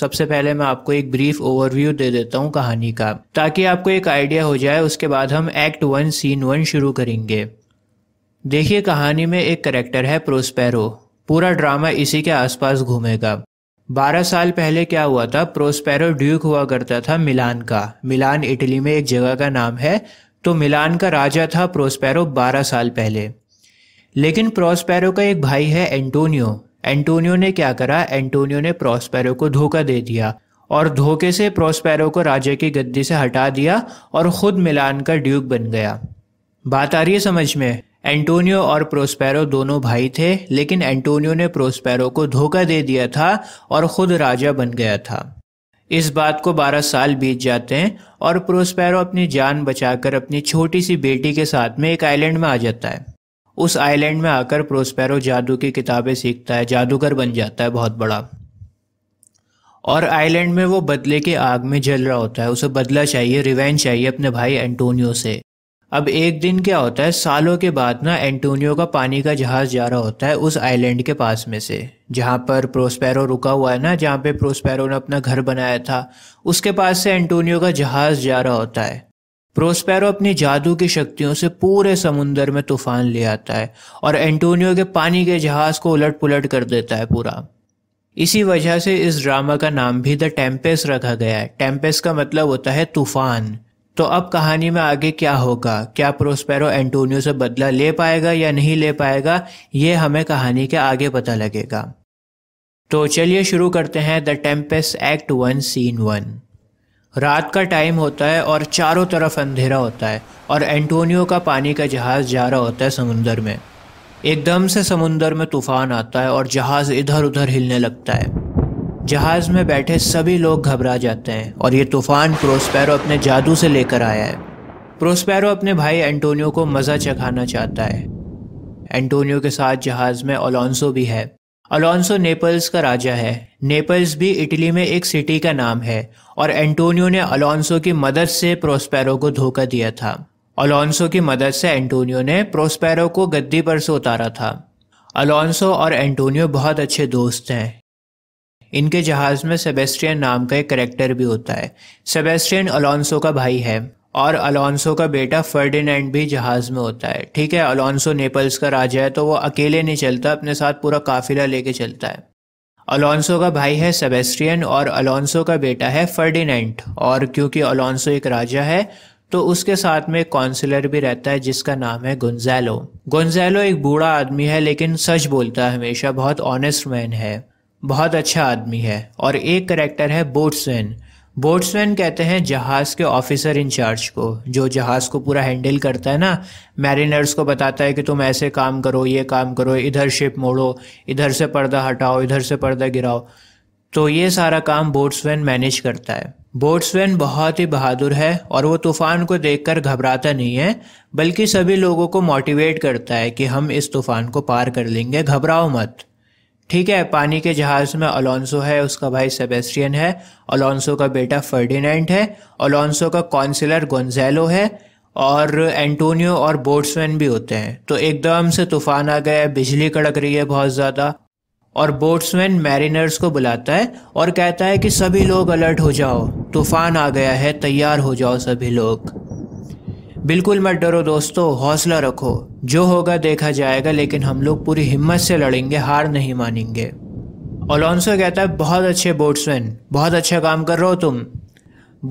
सबसे पहले मैं आपको एक ब्रीफ ओवरव्यू दे देता हूँ कहानी का ताकि आपको एक आइडिया हो जाए उसके बाद हम एक्ट वन सीन वन शुरू करेंगे देखिए कहानी में एक करेक्टर है प्रोस्पेरो पूरा ड्रामा इसी के आसपास घूमेगा बारह साल पहले क्या हुआ था प्रोस्पेरो ड्यूक हुआ करता था मिलान का मिलान इटली में एक जगह का नाम है तो मिलान का राजा था प्रोस्पेरो बारह साल पहले लेकिन प्रोस्पेरो का एक भाई है एंटोनियो एंटोनियो ने क्या करा एंटोनियो ने प्रोस्पेरो को धोखा दे दिया और धोखे से प्रोस्पेरो को राजा की गद्दी से हटा दिया और खुद मिलान का ड्यूक बन गया बात आ रही है समझ में एंटोनियो और प्रोस्पेरो दोनों भाई थे लेकिन एंटोनियो ने प्रोस्पेरो को धोखा दे दिया था और खुद राजा बन गया था इस बात को 12 साल बीत जाते हैं और प्रोस्पेरो अपनी जान बचाकर अपनी छोटी सी बेटी के साथ में एक आइलैंड में आ जाता है उस आइलैंड में आकर प्रोस्पेरो जादू की किताबें सीखता है जादूगर बन जाता है बहुत बड़ा और आइलैंड में वो बदले की आग में जल रहा होता है उसे बदला चाहिए रिवेंज चाहिए अपने भाई एंटोनियो से अब एक दिन क्या होता है सालों के बाद ना एंटोनियो का पानी का जहाज़ जा रहा होता है उस आइलैंड के पास में से जहाँ पर प्रोस्पेरो रुका हुआ है ना जहाँ पे प्रोस्पेरो ने अपना घर बनाया था उसके पास से एंटोनियो का जहाज़ जा रहा होता है प्रोस्पेरो अपनी जादू की शक्तियों से पूरे समुंदर में तूफान ले आता है और एंटोनियो के पानी के जहाज को उलट पुलट कर देता है पूरा इसी वजह से इस ड्रामा का नाम भी द टेम्पेस रखा गया है टेम्पेस का मतलब होता है तूफान तो अब कहानी में आगे क्या होगा क्या प्रोस्पेरो एंटोनियो से बदला ले पाएगा या नहीं ले पाएगा ये हमें कहानी के आगे पता लगेगा तो चलिए शुरू करते हैं the Tempest act one scene one रात का टाइम होता है और चारों तरफ अंधेरा होता है और एंटोनियो का पानी का जहाज़ जा रहा होता है समुंदर में एकदम से समुंदर में तूफान आता है और जहाज़ इधर उधर हिलने लगता है जहाज़ में बैठे सभी लोग घबरा जाते हैं और ये तूफ़ान प्रोस्पैरो अपने जादू से लेकर आया है प्रोस्पैरो अपने भाई एंटोनियो को मज़ा चखाना चाहता है एंटोनियो के साथ जहाज़ में ओलोंसो भी है अलोंसो नेपल्स का राजा है नेपल्स भी इटली में एक सिटी का नाम है और एंटोनियो ने अलोंसो की मदद से प्रोस्पेरो को धोखा दिया था अलोंसो की मदद से एंटोनियो ने प्रोस्पेरो को गद्दी पर से उतारा था अलोंसो और एंटोनियो बहुत अच्छे दोस्त हैं इनके जहाज़ में सेबेस्ट्रियन नाम का एक करेक्टर भी होता है सेबेस्ट्रियन अलोंसो का भाई है और अलोंसो का बेटा फर्डिनेंड भी जहाज़ में होता है ठीक है अलोंसो नेपल्स का राजा है तो वो अकेले नहीं चलता अपने साथ पूरा काफिला लेके चलता है अलोंसो का भाई है सेबेस्ट्रियन और अलोंसो का बेटा है फर्डिनेंट और क्योंकि अलोंसो एक राजा है तो उसके साथ में एक काउंसिलर भी रहता है जिसका नाम है गुंजैलो गुंजैलो एक बूढ़ा आदमी है लेकिन सच बोलता है हमेशा बहुत ऑनेस्ट मैन है बहुत अच्छा आदमी है और एक करेक्टर है बोट्सवेन बोट्समैन कहते हैं जहाज़ के ऑफिसर इंचार्ज को जो जहाज़ को पूरा हैंडल करता है ना मैरिनर्स को बताता है कि तुम ऐसे काम करो ये काम करो इधर शिप मोड़ो इधर से पर्दा हटाओ इधर से पर्दा गिराओ तो ये सारा काम बोट्समैन मैनेज करता है बोट्समैन बहुत ही बहादुर है और वो तूफ़ान को देखकर घबराता नहीं है बल्कि सभी लोगों को मोटिवेट करता है कि हम इस तूफ़ान को पार कर लेंगे घबराओ मत ठीक है पानी के जहाज में अलोंसो है उसका भाई सेबेस्टियन है अलोंसो का बेटा फर्डिनेंट है अलोंसो का कौंसिलर गोंजेलो है और एंटोनियो और बोट्समैन भी होते हैं तो एकदम से तूफान आ गया है बिजली कड़क रही है बहुत ज़्यादा और बोट्समैन मैरिनर्स को बुलाता है और कहता है कि सभी लोग अलर्ट हो जाओ तूफान आ गया है तैयार हो जाओ सभी लोग बिल्कुल मत डरो दोस्तों हौसला रखो जो होगा देखा जाएगा लेकिन हम लोग पूरी हिम्मत से लड़ेंगे हार नहीं मानेंगे ओलोंसो कहता है बहुत अच्छे बोट्समैन बहुत अच्छा काम कर रहे हो तुम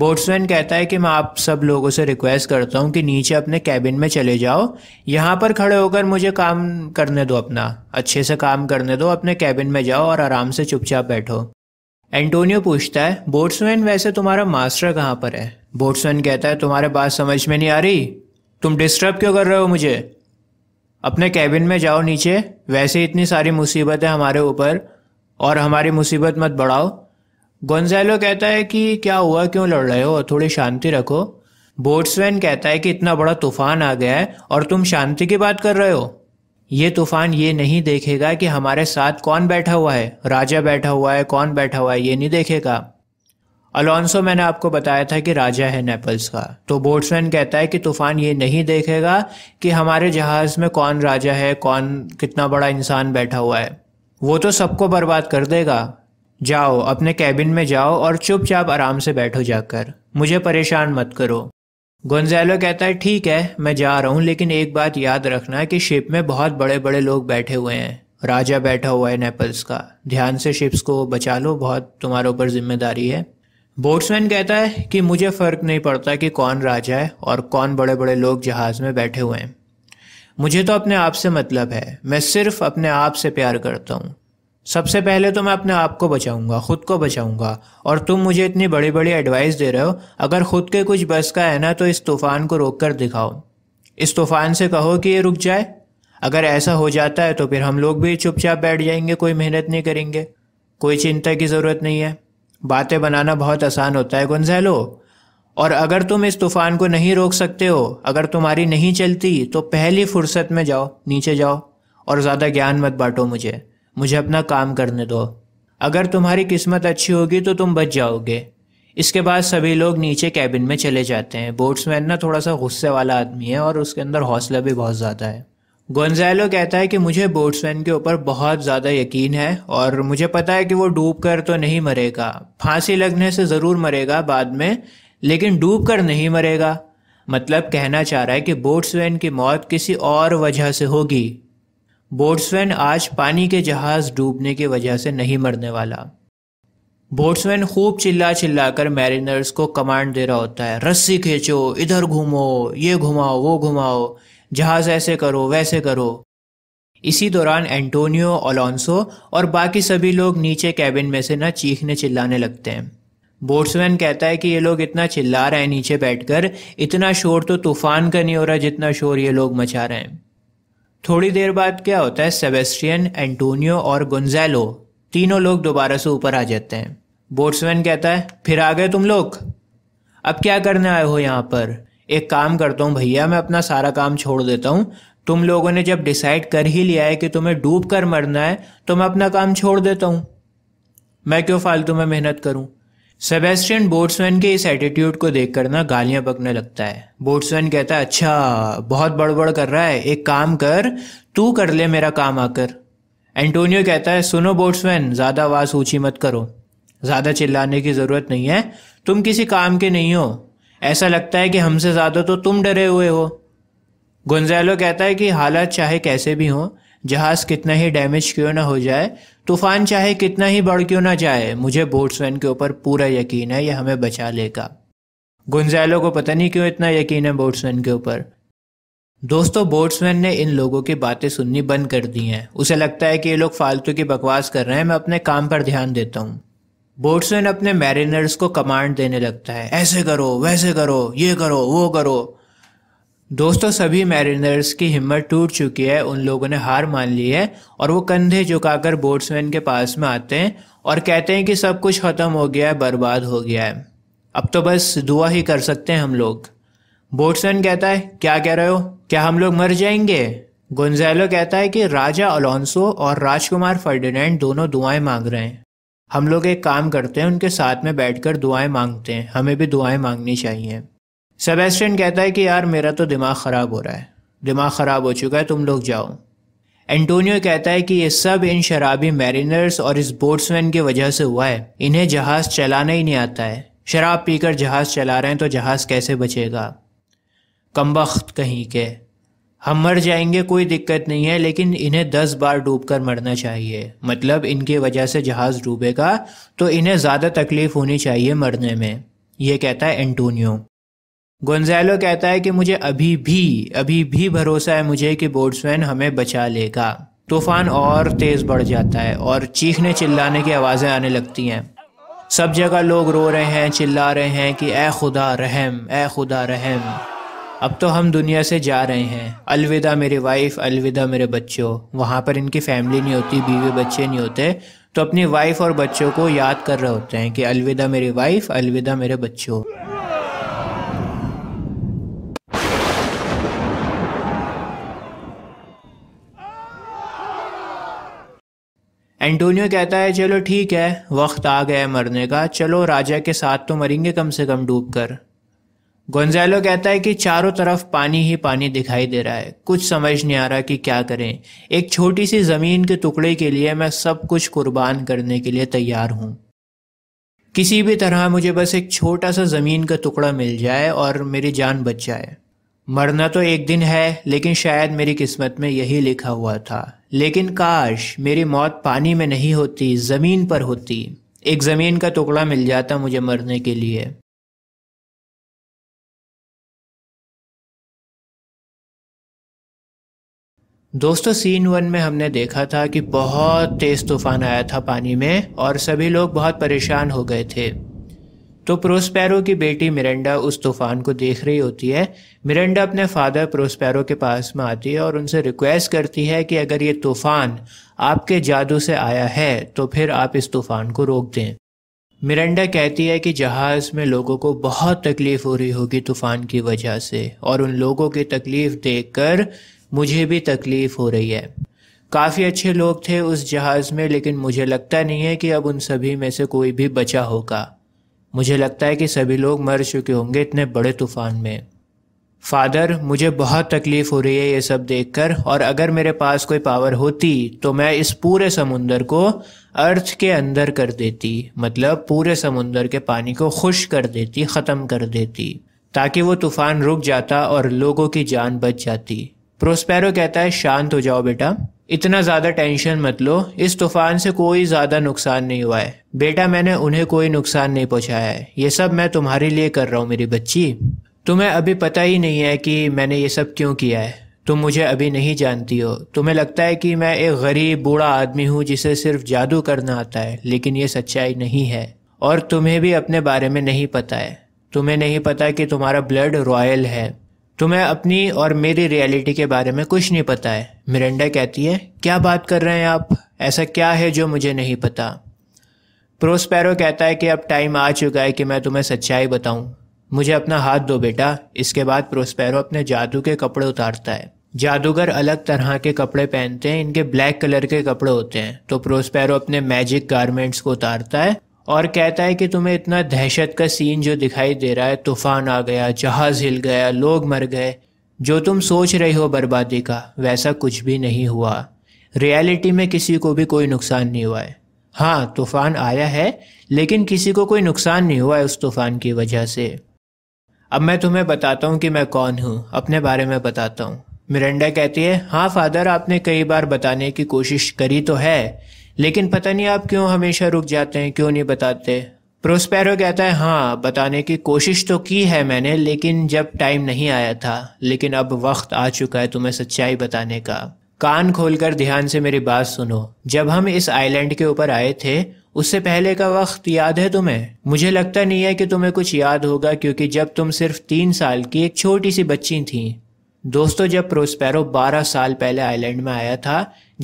बोट्समैन कहता है कि मैं आप सब लोगों से रिक्वेस्ट करता हूँ कि नीचे अपने कैबिन में चले जाओ यहाँ पर खड़े होकर मुझे काम करने दो अपना अच्छे से काम करने दो अपने कैबिन में जाओ और आराम से चुपचाप बैठो एंटोनियो पूछता है बोट्समैन वैसे तुम्हारा मास्टर कहाँ पर है बोटसन कहता है तुम्हारे बात समझ में नहीं आ रही तुम डिस्टर्ब क्यों कर रहे हो मुझे अपने कैबिन में जाओ नीचे वैसे इतनी सारी मुसीबतें हमारे ऊपर और हमारी मुसीबत मत बढ़ाओ गोंजैलो कहता है कि क्या हुआ क्यों लड़ रहे हो थोड़ी शांति रखो बोट्सवैन कहता है कि इतना बड़ा तूफान आ गया है और तुम शांति की बात कर रहे हो ये तूफान ये नहीं देखेगा कि हमारे साथ कौन बैठा हुआ है राजा बैठा हुआ है कौन बैठा हुआ है ये नहीं देखेगा अलोंसो मैंने आपको बताया था कि राजा है नेपल्स का तो बोट्समैन कहता है कि तूफान ये नहीं देखेगा कि हमारे जहाज में कौन राजा है कौन कितना बड़ा इंसान बैठा हुआ है वो तो सबको बर्बाद कर देगा जाओ अपने कैबिन में जाओ और चुपचाप आराम से बैठो जाकर मुझे परेशान मत करो गोंजालो कहता है ठीक है मैं जा रहा हूँ लेकिन एक बात याद रखना कि शिप में बहुत बड़े बड़े लोग बैठे हुए हैं राजा बैठा हुआ है नेपल्स का ध्यान से शिप्स को बचा लो बहुत तुम्हारे ऊपर जिम्मेदारी है बोट्समैन कहता है कि मुझे फ़र्क नहीं पड़ता कि कौन राजा है और कौन बड़े बड़े लोग जहाज़ में बैठे हुए हैं मुझे तो अपने आप से मतलब है मैं सिर्फ अपने आप से प्यार करता हूँ सबसे पहले तो मैं अपने आप को बचाऊंगा खुद को बचाऊंगा और तुम मुझे इतनी बड़ी बड़ी एडवाइस दे रहे हो अगर खुद के कुछ बस का है ना तो इस तूफान को रोक कर दिखाओ इस तूफान से कहो कि ये रुक जाए अगर ऐसा हो जाता है तो फिर हम लोग भी चुपचाप बैठ जाएंगे कोई मेहनत नहीं करेंगे कोई चिंता की ज़रूरत नहीं है बातें बनाना बहुत आसान होता है गुंजैलो और अगर तुम इस तूफान को नहीं रोक सकते हो अगर तुम्हारी नहीं चलती तो पहली फुर्सत में जाओ नीचे जाओ और ज़्यादा ज्ञान मत बांटो मुझे मुझे अपना काम करने दो अगर तुम्हारी किस्मत अच्छी होगी तो तुम बच जाओगे इसके बाद सभी लोग नीचे कैबिन में चले जाते हैं बोट्समैन ना थोड़ा सा गुस्से वाला आदमी है और उसके अंदर हौसला भी बहुत ज़्यादा है गोंजैलो कहता है कि मुझे बोट्समैन के ऊपर बहुत ज़्यादा यकीन है और मुझे पता है कि वो डूब कर तो नहीं मरेगा फांसी लगने से ज़रूर मरेगा बाद में लेकिन डूब कर नहीं मरेगा मतलब कहना चाह रहा है कि बोट्सवैन की मौत किसी और वजह से होगी बोट्सवैन आज पानी के जहाज़ डूबने की वजह से नहीं मरने वाला बोट्समैन खूब चिल्ला चिल्ला कर मैरिनर्स को कमांड दे रहा होता है रस्सी खींचो इधर घूमो ये घुमाओ वो घुमाओ जहाज ऐसे करो वैसे करो इसी दौरान एंटोनियो ओलोंसो और बाकी सभी लोग नीचे कैबिन में से ना चीखने चिल्लाने लगते हैं बोट्समैन कहता है कि ये लोग इतना चिल्ला रहे हैं नीचे बैठकर इतना शोर तो तूफान का नहीं हो रहा जितना शोर ये लोग मचा रहे हैं थोड़ी देर बाद क्या होता है सेबेस्ट्रियन एंटोनियो और गुंजैलो तीनों लोग दोबारा से ऊपर आ जाते हैं बोट्समैन कहता है फिर आ गए तुम लोग अब क्या करने आए हो यहाँ पर एक काम करता हूँ भैया मैं अपना सारा काम छोड़ देता हूँ तुम लोगों ने जब डिसाइड कर ही लिया है कि तुम्हें डूब कर मरना है तो मैं अपना काम छोड़ देता हूँ मैं क्यों फालतू में मेहनत करूँ सेबेस्टियन बोट्समैन के इस एटीट्यूड को देख ना गालियाँ पकने लगता है बोट्समैन कहता है अच्छा बहुत बड़बड़ कर रहा है एक काम कर तू कर ले मेरा काम आकर एंटोनियो कहता है सुनो बोट्समैन ज़्यादा आवाज़ ऊँची मत करो ज़्यादा चिल्लाने की ज़रूरत नहीं है तुम किसी काम के नहीं हो ऐसा लगता है कि हमसे ज़्यादा तो तुम डरे हुए हो गुंजैलो कहता है कि हालात चाहे कैसे भी हों जहाज़ कितना ही डैमेज क्यों ना हो जाए तूफान चाहे कितना ही बढ़ क्यों ना जाए मुझे बोट्समैन के ऊपर पूरा यकीन है यह हमें बचा लेगा गुंजैलो को पता नहीं क्यों इतना यकीन है बोट्समैन के ऊपर दोस्तों बोट्समैन ने इन लोगों की बातें सुननी बंद कर दी हैं उसे लगता है कि ये लोग फालतू की बकवास कर रहे हैं मैं अपने काम पर ध्यान देता हूँ बोट्समैन अपने मैरिनर्स को कमांड देने लगता है ऐसे करो वैसे करो ये करो वो करो दोस्तों सभी मैरिनर्स की हिम्मत टूट चुकी है उन लोगों ने हार मान ली है और वो कंधे झुकाकर बोट्समैन के पास में आते हैं और कहते हैं कि सब कुछ ख़त्म हो गया है बर्बाद हो गया है अब तो बस दुआ ही कर सकते हैं हम लोग बोट्समैन कहता है क्या कह रहे हो क्या हम लोग मर जाएंगे गुंजैलो कहता है कि राजा अलोंसो और राजकुमार फर्डिनेंड दोनों दुआएं मांग रहे हैं हम लोग एक काम करते हैं उनके साथ में बैठकर दुआएं मांगते हैं हमें भी दुआएं मांगनी चाहिए सेबेस्टियन कहता है कि यार मेरा तो दिमाग ख़राब हो रहा है दिमाग ख़राब हो चुका है तुम लोग जाओ एंटोनियो कहता है कि ये सब इन शराबी मैरिनर्स और इस बोट्समैन की वजह से हुआ है इन्हें जहाज़ चलाना ही नहीं आता है शराब पीकर जहाज़ चला रहे हैं तो जहाज़ कैसे बचेगा कमबख्त कहीं के हम मर जाएंगे कोई दिक्कत नहीं है लेकिन इन्हें दस बार डूबकर मरना चाहिए मतलब इनकी वजह से जहाज़ डूबेगा तो इन्हें ज़्यादा तकलीफ़ होनी चाहिए मरने में ये कहता है एंटोनियो गोंजैलो कहता है कि मुझे अभी भी अभी भी भरोसा है मुझे कि बोट्समैन हमें बचा लेगा तूफान और तेज़ बढ़ जाता है और चीखने चिल्लाने की आवाज़ें आने लगती हैं सब जगह लोग रो रहे हैं चिल्ला रहे हैं कि ए खुदा रहम ए खुदा रहम अब तो हम दुनिया से जा रहे हैं अलविदा मेरी वाइफ अलविदा मेरे बच्चों वहाँ पर इनकी फैमिली नहीं होती बीवी बच्चे नहीं होते तो अपनी वाइफ और बच्चों को याद कर रहे होते हैं कि अलविदा मेरी वाइफ अलविदा मेरे बच्चों एंटोनियो कहता है चलो ठीक है वक्त आ गया है मरने का चलो राजा के साथ तो मरेंगे कम से कम डूब कर गोंजालो कहता है कि चारों तरफ पानी ही पानी दिखाई दे रहा है कुछ समझ नहीं आ रहा कि क्या करें एक छोटी सी ज़मीन के टुकड़े के लिए मैं सब कुछ कुर्बान करने के लिए तैयार हूं किसी भी तरह मुझे बस एक छोटा सा ज़मीन का टुकड़ा मिल जाए और मेरी जान बच जाए मरना तो एक दिन है लेकिन शायद मेरी किस्मत में यही लिखा हुआ था लेकिन काश मेरी मौत पानी में नहीं होती ज़मीन पर होती एक ज़मीन का टुकड़ा मिल जाता मुझे मरने के लिए दोस्तों सीन वन में हमने देखा था कि बहुत तेज़ तूफान आया था पानी में और सभी लोग बहुत परेशान हो गए थे तो प्रोस्पैरो की बेटी मिरेंडा उस तूफान को देख रही होती है मिरेंडा अपने फादर प्रोस्पैरो के पास में आती है और उनसे रिक्वेस्ट करती है कि अगर ये तूफान आपके जादू से आया है तो फिर आप इस तूफान को रोक दें मिरेंडा कहती है कि जहाज़ में लोगों को बहुत तकलीफ़ हो रही होगी तूफ़ान की वजह से और उन लोगों की तकलीफ़ देखकर मुझे भी तकलीफ़ हो रही है काफ़ी अच्छे लोग थे उस जहाज़ में लेकिन मुझे लगता नहीं है कि अब उन सभी में से कोई भी बचा होगा मुझे लगता है कि सभी लोग मर चुके होंगे इतने बड़े तूफ़ान में फादर मुझे बहुत तकलीफ़ हो रही है ये सब देखकर और अगर मेरे पास कोई पावर होती तो मैं इस पूरे समुंदर को अर्थ के अंदर कर देती मतलब पूरे समुंदर के पानी को खुश कर देती ख़त्म कर देती ताकि वो तूफ़ान रुक जाता और लोगों की जान बच जाती प्रोस्पेरो कहता है शांत हो जाओ बेटा इतना ज़्यादा टेंशन मत लो इस तूफान से कोई ज़्यादा नुकसान नहीं हुआ है बेटा मैंने उन्हें कोई नुकसान नहीं पहुंचाया है ये सब मैं तुम्हारे लिए कर रहा हूँ मेरी बच्ची तुम्हें अभी पता ही नहीं है कि मैंने ये सब क्यों किया है तुम मुझे अभी नहीं जानती हो तुम्हें लगता है कि मैं एक गरीब बूढ़ा आदमी हूँ जिसे सिर्फ जादू करना आता है लेकिन ये सच्चाई नहीं है और तुम्हें भी अपने बारे में नहीं पता है तुम्हें नहीं पता कि तुम्हारा ब्लड रॉयल है तुम्हें तो अपनी और मेरी रियलिटी के बारे में कुछ नहीं पता है मिरेंडा कहती है क्या बात कर रहे हैं आप ऐसा क्या है जो मुझे नहीं पता प्रोस्पैरो कहता है कि अब टाइम आ चुका है कि मैं तुम्हें सच्चाई बताऊं मुझे अपना हाथ दो बेटा इसके बाद प्रोस्पैरो अपने जादू के कपड़े उतारता है जादूगर अलग तरह के कपड़े पहनते हैं इनके ब्लैक कलर के कपड़े होते हैं तो प्रोस्पैरो अपने मैजिक गारमेंट्स को उतारता है और कहता है कि तुम्हें इतना दहशत का सीन जो दिखाई दे रहा है तूफान आ गया जहाज़ हिल गया लोग मर गए जो तुम सोच रहे हो बर्बादी का वैसा कुछ भी नहीं हुआ रियलिटी में किसी को भी कोई नुकसान नहीं हुआ है हाँ तूफान आया है लेकिन किसी को कोई नुकसान नहीं हुआ है उस तूफान की वजह से अब मैं तुम्हें बताता हूँ कि मैं कौन हूँ अपने बारे में बताता हूँ मिरेंडा कहती है हाँ फादर आपने कई बार बताने की कोशिश करी तो है लेकिन पता नहीं आप क्यों हमेशा रुक जाते हैं क्यों नहीं बताते प्रोस्पैरो कहता है हाँ बताने की कोशिश तो की है मैंने लेकिन जब टाइम नहीं आया था लेकिन अब वक्त आ चुका है तुम्हें सच्चाई बताने का कान खोलकर ध्यान से मेरी बात सुनो जब हम इस आइलैंड के ऊपर आए थे उससे पहले का वक्त याद है तुम्हें मुझे लगता नहीं है कि तुम्हें कुछ याद होगा क्योंकि जब तुम सिर्फ तीन साल की एक छोटी सी बच्ची थी दोस्तों जब प्रोस्पैरो 12 साल पहले आइलैंड में आया था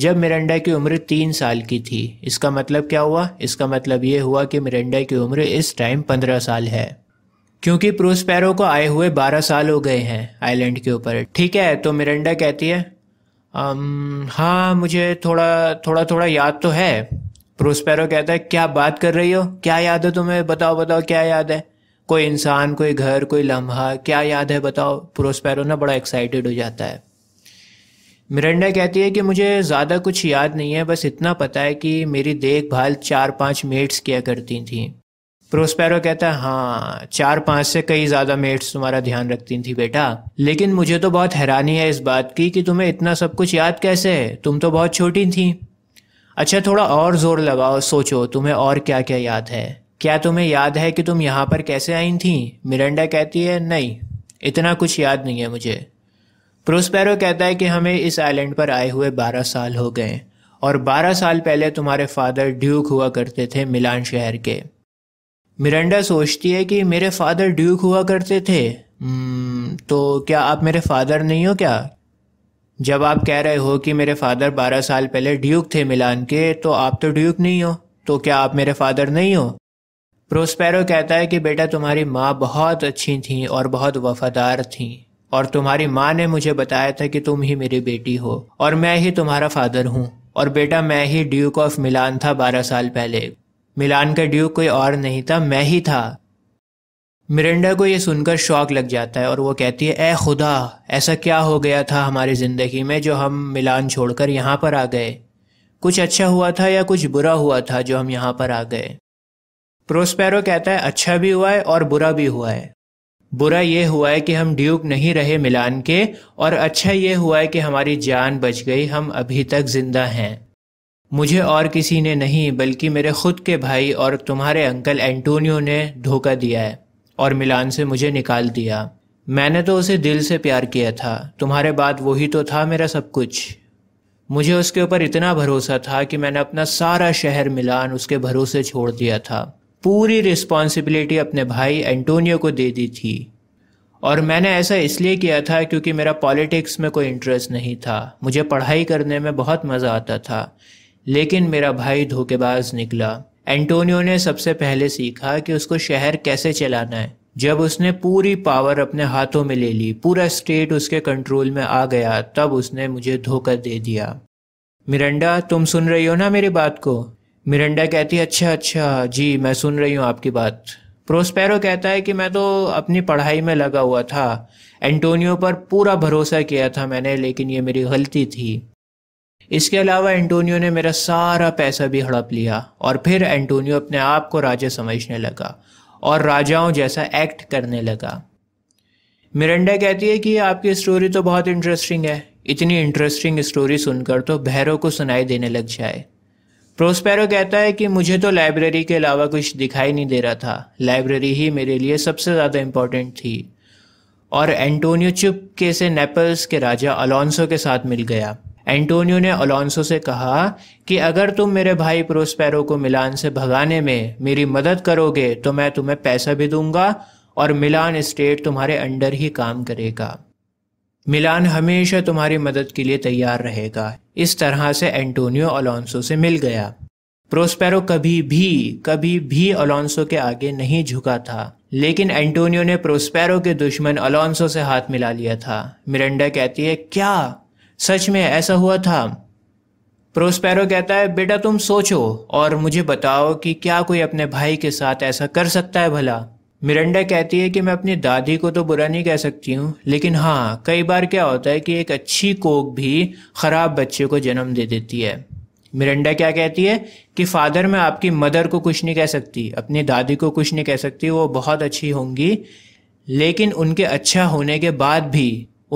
जब मिरंडा की उम्र तीन साल की थी इसका मतलब क्या हुआ इसका मतलब ये हुआ कि मिरंडा की उम्र इस टाइम पंद्रह साल है क्योंकि प्रोस्पैरो को आए हुए बारह साल हो गए हैं आइलैंड के ऊपर ठीक है तो मिरंडा कहती है अम, हाँ मुझे थोड़ा थोड़ा थोड़ा याद तो है प्रोस्पैरो कहता है क्या बात कर रही हो क्या याद है तुम्हें बताओ बताओ क्या याद है कोई इंसान कोई घर कोई लम्हा क्या याद है बताओ प्रोस्पैरो ना बड़ा एक्साइटेड हो जाता है मिरंडा कहती है कि मुझे ज़्यादा कुछ याद नहीं है बस इतना पता है कि मेरी देखभाल चार पांच मेट्स किया करती थी प्रोस्पैरो कहता है हाँ चार पांच से कई ज़्यादा मेट्स तुम्हारा ध्यान रखती थी बेटा लेकिन मुझे तो बहुत हैरानी है इस बात की कि तुम्हें इतना सब कुछ याद कैसे है तुम तो बहुत छोटी थी अच्छा थोड़ा और ज़ोर लगाओ सोचो तुम्हें और क्या क्या याद है क्या तुम्हें याद है कि तुम यहाँ पर कैसे आई थीं मिरंडा कहती है नहीं इतना कुछ याद नहीं है मुझे प्रोस्पैरो कहता है कि हमें इस आइलैंड पर आए हुए बारह साल हो गए और बारह साल पहले तुम्हारे फादर ड्यूक हुआ करते थे मिलान शहर के मिरंडा सोचती है कि मेरे फादर ड्यूक हुआ करते थे हम्म, तो क्या आप मेरे फादर नहीं हो क्या जब आप कह रहे हो कि मेरे फादर बारह साल पहले ड्यूक थे मिलान के तो आप तो ड्यूक नहीं हो तो क्या आप मेरे फादर नहीं हो प्रोस्पेरो कहता है कि बेटा तुम्हारी माँ बहुत अच्छी थीं और बहुत वफादार थी और तुम्हारी माँ ने मुझे बताया था कि तुम ही मेरी बेटी हो और मैं ही तुम्हारा फादर हूँ और बेटा मैं ही ड्यूक ऑफ मिलान था बारह साल पहले मिलान का ड्यूक कोई और नहीं था मैं ही था मिरेंडा को यह सुनकर शौक लग जाता है और वो कहती है ए खुदा ऐसा क्या हो गया था हमारी ज़िंदगी में जो हम मिलान छोड़कर यहाँ पर आ गए कुछ अच्छा हुआ था या कुछ बुरा हुआ था जो हम यहाँ पर आ गए प्रोस्पेरो कहता है अच्छा भी हुआ है और बुरा भी हुआ है बुरा ये हुआ है कि हम ड्यूक नहीं रहे मिलान के और अच्छा ये हुआ है कि हमारी जान बच गई हम अभी तक जिंदा हैं मुझे और किसी ने नहीं बल्कि मेरे खुद के भाई और तुम्हारे अंकल एंटोनियो ने धोखा दिया है और मिलान से मुझे निकाल दिया मैंने तो उसे दिल से प्यार किया था तुम्हारे बाद वही तो था मेरा सब कुछ मुझे उसके ऊपर इतना भरोसा था कि मैंने अपना सारा शहर मिलान उसके भरोसे छोड़ दिया था पूरी रिस्पॉन्सिबिलिटी अपने भाई एंटोनियो को दे दी थी और मैंने ऐसा इसलिए किया था क्योंकि मेरा पॉलिटिक्स में कोई इंटरेस्ट नहीं था मुझे पढ़ाई करने में बहुत मज़ा आता था लेकिन मेरा भाई धोखेबाज निकला एंटोनियो ने सबसे पहले सीखा कि उसको शहर कैसे चलाना है जब उसने पूरी पावर अपने हाथों में ले ली पूरा स्टेट उसके कंट्रोल में आ गया तब उसने मुझे धोखा दे दिया मिरंडा तुम सुन रही हो ना मेरी बात को मिरेंडा कहती है अच्छा अच्छा जी मैं सुन रही हूँ आपकी बात प्रोस्पेरो कहता है कि मैं तो अपनी पढ़ाई में लगा हुआ था एंटोनियो पर पूरा भरोसा किया था मैंने लेकिन ये मेरी गलती थी इसके अलावा एंटोनियो ने मेरा सारा पैसा भी हड़प लिया और फिर एंटोनियो अपने आप को राजा समझने लगा और राजाओं जैसा एक्ट करने लगा मिरंडा कहती है कि आपकी स्टोरी तो बहुत इंटरेस्टिंग है इतनी इंटरेस्टिंग स्टोरी सुनकर तो भैरों को सुनाई देने लग जाए प्रोस्पेरो कहता है कि मुझे तो लाइब्रेरी के अलावा कुछ दिखाई नहीं दे रहा था लाइब्रेरी ही मेरे लिए सबसे ज़्यादा इम्पोर्टेंट थी और एंटोनियो के से नेपल्स के राजा अलोंसो के साथ मिल गया एंटोनियो ने अलोंसो से कहा कि अगर तुम मेरे भाई प्रोस्पेरो को मिलान से भगाने में मेरी मदद करोगे तो मैं तुम्हें पैसा भी दूंगा और मिलान स्टेट तुम्हारे अंडर ही काम करेगा मिलान हमेशा तुम्हारी मदद के लिए तैयार रहेगा इस तरह से एंटोनियो अलोंसो से मिल गया प्रोस्पेरो कभी भी कभी भी अलोंसो के आगे नहीं झुका था लेकिन एंटोनियो ने प्रोस्पेरो के दुश्मन अलोंसो से हाथ मिला लिया था मिरेंडा कहती है क्या सच में ऐसा हुआ था प्रोस्पेरो कहता है बेटा तुम सोचो और मुझे बताओ कि क्या कोई अपने भाई के साथ ऐसा कर सकता है भला मिरंडा कहती है कि मैं अपनी दादी को तो बुरा नहीं कह सकती हूँ लेकिन हाँ कई बार क्या होता है कि एक अच्छी कोक भी ख़राब बच्चे को जन्म दे देती है मिरंडा क्या कहती है कि फादर मैं आपकी मदर को कुछ नहीं कह सकती अपनी दादी को कुछ नहीं कह सकती वो बहुत अच्छी होंगी लेकिन उनके अच्छा होने के बाद भी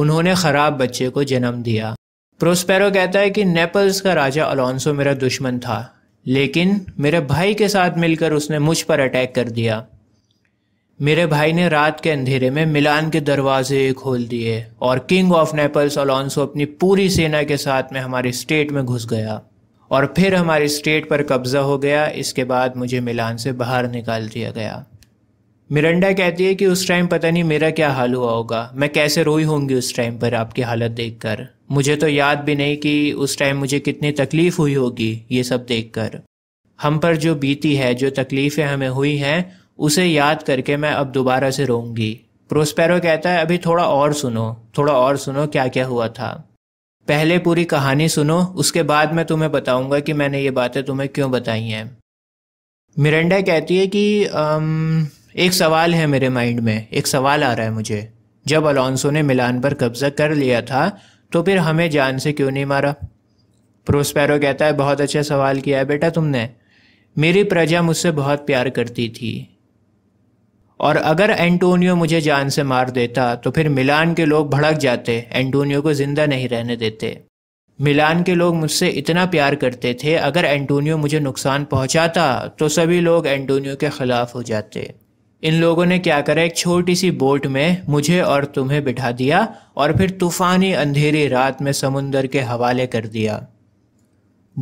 उन्होंने ख़राब बच्चे को जन्म दिया प्रोस्पेरो कहता है कि नेपल्स का राजा अलोंसो मेरा दुश्मन था लेकिन मेरे भाई के साथ मिलकर उसने मुझ पर अटैक कर दिया मेरे भाई ने रात के अंधेरे में मिलान के दरवाजे खोल दिए और किंग ऑफ नेपल्स अलॉन्सो अपनी पूरी सेना के साथ में हमारे स्टेट में घुस गया और फिर हमारे स्टेट पर कब्जा हो गया इसके बाद मुझे मिलान से बाहर निकाल दिया गया मिरंडा कहती है कि उस टाइम पता नहीं मेरा क्या हाल हुआ होगा मैं कैसे रोई होंगी उस टाइम पर आपकी हालत देखकर मुझे तो याद भी नहीं कि उस टाइम मुझे कितनी तकलीफ़ हुई होगी ये सब देखकर हम पर जो बीती है जो तकलीफ़ें हमें हुई हैं उसे याद करके मैं अब दोबारा से रोऊंगी प्रोस्पेरो कहता है अभी थोड़ा और सुनो थोड़ा और सुनो क्या क्या हुआ था पहले पूरी कहानी सुनो उसके बाद मैं तुम्हें बताऊंगा कि मैंने ये बातें तुम्हें क्यों बताई हैं मिरेंडा कहती है कि अम, एक सवाल है मेरे माइंड में एक सवाल आ रहा है मुझे जब अलोंसो ने मिलान पर कब्जा कर लिया था तो फिर हमें जान से क्यों नहीं मारा प्रोस्पेरो कहता है बहुत अच्छा सवाल किया है बेटा तुमने मेरी प्रजा मुझसे बहुत प्यार करती थी और अगर एंटोनियो मुझे जान से मार देता तो फिर मिलान के लोग भड़क जाते एंटोनियो को ज़िंदा नहीं रहने देते मिलान के लोग मुझसे इतना प्यार करते थे अगर एंटोनियो मुझे नुकसान पहुंचाता तो सभी लोग एंटोनियो के ख़िलाफ़ हो जाते इन लोगों ने क्या करा एक छोटी सी बोट में मुझे और तुम्हें बिठा दिया और फिर तूफ़ानी अंधेरी रात में समुंदर के हवाले कर दिया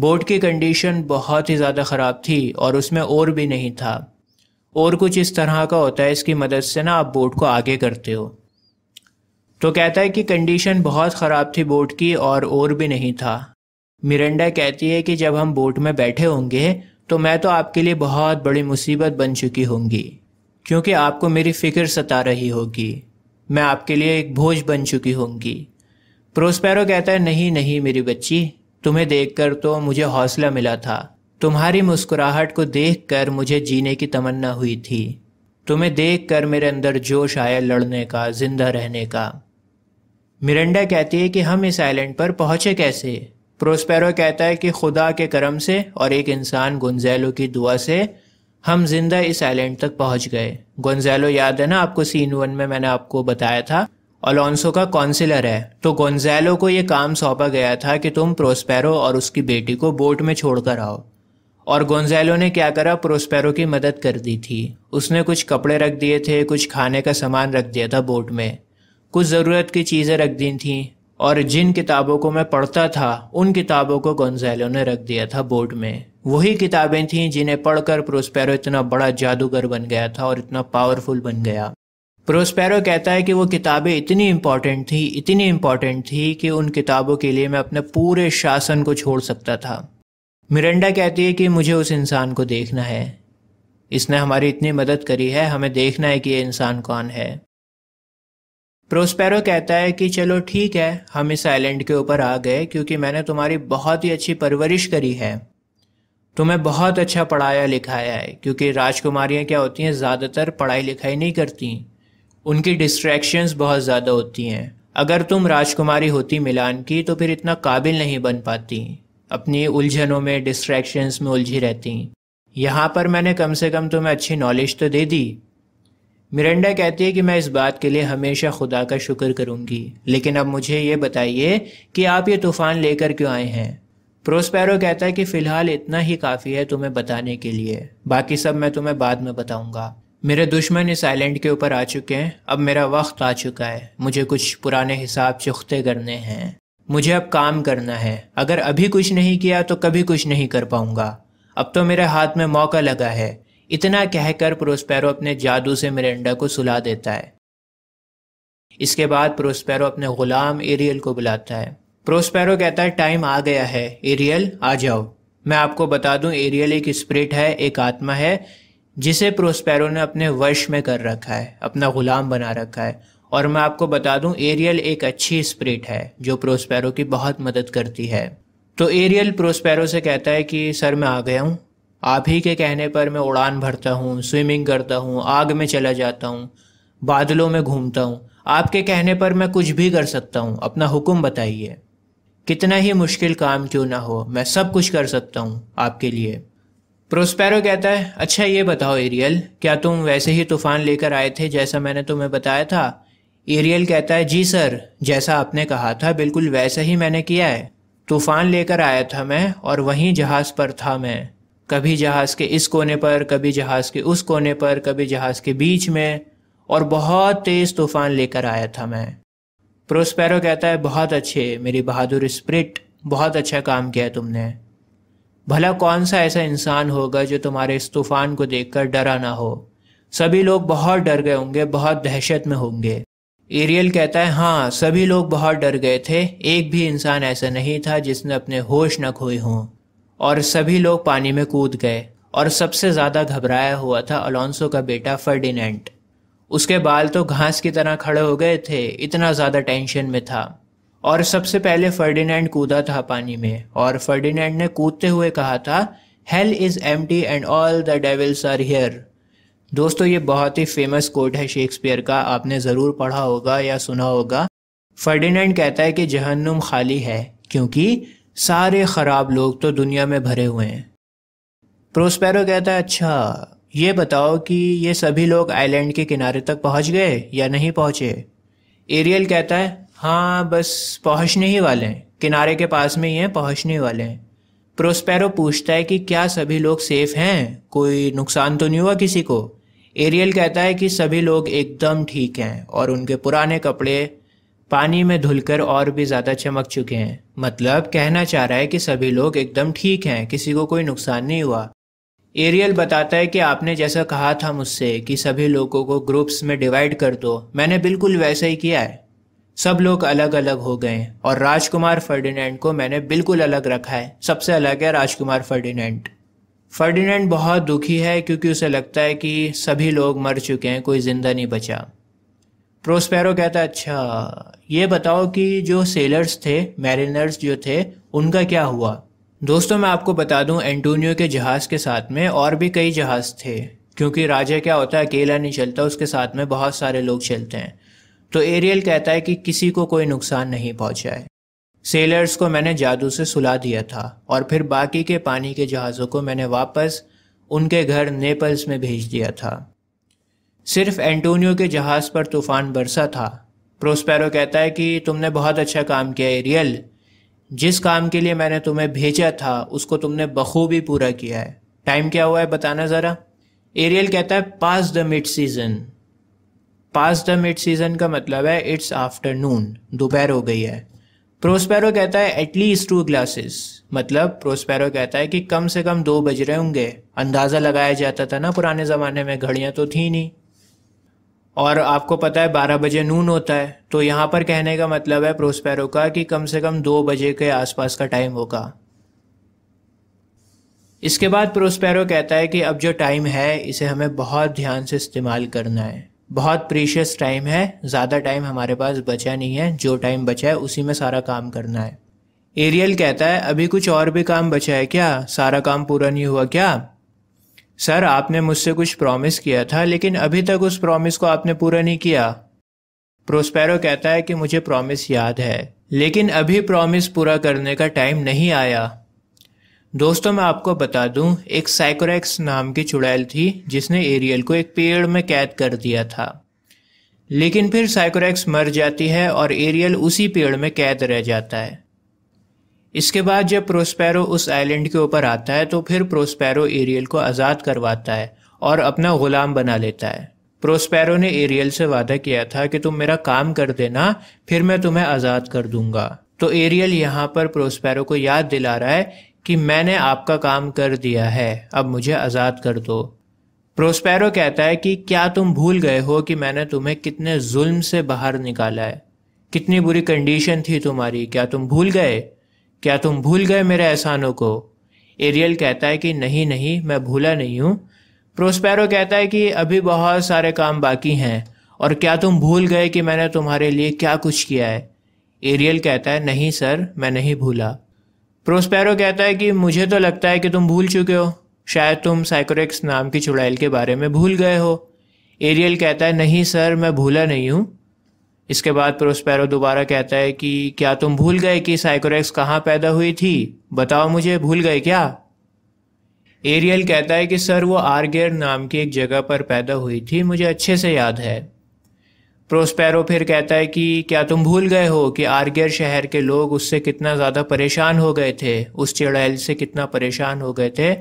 बोट की कंडीशन बहुत ही ज़्यादा ख़राब थी और उसमें और भी नहीं था और कुछ इस तरह का होता है इसकी मदद से ना आप बोट को आगे करते हो तो कहता है कि कंडीशन बहुत ख़राब थी बोट की और और भी नहीं था मिरेंडा कहती है कि जब हम बोट में बैठे होंगे तो मैं तो आपके लिए बहुत बड़ी मुसीबत बन चुकी होंगी क्योंकि आपको मेरी फ़िक्र सता रही होगी मैं आपके लिए एक भोज बन चुकी होंगी प्रोस्पैरो कहता है नहीं नहीं मेरी बच्ची तुम्हें देखकर तो मुझे हौसला मिला था तुम्हारी मुस्कुराहट को देखकर मुझे जीने की तमन्ना हुई थी तुम्हें देखकर मेरे अंदर जोश आया लड़ने का जिंदा रहने का मिरंडा कहती है कि हम इस आइलैंड पर पहुंचे कैसे प्रोस्पेरो कहता है कि खुदा के करम से और एक इंसान गुंजैलो की दुआ से हम जिंदा इस आइलैंड तक पहुंच गए गोंजैलो याद है ना आपको सीन वन में मैंने आपको बताया था अलोंसो का काउंसिलर है तो गोंजैलो को यह काम सौंपा गया था कि तुम प्रोस्पेरो और उसकी बेटी को बोट में छोड़कर आओ और गोंजैलो ने क्या करा प्रोस्पेरो की मदद कर दी थी उसने कुछ कपड़े रख दिए थे कुछ खाने का सामान रख दिया था बोट में कुछ ज़रूरत की चीज़ें रख दी थी और जिन किताबों को मैं पढ़ता था उन किताबों को गोंजैलो ने रख दिया था बोट में वही किताबें थीं जिन्हें पढ़कर प्रोस्पेरो इतना बड़ा जादूगर बन गया था और इतना पावरफुल बन गया प्रोस्पेरो कहता है कि वो किताबें इतनी इम्पॉर्टेंट थी इतनी इम्पॉर्टेंट थी कि उन किताबों के लिए मैं अपने पूरे शासन को छोड़ सकता था मिरेंडा कहती है कि मुझे उस इंसान को देखना है इसने हमारी इतनी मदद करी है हमें देखना है कि ये इंसान कौन है प्रोस्पेरो कहता है कि चलो ठीक है हम इस आइलैंड के ऊपर आ गए क्योंकि मैंने तुम्हारी बहुत ही अच्छी परवरिश करी है तुम्हें बहुत अच्छा पढ़ाया लिखाया है क्योंकि राजकुमारियाँ क्या होती हैं ज़्यादातर पढ़ाई लिखाई नहीं करती उनकी डिस्ट्रैक्शंस बहुत ज़्यादा होती हैं अगर तुम राजकुमारी होती मिलान की तो फिर इतना काबिल नहीं बन पाती अपनी उलझनों में डिस्ट्रैक्शंस में उलझी रहती हैं यहाँ पर मैंने कम से कम तुम्हें अच्छी नॉलेज तो दे दी मिरंडा कहती है कि मैं इस बात के लिए हमेशा खुदा का शुक्र करूंगी लेकिन अब मुझे ये बताइए कि आप ये तूफ़ान लेकर क्यों आए हैं प्रोस्पैरो कहता है कि फ़िलहाल इतना ही काफ़ी है तुम्हें बताने के लिए बाकी सब मैं तुम्हें बाद में बताऊंगा मेरे दुश्मन इस आइलैंड के ऊपर आ चुके हैं अब मेरा वक्त आ चुका है मुझे कुछ पुराने हिसाब चुखते करने हैं मुझे अब काम करना है अगर अभी कुछ नहीं किया तो कभी कुछ नहीं कर पाऊंगा अब तो मेरे हाथ में मौका लगा है इतना कहकर प्रोस्पैरो अपने जादू से मिरेंडा को सुला देता है इसके बाद प्रोस्पैरो अपने गुलाम एरियल को बुलाता है प्रोस्पैरो कहता है टाइम आ गया है एरियल आ जाओ मैं आपको बता दूं एरियल एक स्प्रिट है एक आत्मा है जिसे प्रोस्पैरो ने अपने वश में कर रखा है अपना गुलाम बना रखा है और मैं आपको बता दूं एरियल एक अच्छी स्प्रिट है जो प्रोस्पैरो की बहुत मदद करती है तो एरियल प्रोस्पैरो से कहता है कि सर मैं आ गया हूँ आप ही के कहने पर मैं उड़ान भरता हूँ स्विमिंग करता हूँ आग में चला जाता हूँ बादलों में घूमता हूँ आपके कहने पर मैं कुछ भी कर सकता हूँ अपना हुक्म बताइए कितना ही मुश्किल काम क्यों ना हो मैं सब कुछ कर सकता हूँ आपके लिए प्रोस्पैरो कहता है अच्छा ये बताओ एरियल क्या तुम वैसे ही तूफान लेकर आए थे जैसा मैंने तुम्हें बताया था एरियल कहता है जी सर जैसा आपने कहा था बिल्कुल वैसा ही मैंने किया है तूफान लेकर आया था मैं और वहीं जहाज़ पर था मैं कभी जहाज़ के इस कोने पर कभी जहाज़ के उस कोने पर कभी जहाज़ के बीच में और बहुत तेज़ तूफान लेकर आया था मैं प्रोस्पेरो कहता है बहुत अच्छे मेरी बहादुर स्प्रिट बहुत अच्छा काम किया तुमने भला कौन सा ऐसा इंसान होगा जो तुम्हारे इस तूफान को देखकर डरा ना हो सभी लोग बहुत डर गए होंगे बहुत दहशत में होंगे एरियल कहता है हाँ सभी लोग बहुत डर गए थे एक भी इंसान ऐसा नहीं था जिसने अपने होश न खोए हों और सभी लोग पानी में कूद गए और सबसे ज़्यादा घबराया हुआ था अलोंसो का बेटा फर्डिनेंट उसके बाल तो घास की तरह खड़े हो गए थे इतना ज़्यादा टेंशन में था और सबसे पहले फर्डिनेंट कूदा था पानी में और फर्डिनेंट ने कूदते हुए कहा था hell is empty and all the devils are here दोस्तों ये बहुत ही फेमस कोट है शेक्सपियर का आपने ज़रूर पढ़ा होगा या सुना होगा फर्डिनेंड कहता है कि जहन्नुम खाली है क्योंकि सारे ख़राब लोग तो दुनिया में भरे हुए हैं प्रोस्पेरो कहता है अच्छा ये बताओ कि ये सभी लोग आइलैंड के किनारे तक पहुंच गए या नहीं पहुंचे एरियल कहता है हाँ बस पहुंचने ही वाले हैं किनारे के पास में ही हैं पहुंचने वाले हैं प्रोस्पेरो पूछता है कि क्या सभी लोग सेफ हैं कोई नुकसान तो नहीं हुआ किसी को एरियल कहता है कि सभी लोग एकदम ठीक हैं और उनके पुराने कपड़े पानी में धुलकर और भी ज़्यादा चमक चुके हैं मतलब कहना चाह रहा है कि सभी लोग एकदम ठीक हैं किसी को कोई नुकसान नहीं हुआ एरियल बताता है कि आपने जैसा कहा था मुझसे कि सभी लोगों को ग्रुप्स में डिवाइड कर दो मैंने बिल्कुल वैसा ही किया है सब लोग अलग अलग हो गए और राजकुमार फर्डिनेंड को मैंने बिल्कुल अलग रखा है सबसे अलग है राजकुमार फर्डिनेंड फर्डिनेंड बहुत दुखी है क्योंकि उसे लगता है कि सभी लोग मर चुके हैं कोई ज़िंदा नहीं बचा प्रोस्पेरो कहता अच्छा ये बताओ कि जो सेलर्स थे मैरिनर्स जो थे उनका क्या हुआ दोस्तों मैं आपको बता दूं एंटोनियो के जहाज़ के साथ में और भी कई जहाज़ थे क्योंकि राजा क्या होता है अकेला नहीं चलता उसके साथ में बहुत सारे लोग चलते हैं तो एरियल कहता है कि किसी को कोई नुकसान नहीं पहुंचा है सेलर्स को मैंने जादू से सुला दिया था और फिर बाकी के पानी के जहाज़ों को मैंने वापस उनके घर नेपल्स में भेज दिया था सिर्फ एंटोनियो के जहाज़ पर तूफ़ान बरसा था प्रोस्पेरो कहता है कि तुमने बहुत अच्छा काम किया एरियल जिस काम के लिए मैंने तुम्हें भेजा था उसको तुमने बखूबी पूरा किया है टाइम क्या हुआ है बताना ज़रा एरियल कहता है past the mid season past the mid season का मतलब है इट्स आफ्टरनून दोपहर हो गई है प्रोस्पेरो कहता है एटलीस्ट टू ग्लासेस मतलब प्रोस्पेरो कहता है कि कम से कम दो बज रहे होंगे अंदाज़ा लगाया जाता था ना पुराने ज़माने में घड़ियां तो थी नहीं और आपको पता है बारह बजे नून होता है तो यहाँ पर कहने का मतलब है प्रोस्पेरो का कि कम से कम दो बजे के आसपास का टाइम होगा इसके बाद प्रोस्पेरो कहता है कि अब जो टाइम है इसे हमें बहुत ध्यान से इस्तेमाल करना है बहुत प्रीशियस टाइम है ज़्यादा टाइम हमारे पास बचा नहीं है जो टाइम बचा है उसी में सारा काम करना है एरियल कहता है अभी कुछ और भी काम बचा है क्या सारा काम पूरा नहीं हुआ क्या सर आपने मुझसे कुछ प्रॉमिस किया था लेकिन अभी तक उस प्रॉमिस को आपने पूरा नहीं किया प्रोस्पेरो कहता है कि मुझे प्रॉमिस याद है लेकिन अभी प्रॉमिस पूरा करने का टाइम नहीं आया दोस्तों मैं आपको बता दूं एक साइकोरेक्स नाम की चुड़ैल थी जिसने एरियल को एक पेड़ में कैद कर दिया था लेकिन फिर साइकोरेक्स मर जाती है और एरियल उसी पेड़ में कैद रह जाता है इसके बाद जब प्रोस्पैरो उस आइलैंड के ऊपर आता है तो फिर प्रोस्पैरो एरियल को आज़ाद करवाता है और अपना गुलाम बना लेता है प्रोस्पैरो ने एरियल से वादा किया था कि तुम मेरा काम कर देना फिर मैं तुम्हें आज़ाद कर दूंगा तो एरियल यहाँ पर प्रोस्पैरो को याद दिला रहा है कि मैंने आपका काम कर दिया है अब मुझे आज़ाद कर दो प्रोस्पैरो कहता है कि क्या तुम भूल गए हो कि मैंने तुम्हें कितने जुल्म से बाहर निकाला है कितनी बुरी कंडीशन थी तुम्हारी क्या तुम भूल गए क्या तुम भूल गए मेरे एहसानों को एरियल कहता है कि नहीं नहीं मैं भूला नहीं हूँ प्रोस्पैरो कहता है कि अभी बहुत सारे काम बाकी हैं और क्या तुम भूल गए कि मैंने तुम्हारे लिए क्या कुछ किया है एरियल कहता है नहीं सर मैं नहीं भूला प्रोस्पैरो कहता है कि मुझे तो लगता है कि तुम भूल चुके हो शायद तुम साइकोरेक्स नाम की चुड़ैल के बारे में भूल गए हो एरियल कहता है नहीं सर मैं भूला नहीं हूँ इसके बाद प्रोस्पैरो दोबारा कहता है कि क्या तुम भूल गए कि साइकोरेक्स कहाँ पैदा हुई थी बताओ मुझे भूल गए क्या एरियल कहता है कि सर वो आरगेर नाम की एक जगह पर पैदा हुई थी मुझे अच्छे से याद है प्रोस्पैरो फिर कहता है कि क्या तुम भूल गए हो कि आर्गियर शहर के लोग उससे कितना ज़्यादा परेशान हो गए थे उस चुड़ैल से कितना परेशान हो गए थे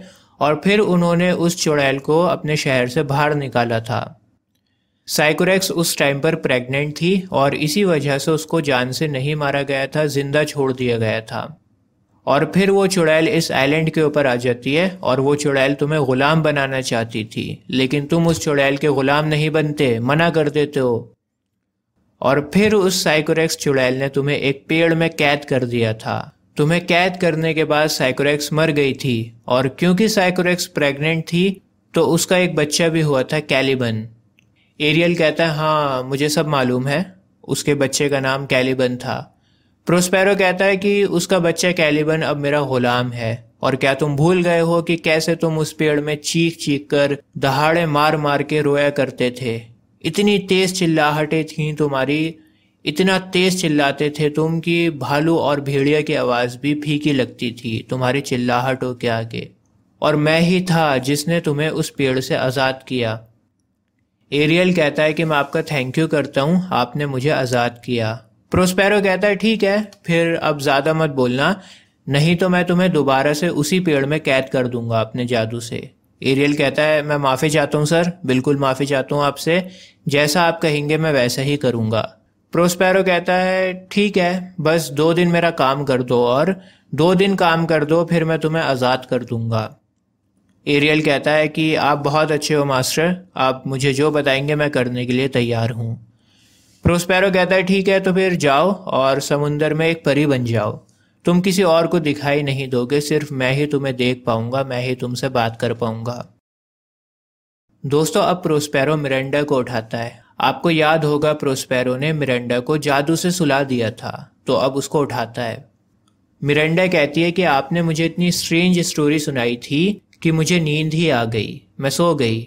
और फिर उन्होंने उस चुड़ैल को अपने शहर से बाहर निकाला था साइकोरेक्स उस टाइम पर प्रेग्नेंट थी और इसी वजह से उसको जान से नहीं मारा गया था ज़िंदा छोड़ दिया गया था और फिर वो चुड़ैल इस आइलैंड के ऊपर आ जाती है और वो चुड़ैल तुम्हें ग़ुलाम बनाना चाहती थी लेकिन तुम उस चुड़ैल के ग़ुलाम नहीं बनते मना कर देते हो और फिर उस साइकोरेक्स चुड़ैल ने तुम्हें एक पेड़ में कैद कर दिया था तुम्हें कैद करने के बाद साइकोरेक्स मर गई थी और क्योंकि साइकोरेक्स प्रेग्नेंट थी तो उसका एक बच्चा भी हुआ था कैलिबन एरियल कहता है हाँ मुझे सब मालूम है उसके बच्चे का नाम कैलिबन था प्रोस्पेरो कहता है कि उसका बच्चा कैलिबन अब मेरा गुलाम है और क्या तुम भूल गए हो कि कैसे तुम उस पेड़ में चीख चीख कर दहाड़े मार मार के रोया करते थे इतनी तेज चिल्लाहटें थीं तुम्हारी इतना तेज चिल्लाते थे तुम कि भालू और भेड़िया की आवाज़ भी फीकी लगती थी तुम्हारी चिल्लाहटों के आगे और मैं ही था जिसने तुम्हें उस पेड़ से आज़ाद किया एरियल कहता है कि मैं आपका थैंक यू करता हूँ आपने मुझे आज़ाद किया प्रोस्पेरो कहता है ठीक है फिर अब ज़्यादा मत बोलना नहीं तो मैं तुम्हें दोबारा से उसी पेड़ में कैद कर दूंगा अपने जादू से एरियल कहता है मैं माफ़ी चाहता हूँ सर बिल्कुल माफ़ी चाहता हूँ आपसे जैसा आप कहेंगे मैं वैसा ही करूँगा प्रोस्पैरो कहता है ठीक है बस दो दिन मेरा काम कर दो और दो दिन काम कर दो फिर मैं तुम्हें आज़ाद कर दूँगा एरियल कहता है कि आप बहुत अच्छे हो मास्टर आप मुझे जो बताएंगे मैं करने के लिए तैयार हूँ प्रोस्पैरो कहता है ठीक है तो फिर जाओ और समुंदर में एक परी बन जाओ तुम किसी और को दिखाई नहीं दोगे सिर्फ मैं ही तुम्हें देख पाऊंगा मैं ही तुमसे बात कर पाऊंगा दोस्तों अब प्रोस्पेरो मिरेंडा को उठाता है आपको याद होगा प्रोस्पेरो ने मिरेंडा को जादू से सुला दिया था तो अब उसको उठाता है मिरेंडा कहती है कि आपने मुझे इतनी स्ट्रेंज स्टोरी सुनाई थी कि मुझे नींद ही आ गई मैं सो गई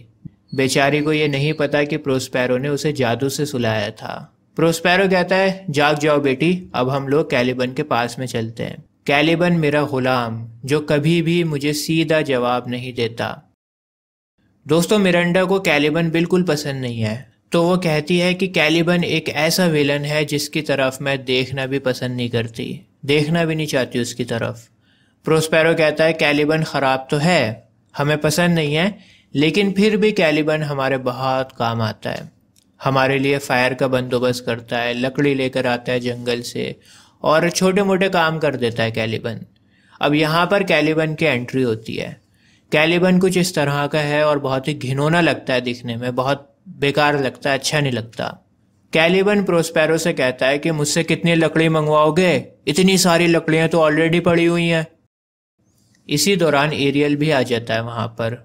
बेचारी को यह नहीं पता कि प्रोस्पेरो ने उसे जादू से सुलाया था प्रोस्पैरो कहता है जाग जाओ बेटी अब हम लोग कैलिबन के पास में चलते हैं कैलिबन मेरा गुलाम जो कभी भी मुझे सीधा जवाब नहीं देता दोस्तों मिरंडा को कैलिबन बिल्कुल पसंद नहीं है तो वो कहती है कि कैलिबन एक ऐसा विलन है जिसकी तरफ मैं देखना भी पसंद नहीं करती देखना भी नहीं चाहती उसकी तरफ प्रोस्पैरो कहता है कैलिबन ख़राब तो है हमें पसंद नहीं है लेकिन फिर भी कैलिबन हमारे बहुत काम आता है हमारे लिए फायर का बंदोबस्त करता है लकड़ी लेकर आता है जंगल से और छोटे मोटे काम कर देता है कैलिबन अब यहाँ पर कैलिबन की एंट्री होती है कैलिबन कुछ इस तरह का है और बहुत ही घिनौना लगता है दिखने में बहुत बेकार लगता है अच्छा नहीं लगता कैलिबन प्रोस्पैरो से कहता है कि मुझसे कितनी लकड़ी मंगवाओगे इतनी सारी लकड़ियाँ तो ऑलरेडी पड़ी हुई हैं इसी दौरान एरियल भी आ जाता है वहाँ पर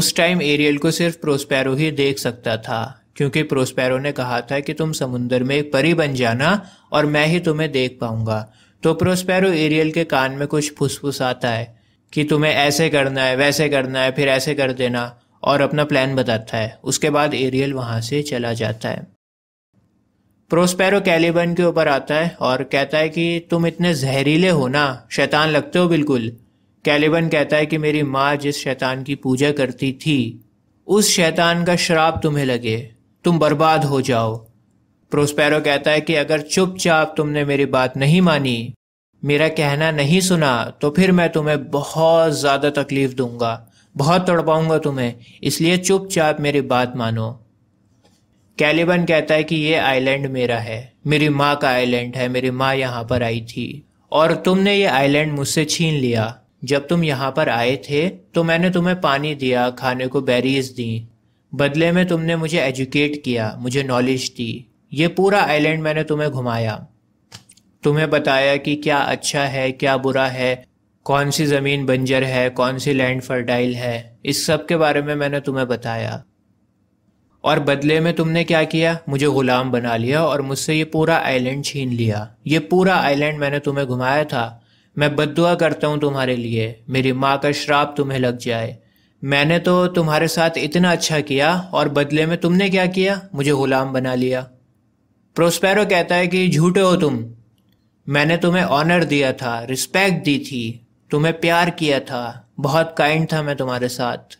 उस टाइम एरियल को सिर्फ प्रोस्पैरो ही देख सकता था क्योंकि प्रोस्पैरो ने कहा था कि तुम समुंदर में एक परी बन जाना और मैं ही तुम्हें देख पाऊंगा तो प्रोस्पैरो एरियल के कान में कुछ आता है कि तुम्हें ऐसे करना है वैसे करना है फिर ऐसे कर देना और अपना प्लान बताता है उसके बाद एरियल वहां से चला जाता है प्रोस्पैरो कैलिबन के ऊपर आता है और कहता है कि तुम इतने जहरीले हो ना शैतान लगते हो बिल्कुल कैलिबन कहता है कि मेरी माँ जिस शैतान की पूजा करती थी उस शैतान का श्राप तुम्हें लगे तुम बर्बाद हो जाओ प्रोस्पैरो कहता है कि अगर चुपचाप तुमने मेरी बात नहीं मानी मेरा कहना नहीं सुना तो फिर मैं तुम्हें बहुत ज़्यादा तकलीफ दूंगा बहुत तड़पाऊंगा तुम्हें इसलिए चुपचाप मेरी बात मानो कैलिबन कहता है कि ये आइलैंड मेरा है मेरी माँ का आइलैंड है मेरी माँ यहाँ पर आई थी और तुमने ये आइलैंड मुझसे छीन लिया जब तुम यहाँ पर आए थे तो मैंने तुम्हें पानी दिया खाने को बैरीज दी बदले में तुमने मुझे एजुकेट किया मुझे नॉलेज दी ये पूरा आइलैंड मैंने तुम्हें घुमाया तुम्हें बताया कि क्या अच्छा है क्या बुरा है कौन सी ज़मीन बंजर है कौन सी लैंड फर्टाइल है इस सब के बारे में मैंने तुम्हें बताया और बदले में तुमने क्या किया मुझे ग़ुलाम बना लिया और मुझसे ये पूरा आइलैंड छीन लिया ये पूरा आइलैंड मैंने तुम्हें घुमाया था मैं बदुआ करता हूँ तुम्हारे लिए मेरी माँ का श्राप तुम्हें लग जाए मैंने तो तुम्हारे साथ इतना अच्छा किया और बदले में तुमने क्या किया मुझे गुलाम बना लिया प्रोस्पेरो कहता है कि झूठे हो तुम मैंने तुम्हें ऑनर दिया था रिस्पेक्ट दी थी तुम्हें प्यार किया था बहुत काइंड था मैं तुम्हारे साथ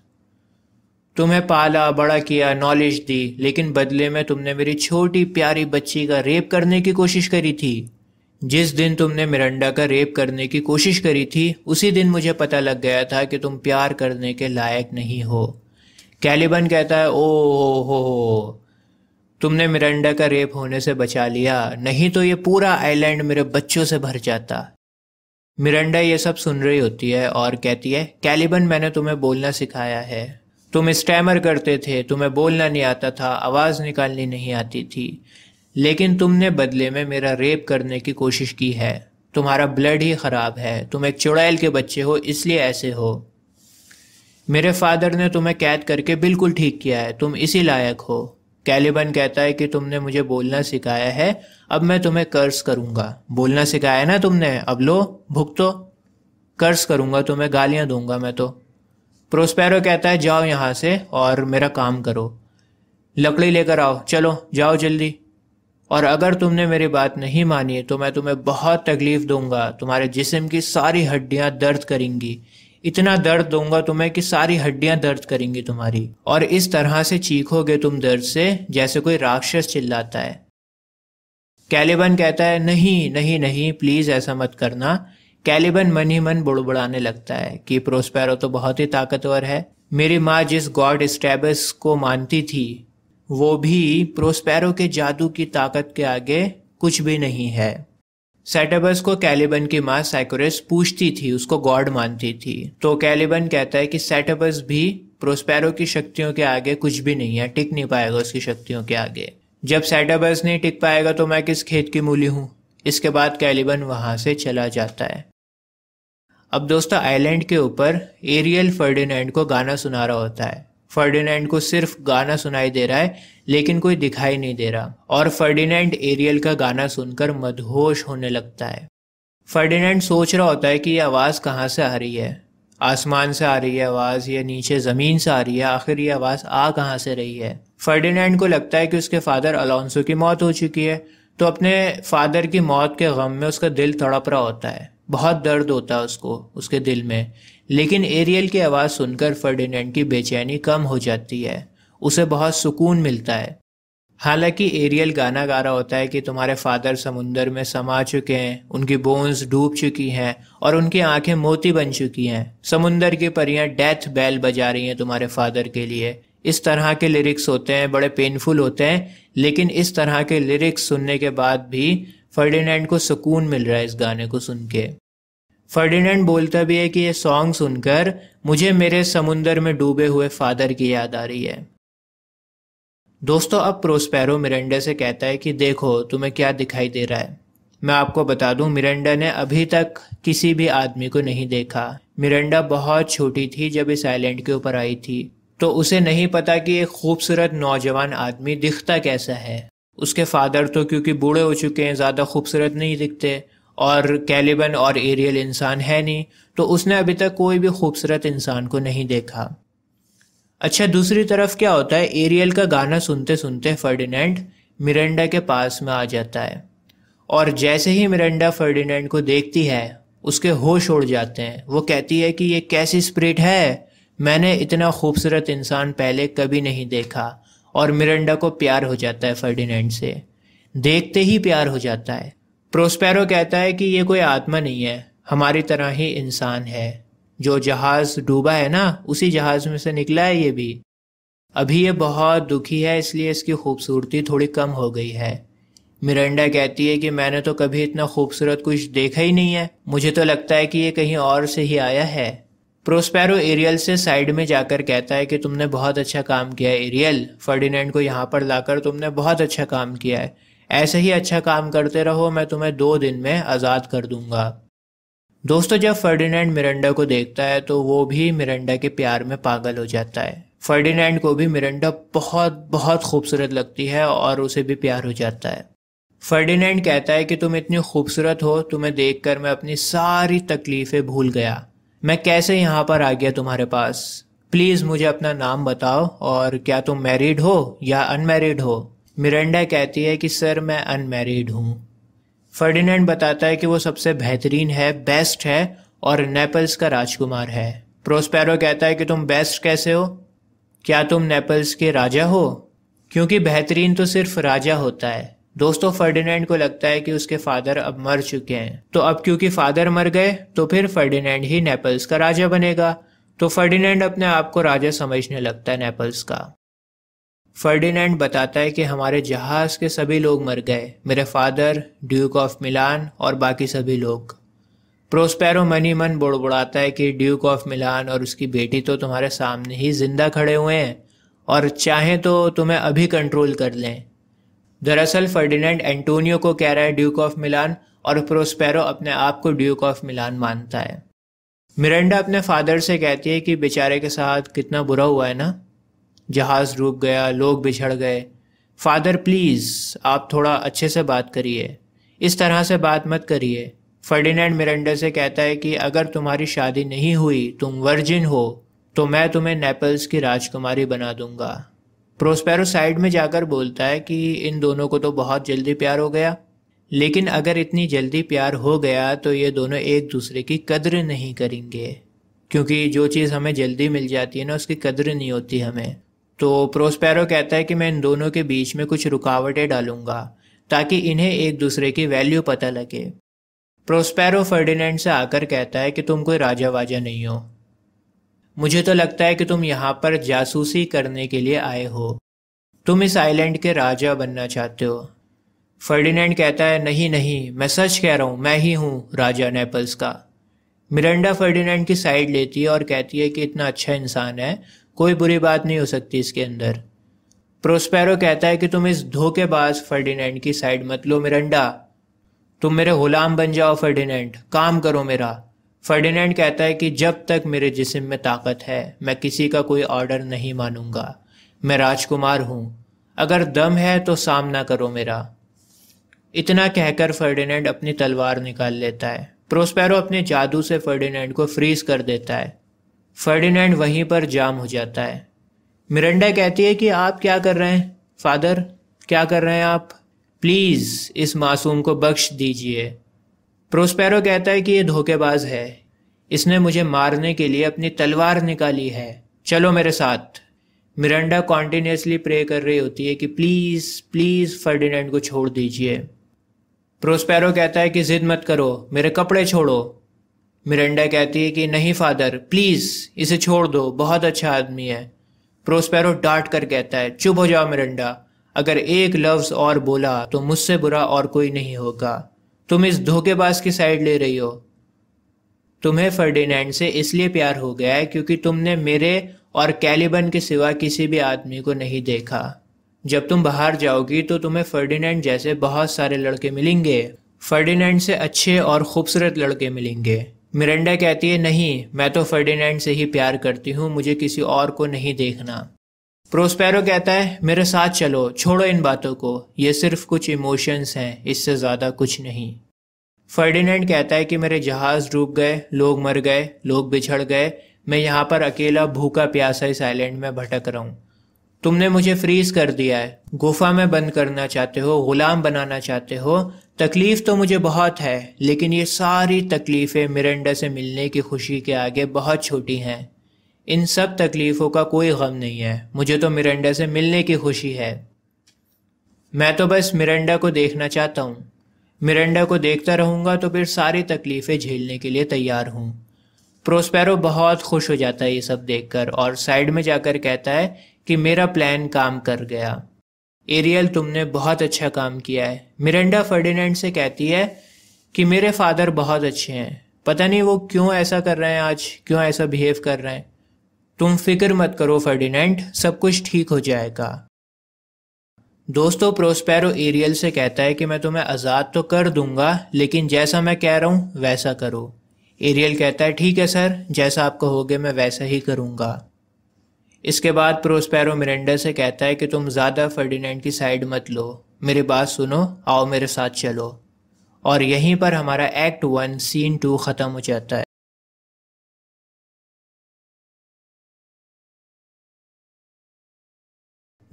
तुम्हें पाला बड़ा किया नॉलेज दी लेकिन बदले में तुमने मेरी छोटी प्यारी बच्ची का रेप करने की कोशिश करी थी जिस दिन तुमने मिरंडा का रेप करने की कोशिश करी थी उसी दिन मुझे पता लग गया था कि तुम प्यार करने के लायक नहीं हो कैलिबन कहता है ओ हो हो हो तुमने मिरंडा का रेप होने से बचा लिया नहीं तो ये पूरा आइलैंड मेरे बच्चों से भर जाता मिरंडा ये सब सुन रही होती है और कहती है कैलिबन मैंने तुम्हें बोलना सिखाया है तुम स्टैमर करते थे तुम्हें बोलना नहीं आता था आवाज़ निकालनी नहीं आती थी लेकिन तुमने बदले में मेरा रेप करने की कोशिश की है तुम्हारा ब्लड ही ख़राब है तुम एक चुड़ैल के बच्चे हो इसलिए ऐसे हो मेरे फादर ने तुम्हें कैद करके बिल्कुल ठीक किया है तुम इसी लायक हो कैलिबन कहता है कि तुमने मुझे बोलना सिखाया है अब मैं तुम्हें कर्ज करूँगा बोलना सिखाया ना तुमने अब लो भुगतो कर्ज करूँगा तुम्हें गालियाँ दूंगा मैं तो प्रोस्पैरो कहता है जाओ यहाँ से और मेरा काम करो लकड़ी लेकर आओ चलो जाओ जल्दी और अगर तुमने मेरी बात नहीं मानी तो मैं तुम्हें बहुत तकलीफ़ दूंगा तुम्हारे जिस्म की सारी हड्डियां दर्द करेंगी इतना दर्द दूंगा तुम्हें कि सारी हड्डियां दर्द करेंगी तुम्हारी और इस तरह से चीखोगे तुम दर्द से जैसे कोई राक्षस चिल्लाता है कैलिबन कहता है नहीं नहीं नहीं प्लीज ऐसा मत करना कैलिबन मन ही मन बुड़बुड़ाने लगता है कि प्रोस्पैरो तो बहुत ही ताकतवर है मेरी माँ जिस गॉड स्टेबस को मानती थी वो भी प्रोस्पैरो के जादू की ताकत के आगे कुछ भी नहीं है सेटबस को कैलिबन की माँ साइकोरेस पूछती थी उसको गॉड मानती थी तो कैलिबन कहता है कि सेटबस भी प्रोस्पैरो की शक्तियों के आगे कुछ भी नहीं है टिक नहीं पाएगा उसकी शक्तियों के आगे जब सेटबस नहीं टिक पाएगा तो मैं किस खेत की मूली हूँ इसके बाद कैलिबन वहां से चला जाता है अब दोस्तों आइलैंड के ऊपर एरियल फर्डिनेंड को गाना सुना रहा होता है फर्डिनेंड को सिर्फ गाना सुनाई दे रहा है लेकिन कोई दिखाई नहीं दे रहा और फर्डिनेंड एरियल का गाना सुनकर मदहोश होने लगता है फर्डिनेंड सोच रहा होता है कि ये आवाज़ कहाँ से आ रही है आसमान से आ रही है आवाज़ या नीचे ज़मीन से आ रही है आखिर ये आवाज़ आ कहाँ से रही है फर्डिनेंड को लगता है कि उसके फादर अलोंसो की मौत हो चुकी है तो अपने फादर की मौत के गम में उसका दिल तड़प रहा होता है बहुत दर्द होता है उसको उसके दिल में लेकिन एरियल की आवाज़ सुनकर फर्डिनेंड की बेचैनी कम हो जाती है उसे बहुत सुकून मिलता है हालांकि एरियल गाना गा रहा होता है कि तुम्हारे फादर समुंदर में समा चुके हैं उनकी बोन्स डूब चुकी हैं और उनकी आंखें मोती बन चुकी हैं समुंदर की परियां डेथ बेल बजा रही हैं तुम्हारे फादर के लिए इस तरह के लिरिक्स होते हैं बड़े पेनफुल होते हैं लेकिन इस तरह के लिरिक्स सुनने के बाद भी फर्डिनेंड को सुकून मिल रहा है इस गाने को सुन के फर्डिनेंड बोलता भी है कि ये सॉन्ग सुनकर मुझे मेरे समुंदर में डूबे हुए फादर की याद आ रही है दोस्तों अब प्रोस्पेरो मिरेंडा से कहता है कि देखो तुम्हें क्या दिखाई दे रहा है मैं आपको बता दूं मिरेंडा ने अभी तक किसी भी आदमी को नहीं देखा मिरेंडा बहुत छोटी थी जब इस आइलैंड के ऊपर आई थी तो उसे नहीं पता कि एक खूबसूरत नौजवान आदमी दिखता कैसा है उसके फादर तो क्योंकि बूढ़े हो चुके हैं ज़्यादा खूबसूरत नहीं दिखते और कैलिबन और एरियल इंसान है नहीं तो उसने अभी तक कोई भी खूबसूरत इंसान को नहीं देखा अच्छा दूसरी तरफ क्या होता है एरियल का गाना सुनते सुनते फर्डिनेंड मिरंडा के पास में आ जाता है और जैसे ही मिरंडा फर्डिनेंड को देखती है उसके होश उड़ जाते हैं वो कहती है कि ये कैसी स्प्रिट है मैंने इतना खूबसूरत इंसान पहले कभी नहीं देखा और मिरंडा को प्यार हो जाता है फर्डिनेंड से देखते ही प्यार हो जाता है प्रोस्पेरो कहता है कि ये कोई आत्मा नहीं है हमारी तरह ही इंसान है जो जहाज डूबा है ना उसी जहाज में से निकला है ये भी अभी ये बहुत दुखी है इसलिए इसकी खूबसूरती थोड़ी कम हो गई है मिरंडा कहती है कि मैंने तो कभी इतना खूबसूरत कुछ देखा ही नहीं है मुझे तो लगता है कि ये कहीं और से ही आया है प्रोस्पेरो एरियल से साइड में जाकर कहता है कि तुमने बहुत अच्छा काम किया है एरियल फर्डिनेंड को यहाँ पर लाकर तुमने बहुत अच्छा काम किया है ऐसे ही अच्छा काम करते रहो मैं तुम्हें दो दिन में आज़ाद कर दूंगा दोस्तों जब फर्डिनेंड मिरंडा को देखता है तो वो भी मिरंडा के प्यार में पागल हो जाता है फर्डिनेंड को भी मिरंडा बहुत बहुत खूबसूरत लगती है और उसे भी प्यार हो जाता है फर्डिनेंड कहता है कि तुम इतनी खूबसूरत हो तुम्हें देख मैं अपनी सारी तकलीफ़ें भूल गया मैं कैसे यहाँ पर आ गया तुम्हारे पास प्लीज़ मुझे अपना नाम बताओ और क्या तुम मैरिड हो या अनमैरिड हो मिरेंडा कहती है कि सर मैं अनमेरिड हूँ फर्डिनेंड बताता है कि वो सबसे बेहतरीन है बेस्ट है और नेपल्स का राजकुमार है प्रोस्पेरो कहता है कि तुम बेस्ट कैसे हो क्या तुम नेपल्स के राजा हो क्योंकि बेहतरीन तो सिर्फ राजा होता है दोस्तों फर्डिनेंड को लगता है कि उसके फादर अब मर चुके हैं तो अब क्योंकि फादर मर गए तो फिर फर्डिनेंड ही नेपल्स का राजा बनेगा तो फर्डिनेंड अपने आप को राजा समझने लगता है नेपल्स का फर्डिनेंड बताता है कि हमारे जहाज़ के सभी लोग मर गए मेरे फादर ड्यूक ऑफ मिलान और बाकी सभी लोग प्रोस्पैरो मनी मन बुड़बुड़ाता है कि ड्यूक ऑफ मिलान और उसकी बेटी तो तुम्हारे सामने ही जिंदा खड़े हुए हैं और चाहें तो तुम्हें अभी कंट्रोल कर लें दरअसल फर्डिनेंड एंटोनियो को कह रहा है ड्यूक ऑफ मिलान और प्रोस्पेरो अपने आप को ड्यूक ऑफ मिलान मानता है मिरेंडा अपने फादर से कहती है कि बेचारे के साथ कितना बुरा हुआ है ना जहाज़ डूब गया लोग बिछड़ गए फादर प्लीज़ आप थोड़ा अच्छे से बात करिए इस तरह से बात मत करिए फर्डिनेंड मिरंडा से कहता है कि अगर तुम्हारी शादी नहीं हुई तुम वर्जिन हो तो मैं तुम्हें नेपल्स की राजकुमारी बना दूंगा प्रोस्पेरो साइड में जाकर बोलता है कि इन दोनों को तो बहुत जल्दी प्यार हो गया लेकिन अगर इतनी जल्दी प्यार हो गया तो ये दोनों एक दूसरे की कद्र नहीं करेंगे क्योंकि जो चीज़ हमें जल्दी मिल जाती है ना उसकी कद्र नहीं होती हमें तो प्रोस्पैरो कहता है कि मैं इन दोनों के बीच में कुछ रुकावटें डालूंगा ताकि इन्हें एक दूसरे की वैल्यू पता लगे प्रोस्पैरो फर्डिनेंड से आकर कहता है कि तुम कोई राजा वाजा नहीं हो मुझे तो लगता है कि तुम यहाँ पर जासूसी करने के लिए आए हो तुम इस आइलैंड के राजा बनना चाहते हो फर्डिनेंड कहता है नहीं नहीं मैं सच कह रहा हूँ मैं ही हूँ राजा नेपल्स का मिरंडा फर्डिनेंड की साइड लेती है और कहती है कि इतना अच्छा इंसान है कोई बुरी बात नहीं हो सकती इसके अंदर प्रोस्पेरो कहता है कि तुम इस धोखेबाज फर्डिनेंड की साइड मत लो मिरंडा तुम मेरे गुलाम बन जाओ फर्डिनेंड काम करो मेरा फर्डिनेंड कहता है कि जब तक मेरे जिसम में ताकत है मैं किसी का कोई ऑर्डर नहीं मानूंगा मैं राजकुमार हूं अगर दम है तो सामना करो मेरा इतना कहकर फर्डिनेंड अपनी तलवार निकाल लेता है प्रोस्पेरो अपने जादू से फर्डिनेंड को फ्रीज कर देता है फर्डिनेंड वहीं पर जाम हो जाता है मिरंडा कहती है कि आप क्या कर रहे हैं फादर क्या कर रहे हैं आप प्लीज़ इस मासूम को बख्श दीजिए प्रोस्पेरो कहता है कि ये धोखेबाज है इसने मुझे मारने के लिए अपनी तलवार निकाली है चलो मेरे साथ मिरंडा कॉन्टीन्यूसली प्रे कर रही होती है कि प्लीज़ प्लीज़ फर्डिनेंड को छोड़ दीजिए प्रोस्पेरो कहता है कि जिद मत करो मेरे कपड़े छोड़ो मिरिंडा कहती है कि नहीं फादर प्लीज़ इसे छोड़ दो बहुत अच्छा आदमी है प्रोस्पेरो डांट कर कहता है चुप हो जाओ मिरिंडा अगर एक लफ्ज़ और बोला तो मुझसे बुरा और कोई नहीं होगा तुम इस धोखेबाज की साइड ले रही हो तुम्हें फर्डिनेंड से इसलिए प्यार हो गया है क्योंकि तुमने मेरे और कैलिबन के सिवा किसी भी आदमी को नहीं देखा जब तुम बाहर जाओगी तो तुम्हें फर्डिनेंड जैसे बहुत सारे लड़के मिलेंगे फर्डिनेंड से अच्छे और खूबसूरत लड़के मिलेंगे मिरेंडा कहती है नहीं मैं तो फर्डिनेंड से ही प्यार करती हूँ मुझे किसी और को नहीं देखना प्रोस्पेरो कहता है मेरे साथ चलो छोड़ो इन बातों को ये सिर्फ कुछ इमोशंस हैं इससे ज़्यादा कुछ नहीं फर्डिनेंड कहता है कि मेरे जहाज़ डूब गए लोग मर गए लोग बिछड़ गए मैं यहाँ पर अकेला भूखा प्यासा इस आइलैंड में भटक रहा हूँ तुमने मुझे फ्रीज कर दिया है गुफा में बंद करना चाहते हो गुलाम बनाना चाहते हो तकलीफ तो मुझे बहुत है लेकिन ये सारी तकलीफ़ें मिरंडा से मिलने की खुशी के आगे बहुत छोटी हैं इन सब तकलीफ़ों का कोई गम नहीं है मुझे तो मिरंडा से मिलने की खुशी है मैं तो बस मिरंडा को देखना चाहता हूँ मिरंडा को देखता रहूँगा तो फिर सारी तकलीफ़ें झेलने के लिए तैयार हूँ प्रोस्पैरो बहुत खुश हो जाता है ये सब देखकर और साइड में जाकर कहता है कि मेरा प्लान काम कर गया एरियल तुमने बहुत अच्छा काम किया है मिरेंडा फर्डिनेंड से कहती है कि मेरे फादर बहुत अच्छे हैं पता नहीं वो क्यों ऐसा कर रहे हैं आज क्यों ऐसा बिहेव कर रहे हैं तुम फिक्र मत करो फर्डिनेंड सब कुछ ठीक हो जाएगा दोस्तों प्रोस्पैरो एरियल से कहता है कि मैं तुम्हें आज़ाद तो कर दूंगा लेकिन जैसा मैं कह रहा हूँ वैसा करो एरियल कहता है ठीक है सर जैसा आप कहोगे मैं वैसा ही करूँगा इसके बाद प्रोस्पैरो मिरेंडा से कहता है कि तुम ज़्यादा फर्डिनेंड की साइड मत लो मेरी बात सुनो आओ मेरे साथ चलो और यहीं पर हमारा एक्ट वन सीन टू ख़त्म हो जाता है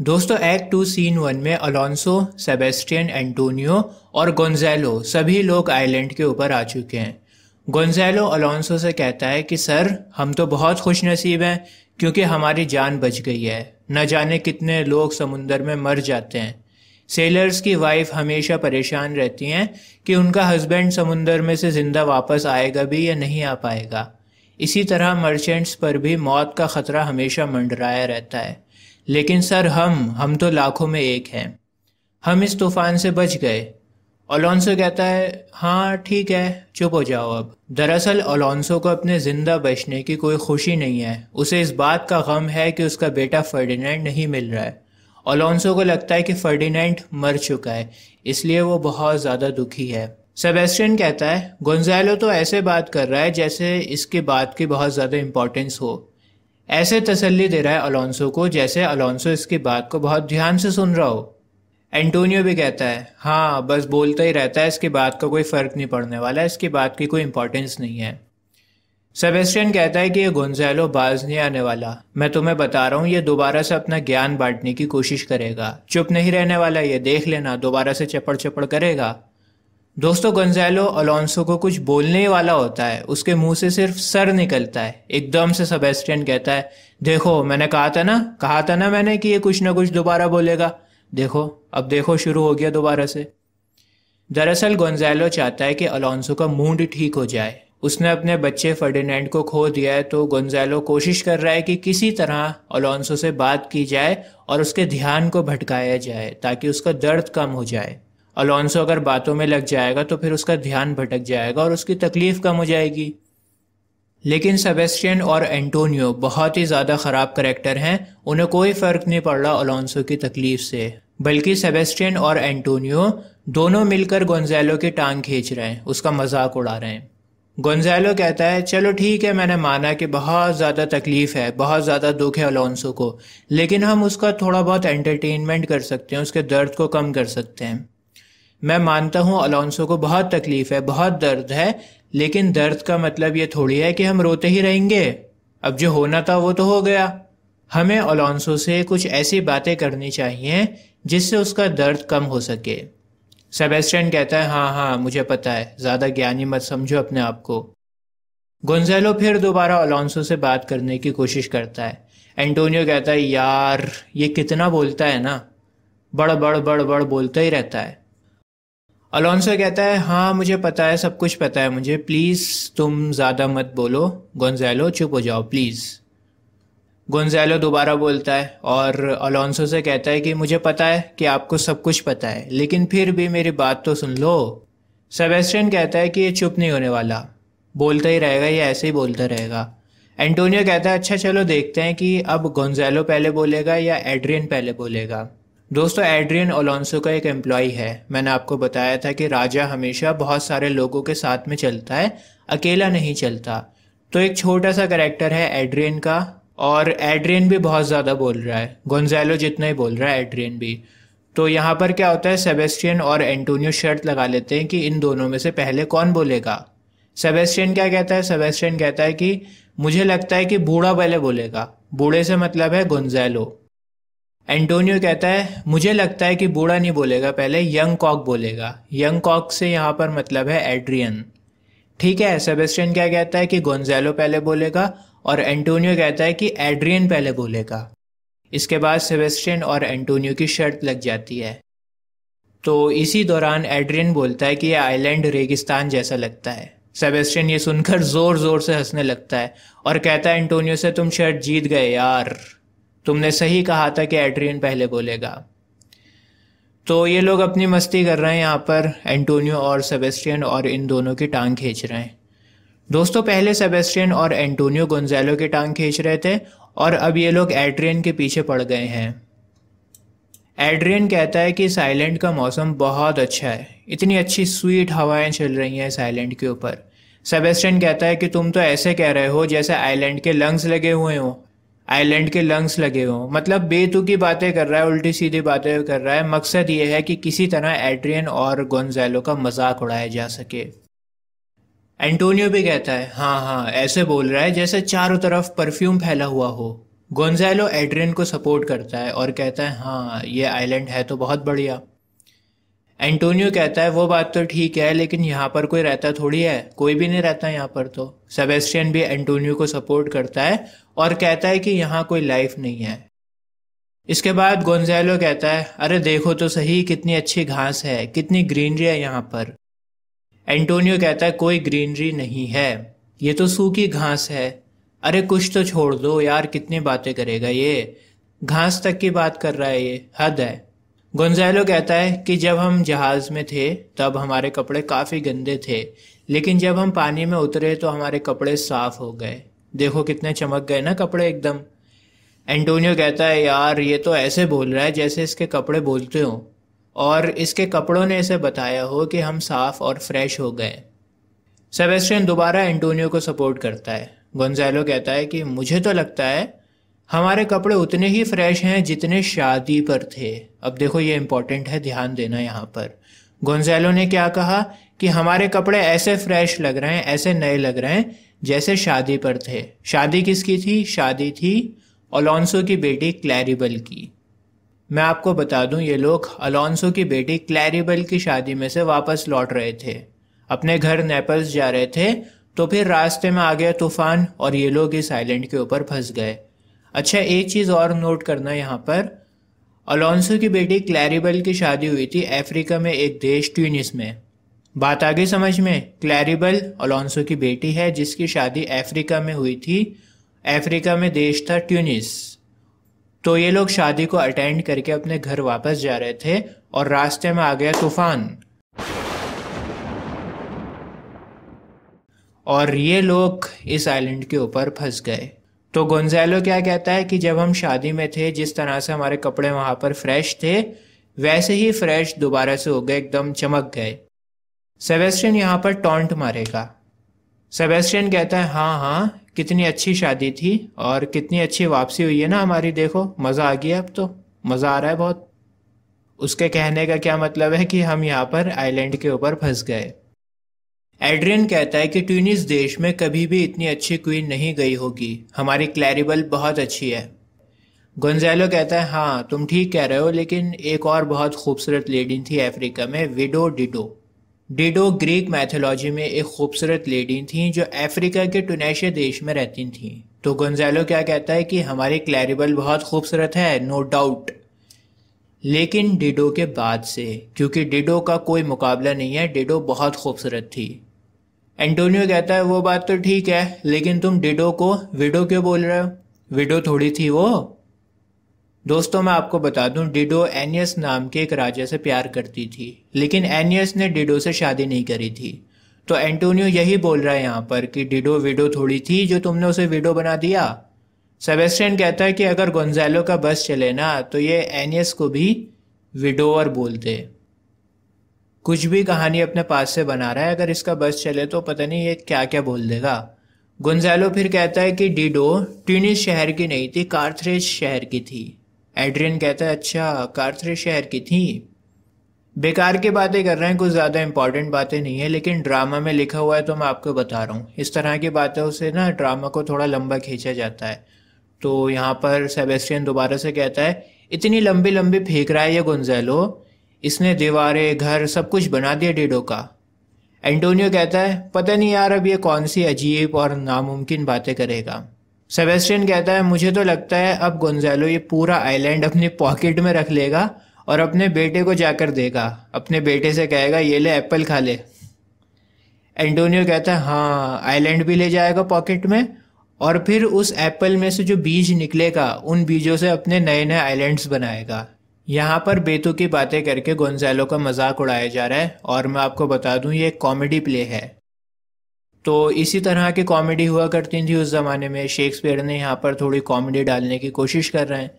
दोस्तों एक्ट टू सीन वन में अलोंसो सेबेस्टियन एंटोनियो और गोंजेलो सभी लोग आइलैंड के ऊपर आ चुके हैं गोंजेलो अलोंसो से कहता है कि सर हम तो बहुत खुश नसीब हैं क्योंकि हमारी जान बच गई है न जाने कितने लोग समुंदर में मर जाते हैं सेलर्स की वाइफ हमेशा परेशान रहती हैं कि उनका हस्बैंड समुंदर में से ज़िंदा वापस आएगा भी या नहीं आ पाएगा इसी तरह मर्चेंट्स पर भी मौत का ख़तरा हमेशा मंडराया रहता है लेकिन सर हम हम तो लाखों में एक हैं हम इस तूफ़ान से बच गए ओलोंसो कहता है हाँ ठीक है चुप हो जाओ अब दरअसल ओलोंसो को अपने ज़िंदा बचने की कोई खुशी नहीं है उसे इस बात का गम है कि उसका बेटा फर्डिनेंड नहीं मिल रहा है ओलोंसो को लगता है कि फर्डिनेंड मर चुका है इसलिए वो बहुत ज़्यादा दुखी है सेबेस्टियन कहता है गोंजालो तो ऐसे बात कर रहा है जैसे इसकी बात की बहुत ज़्यादा इंपॉर्टेंस हो ऐसे तसल्ली दे रहा है अलोंसो को जैसे अलोंसो इसकी बात को बहुत ध्यान से सुन रहा हो एंटोनियो भी कहता है हाँ बस बोलता ही रहता है इसके बात का कोई फ़र्क नहीं पड़ने वाला इसकी बात की कोई इंपॉर्टेंस नहीं है सेबेस्टियन कहता है कि ये गुंजैलो बाज नहीं आने वाला मैं तुम्हें बता रहा हूँ ये दोबारा से अपना ज्ञान बांटने की कोशिश करेगा चुप नहीं रहने वाला ये देख लेना दोबारा से चपड़ चपड़ करेगा दोस्तों गंजैलो अलोंसो को कुछ बोलने ही वाला होता है उसके मुंह से सिर्फ सर निकलता है एकदम से सबेस्टियन कहता है देखो मैंने कहा था ना कहा था ना मैंने कि ये कुछ ना कुछ दोबारा बोलेगा देखो अब देखो शुरू हो गया दोबारा से दरअसल गोंजैलो चाहता है कि अलोंसो का मूड ठीक हो जाए उसने अपने बच्चे फर्डिनेंड को खो दिया है तो गोंजैलो कोशिश कर रहा है कि किसी तरह अलोंसो से बात की जाए और उसके ध्यान को भटकाया जाए ताकि उसका दर्द कम हो जाए अलोंसो अगर बातों में लग जाएगा तो फिर उसका ध्यान भटक जाएगा और उसकी तकलीफ़ कम हो जाएगी लेकिन सेबेस्टियन और एंटोनियो बहुत ही ज़्यादा ख़राब करेक्टर हैं उन्हें कोई फ़र्क नहीं पड़ रहा अलोंसो की तकलीफ से बल्कि सेबेस्टियन और एंटोनियो दोनों मिलकर गोंजालो की टांग खींच रहे हैं उसका मजाक उड़ा रहे हैं गोंजालो कहता है चलो ठीक है मैंने माना कि बहुत ज़्यादा तकलीफ़ है बहुत ज़्यादा दुख है अलोंसो को लेकिन हम उसका थोड़ा बहुत एंटरटेनमेंट कर सकते हैं उसके दर्द को कम कर सकते हैं मैं मानता हूँ अलोंसो को बहुत तकलीफ है बहुत दर्द है लेकिन दर्द का मतलब ये थोड़ी है कि हम रोते ही रहेंगे अब जो होना था वो तो हो गया हमें अलोंसो से कुछ ऐसी बातें करनी चाहिए जिससे उसका दर्द कम हो सके सेबेस्टियन कहता है हाँ हाँ मुझे पता है ज़्यादा ज्ञानी मत समझो अपने आप को गोंजेलो फिर दोबारा अलोंसो से बात करने की कोशिश करता है एंटोनियो कहता है यार ये कितना बोलता है ना बड़ बड़ बड़ बड़ बोलता ही रहता है अलोंसो कहता है हाँ मुझे पता है सब कुछ पता है मुझे प्लीज़ तुम ज़्यादा मत बोलो गोंजैलो चुप हो जाओ प्लीज़ गोंजैलो दोबारा बोलता है और अलोंसो से कहता है कि मुझे पता है कि आपको सब कुछ पता है लेकिन फिर भी मेरी बात तो सुन लो सेबेस्टियन कहता है कि ये चुप नहीं होने वाला बोलता ही रहेगा ये ऐसे ही बोलता रहेगा एंटोनियो कहता है अच्छा चलो देखते हैं कि अब गोंजैलो पहले बोलेगा या एड्रियन पहले बोलेगा दोस्तों एड्रियन ओलोंसो का एक एम्प्लॉई है मैंने आपको बताया था कि राजा हमेशा बहुत सारे लोगों के साथ में चलता है अकेला नहीं चलता तो एक छोटा सा करेक्टर है एड्रियन का और एड्रियन भी बहुत ज़्यादा बोल रहा है गोंजेलो जितना ही बोल रहा है एड्रियन भी तो यहाँ पर क्या होता है सेबेस्टियन और एंटोनियो शर्त लगा लेते हैं कि इन दोनों में से पहले कौन बोलेगा सेबेस्टियन क्या कहता है सेबेस्टियन कहता है कि मुझे लगता है कि बूढ़ा पहले बोलेगा बूढ़े से मतलब है गुंजैलो एंटोनियो कहता है मुझे लगता है कि बूढ़ा नहीं बोलेगा पहले यंग कॉक बोलेगा यंग कॉक से यहाँ पर मतलब है एड्रियन ठीक है सेबेस्टियन क्या कहता है कि गोंजेलो पहले बोलेगा और एंटोनियो कहता है कि एड्रियन पहले बोलेगा इसके बाद सेबेस्टियन और एंटोनियो की शर्त लग जाती है तो इसी दौरान एड्रियन बोलता है कि यह आइलैंड रेगिस्तान जैसा लगता है सेबेस्टियन ये सुनकर ज़ोर ज़ोर से हंसने लगता है और कहता है एंटोनियो से तुम शर्ट जीत गए यार तुमने सही कहा था कि एड्रियन पहले बोलेगा तो ये लोग अपनी मस्ती कर रहे हैं यहाँ पर एंटोनियो और सेबेस्टियन और इन दोनों की टांग खींच रहे हैं दोस्तों पहले सेबेस्टियन और एंटोनियो गोंजालो की टांग खींच रहे थे और अब ये लोग एड्रियन के पीछे पड़ गए हैं एड्रियन कहता है कि साइलेंट का मौसम बहुत अच्छा है इतनी अच्छी स्वीट हवाएं चल रही हैं साइलेंट के ऊपर सेबेस्टियन कहता है कि तुम तो ऐसे कह रहे हो जैसे आइलैंड के लंग्स लगे हुए हो आइलैंड के लंग्स लगे हों मतलब बेतुकी बातें कर रहा है उल्टी सीधी बातें कर रहा है मकसद ये है कि किसी तरह एड्रियन और गोंजालो का मजाक उड़ाया जा सके एंटोनियो भी कहता है हाँ हाँ ऐसे बोल रहा है जैसे चारों तरफ परफ्यूम फैला हुआ हो गोंजालो एड्रियन को सपोर्ट करता है और कहता है हाँ ये आइलैंड है तो बहुत बढ़िया एंटोनियो कहता है वो बात तो ठीक है लेकिन यहाँ पर कोई रहता थोड़ी है कोई भी नहीं रहता यहाँ पर तो सेबेस्टियन भी एंटोनियो को सपोर्ट करता है और कहता है कि यहाँ कोई लाइफ नहीं है इसके बाद गोंजेलो कहता है अरे देखो तो सही कितनी अच्छी घास है कितनी ग्रीनरी है यहाँ पर एंटोनियो कहता है कोई ग्रीनरी नहीं है ये तो सूखी घास है अरे कुछ तो छोड़ दो यार कितनी बातें करेगा ये घास तक की बात कर रहा है ये हद है गोंजालो कहता है कि जब हम जहाज़ में थे तब हमारे कपड़े काफ़ी गंदे थे लेकिन जब हम पानी में उतरे तो हमारे कपड़े साफ हो गए देखो कितने चमक गए ना कपड़े एकदम एंटोनियो कहता है यार ये तो ऐसे बोल रहा है जैसे इसके कपड़े बोलते हो और इसके कपड़ों ने इसे बताया हो कि हम साफ और फ्रेश हो गए सेबेस्टियन दोबारा एंटोनियो को सपोर्ट करता है गोंजालो कहता है कि मुझे तो लगता है हमारे कपड़े उतने ही फ्रेश हैं जितने शादी पर थे अब देखो ये इम्पोर्टेंट है ध्यान देना यहाँ पर गोंजैलो ने क्या कहा कि हमारे कपड़े ऐसे फ्रेश लग रहे हैं ऐसे नए लग रहे हैं जैसे शादी पर थे शादी किसकी थी शादी थी अलोंसो की बेटी क्लैरिबल की मैं आपको बता दूं ये लोग अलोंसो की बेटी क्लैरिबल की शादी में से वापस लौट रहे थे अपने घर नेपल्स जा रहे थे तो फिर रास्ते में आ गया तूफान और ये लोग इस आइलैंड के ऊपर फंस गए अच्छा एक चीज़ और नोट करना यहाँ पर अलोंसो की बेटी क्लैरिबल की शादी हुई थी अफ्रीका में एक देश ट्यूनिस में बात आगे समझ में क्लैरिबल अलोंसो की बेटी है जिसकी शादी अफ्रीका में हुई थी अफ्रीका में देश था ट्यूनिस तो ये लोग शादी को अटेंड करके अपने घर वापस जा रहे थे और रास्ते में आ गया तूफान और ये लोग इस आइलैंड के ऊपर फंस गए तो गोंजैलो क्या कहता है कि जब हम शादी में थे जिस तरह से हमारे कपड़े वहां पर फ्रेश थे वैसे ही फ्रेश दोबारा से हो गए एकदम चमक गए सेबेस्टियन यहाँ पर टॉन्ट मारेगा सेबेस्टियन कहता है हाँ हाँ कितनी अच्छी शादी थी और कितनी अच्छी वापसी हुई है ना हमारी देखो मज़ा आ गया अब तो मज़ा आ रहा है बहुत उसके कहने का क्या मतलब है कि हम यहाँ पर आइलैंड के ऊपर फंस गए एड्रियन कहता है कि ट्यूनिस देश में कभी भी इतनी अच्छी क्वीन नहीं गई होगी हमारी क्लैरिबल बहुत अच्छी है गोंजालो कहता है हाँ तुम ठीक कह रहे हो लेकिन एक और बहुत खूबसूरत लेडी थी अफ्रीका में widow Dido Dido Greek mythology में एक खूबसूरत लेडी थी जो अफ्रीका के टूनेशिया देश में रहती थी तो गोंजालो क्या कहता है कि हमारी क्लैरिबल बहुत खूबसूरत है नो डाउट लेकिन डिडो के बाद से क्योंकि डिडो का कोई मुकाबला नहीं है डिडो बहुत खूबसूरत थी एंटोनियो कहता है वो बात तो ठीक है लेकिन तुम डिडो को विडो क्यों बोल रहे हो विडो थोड़ी थी वो दोस्तों मैं आपको बता दूं डिडो एनियस नाम के एक राजा से प्यार करती थी लेकिन एनियस ने डिडो से शादी नहीं करी थी तो एंटोनियो यही बोल रहा है यहाँ पर कि डिडो विडो थोड़ी थी जो तुमने उसे विडो बना दिया सेबेस्टियन कहता है कि अगर गोंजेलो का बस चले ना तो ये एनियस को भी विडोवर बोलते कुछ भी कहानी अपने पास से बना रहा है अगर इसका बस चले तो पता नहीं ये क्या क्या बोल देगा गुंजैलो फिर कहता है कि डीडो ट्यूनिस शहर की नहीं थी कार्थरेज शहर की थी एड्रियन कहता है अच्छा कार्थरेज शहर की थी बेकार की बातें कर रहे हैं कुछ ज़्यादा इंपॉर्टेंट बातें नहीं है लेकिन ड्रामा में लिखा हुआ है तो मैं आपको बता रहा हूँ इस तरह की बातों से ना ड्रामा को थोड़ा लंबा खींचा जाता है तो यहाँ पर सेबेस्टियन दोबारा से कहता है इतनी लंबी लंबी फेंक रहा है ये गुंजेलो इसने दीवारें घर सब कुछ बना दिया डेडो का एंटोनियो कहता है पता नहीं यार अब ये कौन सी अजीब और नामुमकिन बातें करेगा सेबेस्टियन कहता है मुझे तो लगता है अब गोंजालो ये पूरा आइलैंड अपने पॉकेट में रख लेगा और अपने बेटे को जाकर देगा अपने बेटे से कहेगा ये ले एप्पल खा ले एंटोनियो कहता है हाँ आइलैंड भी ले जाएगा पॉकेट में और फिर उस एप्पल में से जो बीज निकलेगा उन बीजों से अपने नए नए आइलैंड्स बनाएगा यहाँ पर बेतु की बातें करके गोंजैलो का मजाक उड़ाया जा रहा है और मैं आपको बता दूँ ये कॉमेडी प्ले है तो इसी तरह की कॉमेडी हुआ करती थी उस ज़माने में शेक्सपियर ने यहाँ पर थोड़ी कॉमेडी डालने की कोशिश कर रहे हैं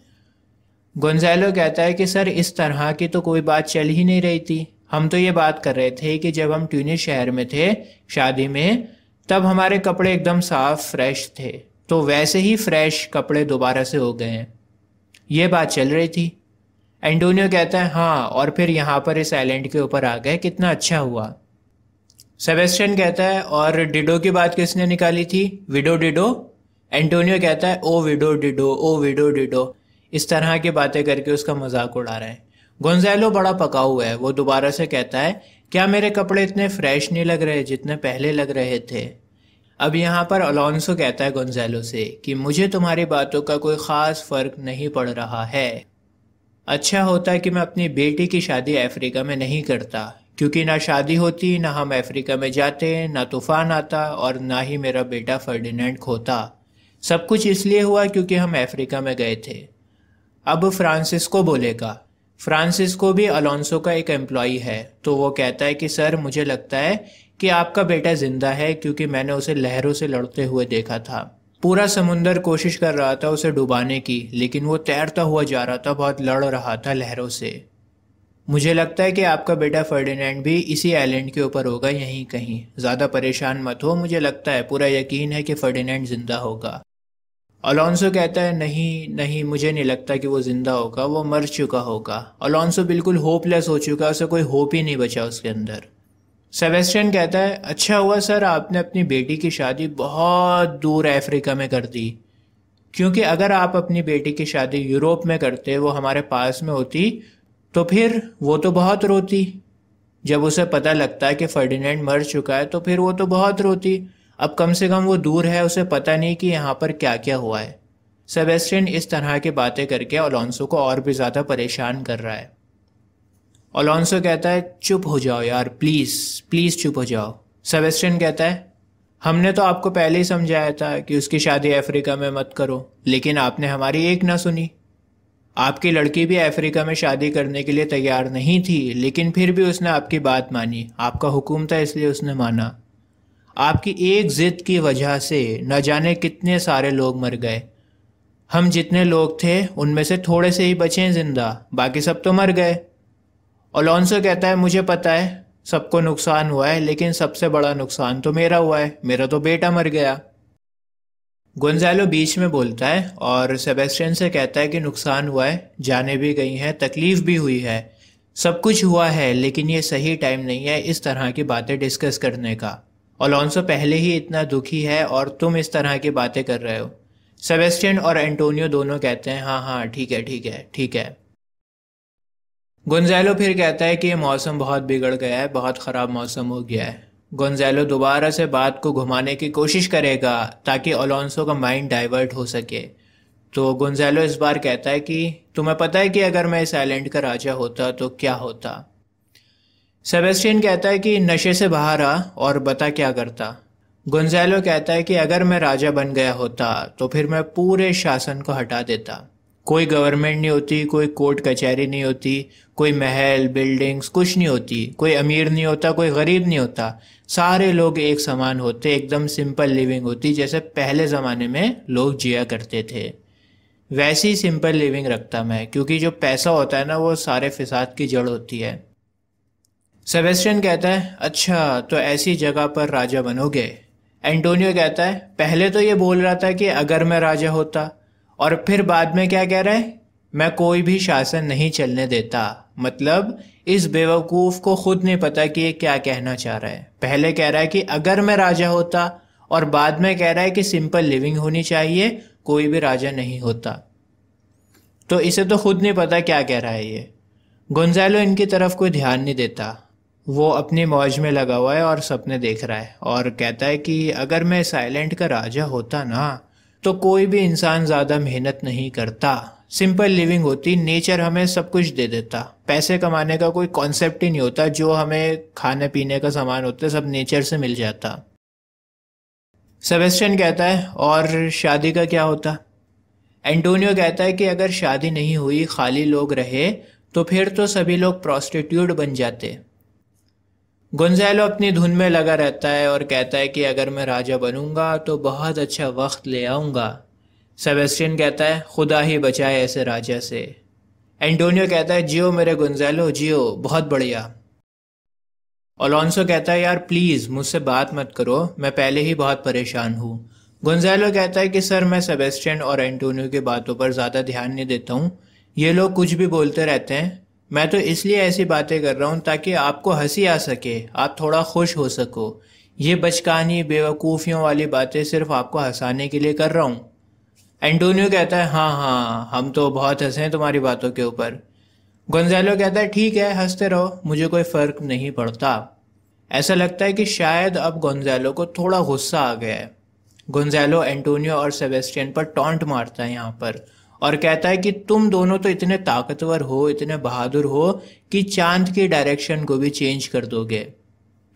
गोंजैलो कहता है कि सर इस तरह की तो कोई बात चल ही नहीं रही थी हम तो ये बात कर रहे थे कि जब हम ट्यूनिस शहर में थे शादी में तब हमारे कपड़े एकदम साफ फ्रेश थे तो वैसे ही फ्रेश कपड़े दोबारा से हो गए हैं ये बात चल रही थी एंटोनियो कहता है हाँ और फिर यहाँ पर इस आइलैंड के ऊपर आ गए कितना अच्छा हुआ सेबेस्टियन कहता है और डिडो की बात किसने निकाली थी विडो डिडो एंटोनियो कहता है ओ विडो डिडो ओ विडो डिडो इस तरह की बातें करके उसका मजाक उड़ा रहे हैं गोंजेलो बड़ा पका हुआ है वो दोबारा से कहता है क्या मेरे कपड़े इतने फ्रेश नहीं लग रहे जितने पहले लग रहे थे अब यहाँ पर अलोंसो कहता है गोंजालो से कि मुझे तुम्हारी बातों का कोई ख़ास फ़र्क नहीं पड़ रहा है अच्छा होता कि मैं अपनी बेटी की शादी अफ्रीका में नहीं करता क्योंकि ना शादी होती ना हम अफ्रीका में जाते ना तूफान आता और ना ही मेरा बेटा फर्डिनेंड खोता सब कुछ इसलिए हुआ क्योंकि हम अफ्रीका में गए थे अब फ्रांसिस्को बोलेगा फ्रांसिस्को भी अलोंसो का एक एम्प्लॉई है तो वो कहता है कि सर मुझे लगता है कि आपका बेटा जिंदा है क्योंकि मैंने उसे लहरों से लड़ते हुए देखा था पूरा समुंदर कोशिश कर रहा था उसे डुबाने की लेकिन वो तैरता हुआ जा रहा था बहुत लड़ रहा था लहरों से मुझे लगता है कि आपका बेटा फर्डिनेंड भी इसी आइलैंड के ऊपर होगा यहीं कहीं ज़्यादा परेशान मत हो मुझे लगता है पूरा यकीन है कि फर्डिनेंड ज़िंदा होगा अलोंसो कहता है नहीं नहीं मुझे नहीं लगता कि वो ज़िंदा होगा वो मर चुका होगा अलोंसो बिल्कुल होपलेस हो चुका उसे कोई होप ही नहीं बचा उसके अंदर सेबेस्टियन कहता है अच्छा हुआ सर आपने अपनी बेटी की शादी बहुत दूर अफ्रीका में कर दी क्योंकि अगर आप अपनी बेटी की शादी यूरोप में करते वो हमारे पास में होती तो फिर वो तो बहुत रोती जब उसे पता लगता है कि फर्डिनेंड मर चुका है तो फिर वो तो बहुत रोती अब कम से कम वो दूर है उसे पता नहीं कि यहाँ पर क्या क्या हुआ है सेबेस्टियन इस तरह की बातें करके अलोंसो को और भी ज़्यादा परेशान कर रहा है ओलोंसो कहता है चुप हो जाओ यार प्लीज़ प्लीज़ चुप हो जाओ सेवेस्टियन कहता है हमने तो आपको पहले ही समझाया था कि उसकी शादी अफ्रीका में मत करो लेकिन आपने हमारी एक ना सुनी आपकी लड़की भी अफ्रीका में शादी करने के लिए तैयार नहीं थी लेकिन फिर भी उसने आपकी बात मानी आपका हुक्म था इसलिए उसने माना आपकी एक ज़िद की वजह से न जाने कितने सारे लोग मर गए हम जितने लोग थे उनमें से थोड़े से ही बचे हैं जिंदा बाकी सब तो मर गए ओलोंसो कहता है मुझे पता है सबको नुकसान हुआ है लेकिन सबसे बड़ा नुकसान तो मेरा हुआ है मेरा तो बेटा मर गया गोंजालो बीच में बोलता है और सेबेस्टियन से कहता है कि नुकसान हुआ है जाने भी गई हैं तकलीफ भी हुई है सब कुछ हुआ है लेकिन ये सही टाइम नहीं है इस तरह की बातें डिस्कस करने का ओलोंसो पहले ही इतना दुखी है और तुम इस तरह की बातें कर रहे हो सेबेस्टियन और एंटोनियो दोनों कहते हैं हाँ हाँ ठीक है ठीक है ठीक है गुंजैलो फिर कहता है कि ये मौसम बहुत बिगड़ गया है बहुत ख़राब मौसम हो गया है गुंजैलो दोबारा से बात को घुमाने की कोशिश करेगा ताकि ओलोंसो का माइंड डाइवर्ट हो सके तो गुंजैलो इस बार कहता है कि तुम्हें पता है कि अगर मैं इस आइलैंड का राजा होता तो क्या होता सेबेस्टियन कहता है कि नशे से बाहर आ और बता क्या करता गुंजैलो कहता है कि अगर मैं राजा बन गया होता तो फिर मैं पूरे शासन को हटा देता कोई गवर्नमेंट नहीं होती कोई कोर्ट कचहरी नहीं होती कोई महल बिल्डिंग्स कुछ नहीं होती कोई अमीर नहीं होता कोई गरीब नहीं होता सारे लोग एक समान होते एकदम सिंपल लिविंग होती जैसे पहले ज़माने में लोग जिया करते थे वैसी सिंपल लिविंग रखता मैं क्योंकि जो पैसा होता है ना वो सारे फिसाद की जड़ होती है सेबेस्टियन कहता है अच्छा तो ऐसी जगह पर राजा बनोगे एंटोनियो कहता है पहले तो ये बोल रहा था कि अगर मैं राजा होता और फिर बाद में क्या कह रहा है मैं कोई भी शासन नहीं चलने देता मतलब इस बेवकूफ़ को खुद नहीं पता कि ये क्या कहना चाह रहा है पहले कह रहा है कि अगर मैं राजा होता और बाद में कह रहा है कि सिंपल लिविंग होनी चाहिए कोई भी राजा नहीं होता तो इसे तो खुद नहीं पता क्या कह रहा है ये गुंजालो इनकी तरफ कोई ध्यान नहीं देता वो अपनी मौज में लगा हुआ है और सपने देख रहा है और कहता है कि अगर मैं साइलेंट का राजा होता ना तो कोई भी इंसान ज़्यादा मेहनत नहीं करता सिंपल लिविंग होती नेचर हमें सब कुछ दे देता पैसे कमाने का कोई कॉन्सेप्ट ही नहीं होता जो हमें खाने पीने का सामान होता है सब नेचर से मिल जाता सेबेस्टियन कहता है और शादी का क्या होता एंटोनियो कहता है कि अगर शादी नहीं हुई खाली लोग रहे तो फिर तो सभी लोग प्रॉस्टिट्यूट बन जाते गुंजैलो अपनी धुन में लगा रहता है और कहता है कि अगर मैं राजा बनूंगा तो बहुत अच्छा वक्त ले आऊँगा सेबेस्टियन कहता है खुदा ही बचाए ऐसे राजा से एंटोनियो कहता है जियो मेरे गुंजैलो जियो बहुत बढ़िया ओलॉन्सो कहता है यार प्लीज़ मुझसे बात मत करो मैं पहले ही बहुत परेशान हूँ गुंजैलो कहता है कि सर मैं सेबेस्टियन और एंटोनियो की बातों पर ज़्यादा ध्यान नहीं देता हूँ ये लोग कुछ भी बोलते रहते हैं मैं तो इसलिए ऐसी बातें कर रहा हूँ ताकि आपको हंसी आ सके आप थोड़ा खुश हो सको ये बचकानी बेवकूफ़ियों वाली बातें सिर्फ आपको हंसाने के लिए कर रहा हूँ एंटोनियो कहता है हाँ हाँ हम तो बहुत हंसे हैं तुम्हारी बातों के ऊपर गंजैलो कहता है ठीक है हंसते रहो मुझे कोई फ़र्क नहीं पड़ता ऐसा लगता है कि शायद अब गंजैलो को थोड़ा गुस्सा आ गया है गंजैलो एंटोनियो और सेबेस्टियन पर टॉन्ट मारता है यहाँ पर और कहता है कि तुम दोनों तो इतने ताकतवर हो इतने बहादुर हो कि चांद की डायरेक्शन को भी चेंज कर दोगे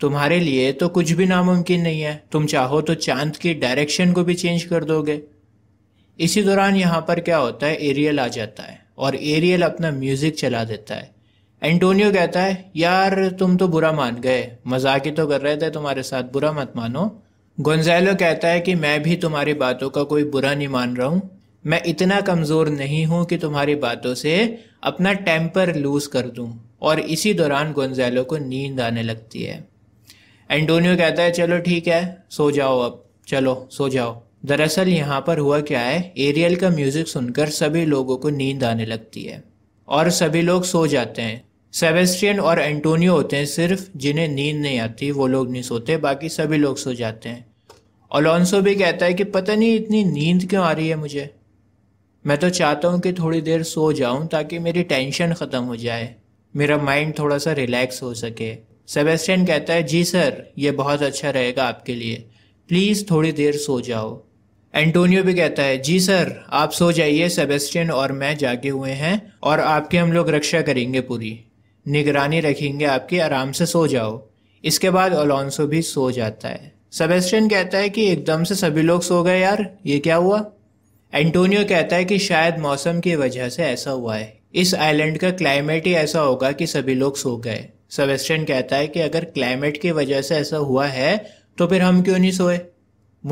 तुम्हारे लिए तो कुछ भी नामुमकिन नहीं है तुम चाहो तो चांद की डायरेक्शन को भी चेंज कर दोगे इसी दौरान यहाँ पर क्या होता है एरियल आ जाता है और एरियल अपना म्यूजिक चला देता है एंटोनियो कहता है यार तुम तो बुरा मान गए मजाक ही तो कर रहे थे तुम्हारे साथ बुरा मत मानो गोंजैलो कहता है कि मैं भी तुम्हारी बातों का कोई बुरा नहीं मान रहा हूँ मैं इतना कमज़ोर नहीं हूँ कि तुम्हारी बातों से अपना टेम्पर लूज़ कर दूँ और इसी दौरान गंजैलो को नींद आने लगती है एंटोनियो कहता है चलो ठीक है सो जाओ अब चलो सो जाओ दरअसल यहाँ पर हुआ क्या है एरियल का म्यूज़िक सुनकर सभी लोगों को नींद आने लगती है और सभी लोग सो जाते हैं सेवेस्ट्रियन और एंटोनियो होते हैं सिर्फ जिन्हें नींद नहीं आती वो लोग नहीं सोते बाकी सभी लोग सो जाते हैं अलोंसो भी कहता है कि पता नहीं इतनी नींद क्यों आ रही है मुझे मैं तो चाहता हूँ कि थोड़ी देर सो जाऊँ ताकि मेरी टेंशन ख़त्म हो जाए मेरा माइंड थोड़ा सा रिलैक्स हो सके सेबेस्टियन कहता है जी सर ये बहुत अच्छा रहेगा आपके लिए प्लीज़ थोड़ी देर सो जाओ एंटोनियो भी कहता है जी सर आप सो जाइए सेबेस्टियन और मैं जागे हुए हैं और आपकी हम लोग रक्षा करेंगे पूरी निगरानी रखेंगे आपकी आराम से सो जाओ इसके बाद अलोंसो भी सो जाता है सेबेस्टियन कहता है कि एकदम से सभी लोग सो गए यार ये क्या हुआ एंटोनियो कहता है कि शायद मौसम की वजह से ऐसा हुआ है इस आइलैंड का क्लाइमेट ही ऐसा होगा कि सभी लोग सो गए सवेस्टन कहता है कि अगर क्लाइमेट की वजह से ऐसा हुआ है तो फिर हम क्यों नहीं सोए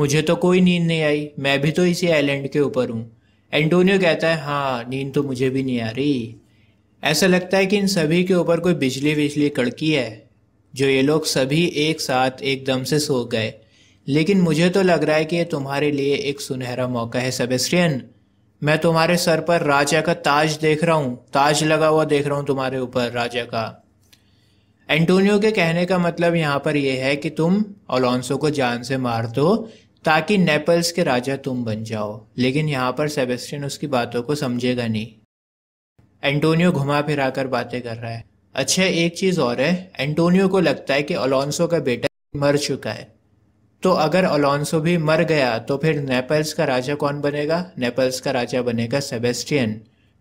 मुझे तो कोई नींद नहीं आई मैं भी तो इसी आइलैंड के ऊपर हूँ एंटोनियो कहता है हाँ नींद तो मुझे भी नहीं आ रही ऐसा लगता है कि इन सभी के ऊपर कोई बिजली बिजली कड़की है जो ये लोग सभी एक साथ एकदम से सो गए लेकिन मुझे तो लग रहा है कि ये तुम्हारे लिए एक सुनहरा मौका है सबेस्ट्रियन मैं तुम्हारे सर पर राजा का ताज देख रहा हूँ ताज लगा हुआ देख रहा हूँ तुम्हारे ऊपर राजा का एंटोनियो के कहने का मतलब यहाँ पर यह है कि तुम ओलोंसो को जान से मार दो ताकि नेपल्स के राजा तुम बन जाओ लेकिन यहाँ पर सेबेस्टियन उसकी बातों को समझेगा नहीं एंटोनियो घुमा फिरा कर बातें कर रहा है अच्छा एक चीज़ और है एंटोनियो को लगता है कि ओलोंसो का बेटा मर चुका है तो अगर अलोंसो भी मर गया तो फिर नेपल्स का राजा कौन बनेगा नेपल्स का राजा बनेगा सेबेस्टियन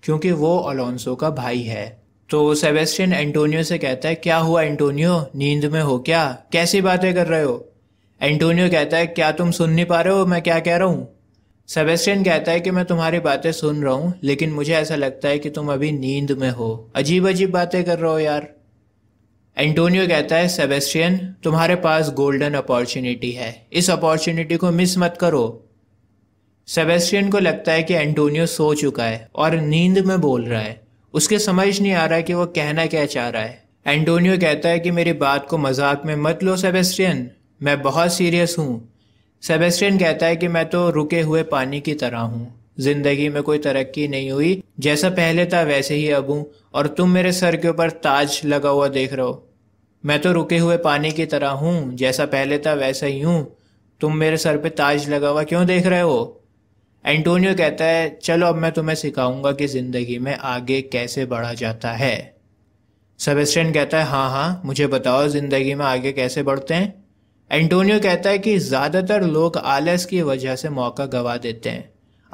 क्योंकि वो अलोंसो का भाई है तो सेबेस्टियन एंटोनियो से कहता है क्या हुआ एंटोनियो नींद में हो क्या कैसी बातें कर रहे हो एंटोनियो कहता है क्या तुम सुन नहीं पा रहे हो मैं क्या कह रहा हूँ सेबेस्टियन कहता है कि मैं तुम्हारी बातें सुन रहा हूँ लेकिन मुझे ऐसा लगता है कि तुम अभी नींद में हो अजीब अजीब बातें कर रहे हो यार एंटोनियो कहता है सेबेस्टियन तुम्हारे पास गोल्डन अपॉर्चुनिटी है इस अपॉर्चुनिटी को मिस मत करो सेबेस्टियन को लगता है कि एंटोनियो सो चुका है और नींद में बोल रहा है उसके समझ नहीं आ रहा है कि वो कहना क्या चाह रहा है एंटोनियो कहता है कि मेरी बात को मजाक में मत लो सेबेस्टियन मैं बहुत सीरियस हूँ सेबेस्टियन कहता है कि मैं तो रुके हुए पानी की तरह हूँ जिंदगी में कोई तरक्की नहीं हुई जैसा पहले था वैसे ही अब हूँ और तुम मेरे सर के ऊपर ताज लगा हुआ देख रहे हो मैं तो रुके हुए पानी की तरह हूँ जैसा पहले था वैसा ही हूँ तुम मेरे सर पे ताज लगा हुआ क्यों देख रहे हो एंटोनियो कहता है चलो अब मैं तुम्हें सिखाऊंगा कि ज़िंदगी में आगे कैसे बढ़ा जाता है सबेस्टन कहता है हाँ हाँ मुझे बताओ ज़िंदगी में आगे कैसे बढ़ते हैं एंटोनियो कहता है कि ज़्यादातर लोग आलस की वजह से मौका गवा देते हैं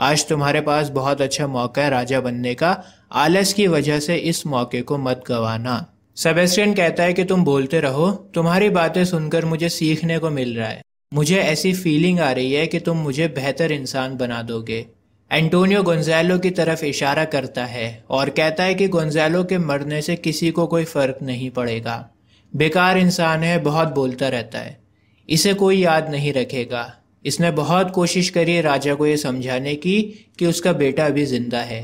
आज तुम्हारे पास बहुत अच्छा मौका है राजा बनने का आलस की वजह से इस मौके को मत गंवाना सेबेस्टियन कहता है कि तुम बोलते रहो तुम्हारी बातें सुनकर मुझे सीखने को मिल रहा है मुझे ऐसी फीलिंग आ रही है कि तुम मुझे बेहतर इंसान बना दोगे एंटोनियो गोंजालो की तरफ इशारा करता है और कहता है कि गोंजालो के मरने से किसी को कोई फ़र्क नहीं पड़ेगा बेकार इंसान है बहुत बोलता रहता है इसे कोई याद नहीं रखेगा इसने बहुत कोशिश करी राजा को यह समझाने की कि उसका बेटा अभी जिंदा है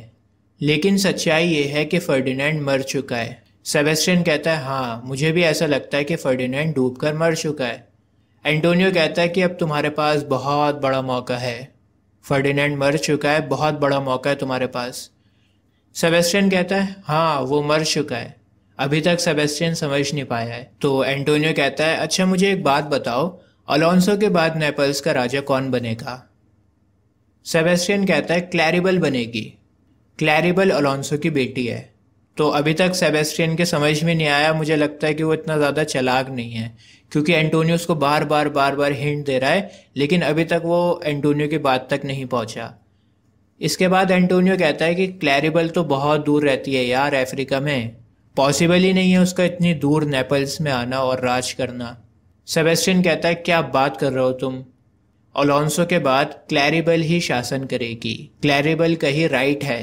लेकिन सच्चाई ये है कि फर्डिनेंड मर चुका है सेबेस्टियन कहता है हाँ मुझे भी ऐसा लगता है कि फर्डिनेंड डूब कर मर चुका है एंटोनियो कहता है कि अब तुम्हारे पास बहुत बड़ा मौका है फर्डिनेंड मर चुका है बहुत बड़ा मौका है तुम्हारे पास सेबेस्टियन कहता है हाँ वो मर चुका है अभी तक सेबेस्टियन समझ नहीं पाया है तो एंटोनियो कहता है अच्छा मुझे एक बात बताओ अलोंसो के बाद नेपल्स का राजा कौन बनेगा सेबेस्टियन कहता है क्लैरिबल बनेगी क्लैरिबल अलोंसो की बेटी है तो अभी तक सेबेस्टियन के समझ में नहीं आया मुझे लगता है कि वो इतना ज़्यादा चलाक नहीं है क्योंकि एंटोनियो उसको बार बार बार बार हिंट दे रहा है लेकिन अभी तक वो एंटोनियो की बात तक नहीं पहुंचा इसके बाद एंटोनियो कहता है कि क्लैरिबल तो बहुत दूर रहती है यार अफ्रीका में पॉसिबल ही नहीं है उसका इतनी दूर नेपल्स में आना और राज करना सेबेस्टियन कहता है क्या बात कर रहे हो तुम ओलोंसो के बाद क्लैरिबल ही शासन करेगी क्लैरिबल कहीं राइट है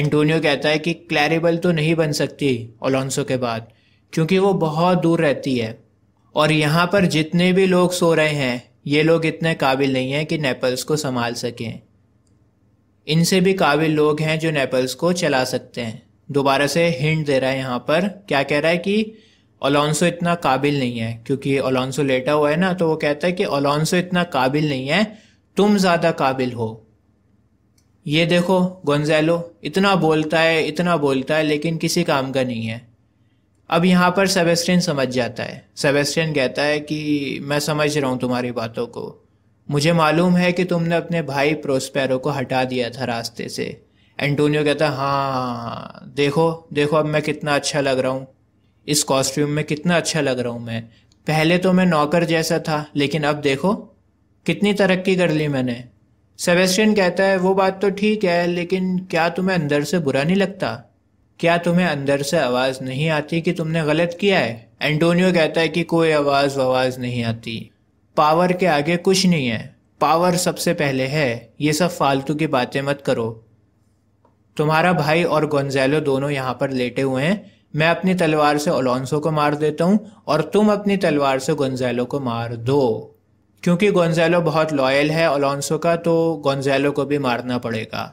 एंटोनियो कहता है कि क्लैरिबल तो नहीं बन सकती ओलोंसो के बाद क्योंकि वो बहुत दूर रहती है और यहाँ पर जितने भी लोग सो रहे हैं ये लोग इतने काबिल नहीं हैं कि नेपल्स को संभाल सकें इनसे भी काबिल लोग हैं जो नेपल्स को चला सकते हैं दोबारा से हिंट दे रहा है यहाँ पर क्या कह रहा है कि ओलॉन्सो इतना काबिल नहीं है क्योंकि ओलॉन्सो लेटा हुआ है ना तो वो कहता है कि ओलॉन्सो इतना काबिल नहीं है तुम ज़्यादा काबिल हो ये देखो गोंजैलो इतना बोलता है इतना बोलता है लेकिन किसी काम का नहीं है अब यहाँ पर सेबेस्टियन समझ जाता है सेबेस्टियन कहता है कि मैं समझ रहा हूँ तुम्हारी बातों को मुझे मालूम है कि तुमने अपने भाई प्रोस्पेरो को हटा दिया था रास्ते से एंटोनियो कहता हाँ, हाँ, हाँ, हाँ देखो देखो अब मैं कितना अच्छा लग रहा हूँ इस कॉस्ट्यूम में कितना अच्छा लग रहा हूँ मैं पहले तो मैं नौकर जैसा था लेकिन अब देखो कितनी तरक्की कर ली मैंने सेबेस्टियन कहता है वो बात तो ठीक है लेकिन क्या तुम्हें अंदर से बुरा नहीं लगता क्या तुम्हें अंदर से आवाज़ नहीं आती कि तुमने गलत किया है एंटोनियो कहता है कि कोई आवाज़ आवाज़ नहीं आती पावर के आगे कुछ नहीं है पावर सबसे पहले है ये सब फालतू की बातें मत करो तुम्हारा भाई और गोंजेलो दोनों यहाँ पर लेटे हुए हैं मैं अपनी तलवार से ओलोंसो को मार देता हूँ और तुम अपनी तलवार से गोंजैलो को मार दो क्योंकि गोंजैलो बहुत लॉयल है ओलोंसो का तो गोंजैलो को भी मारना पड़ेगा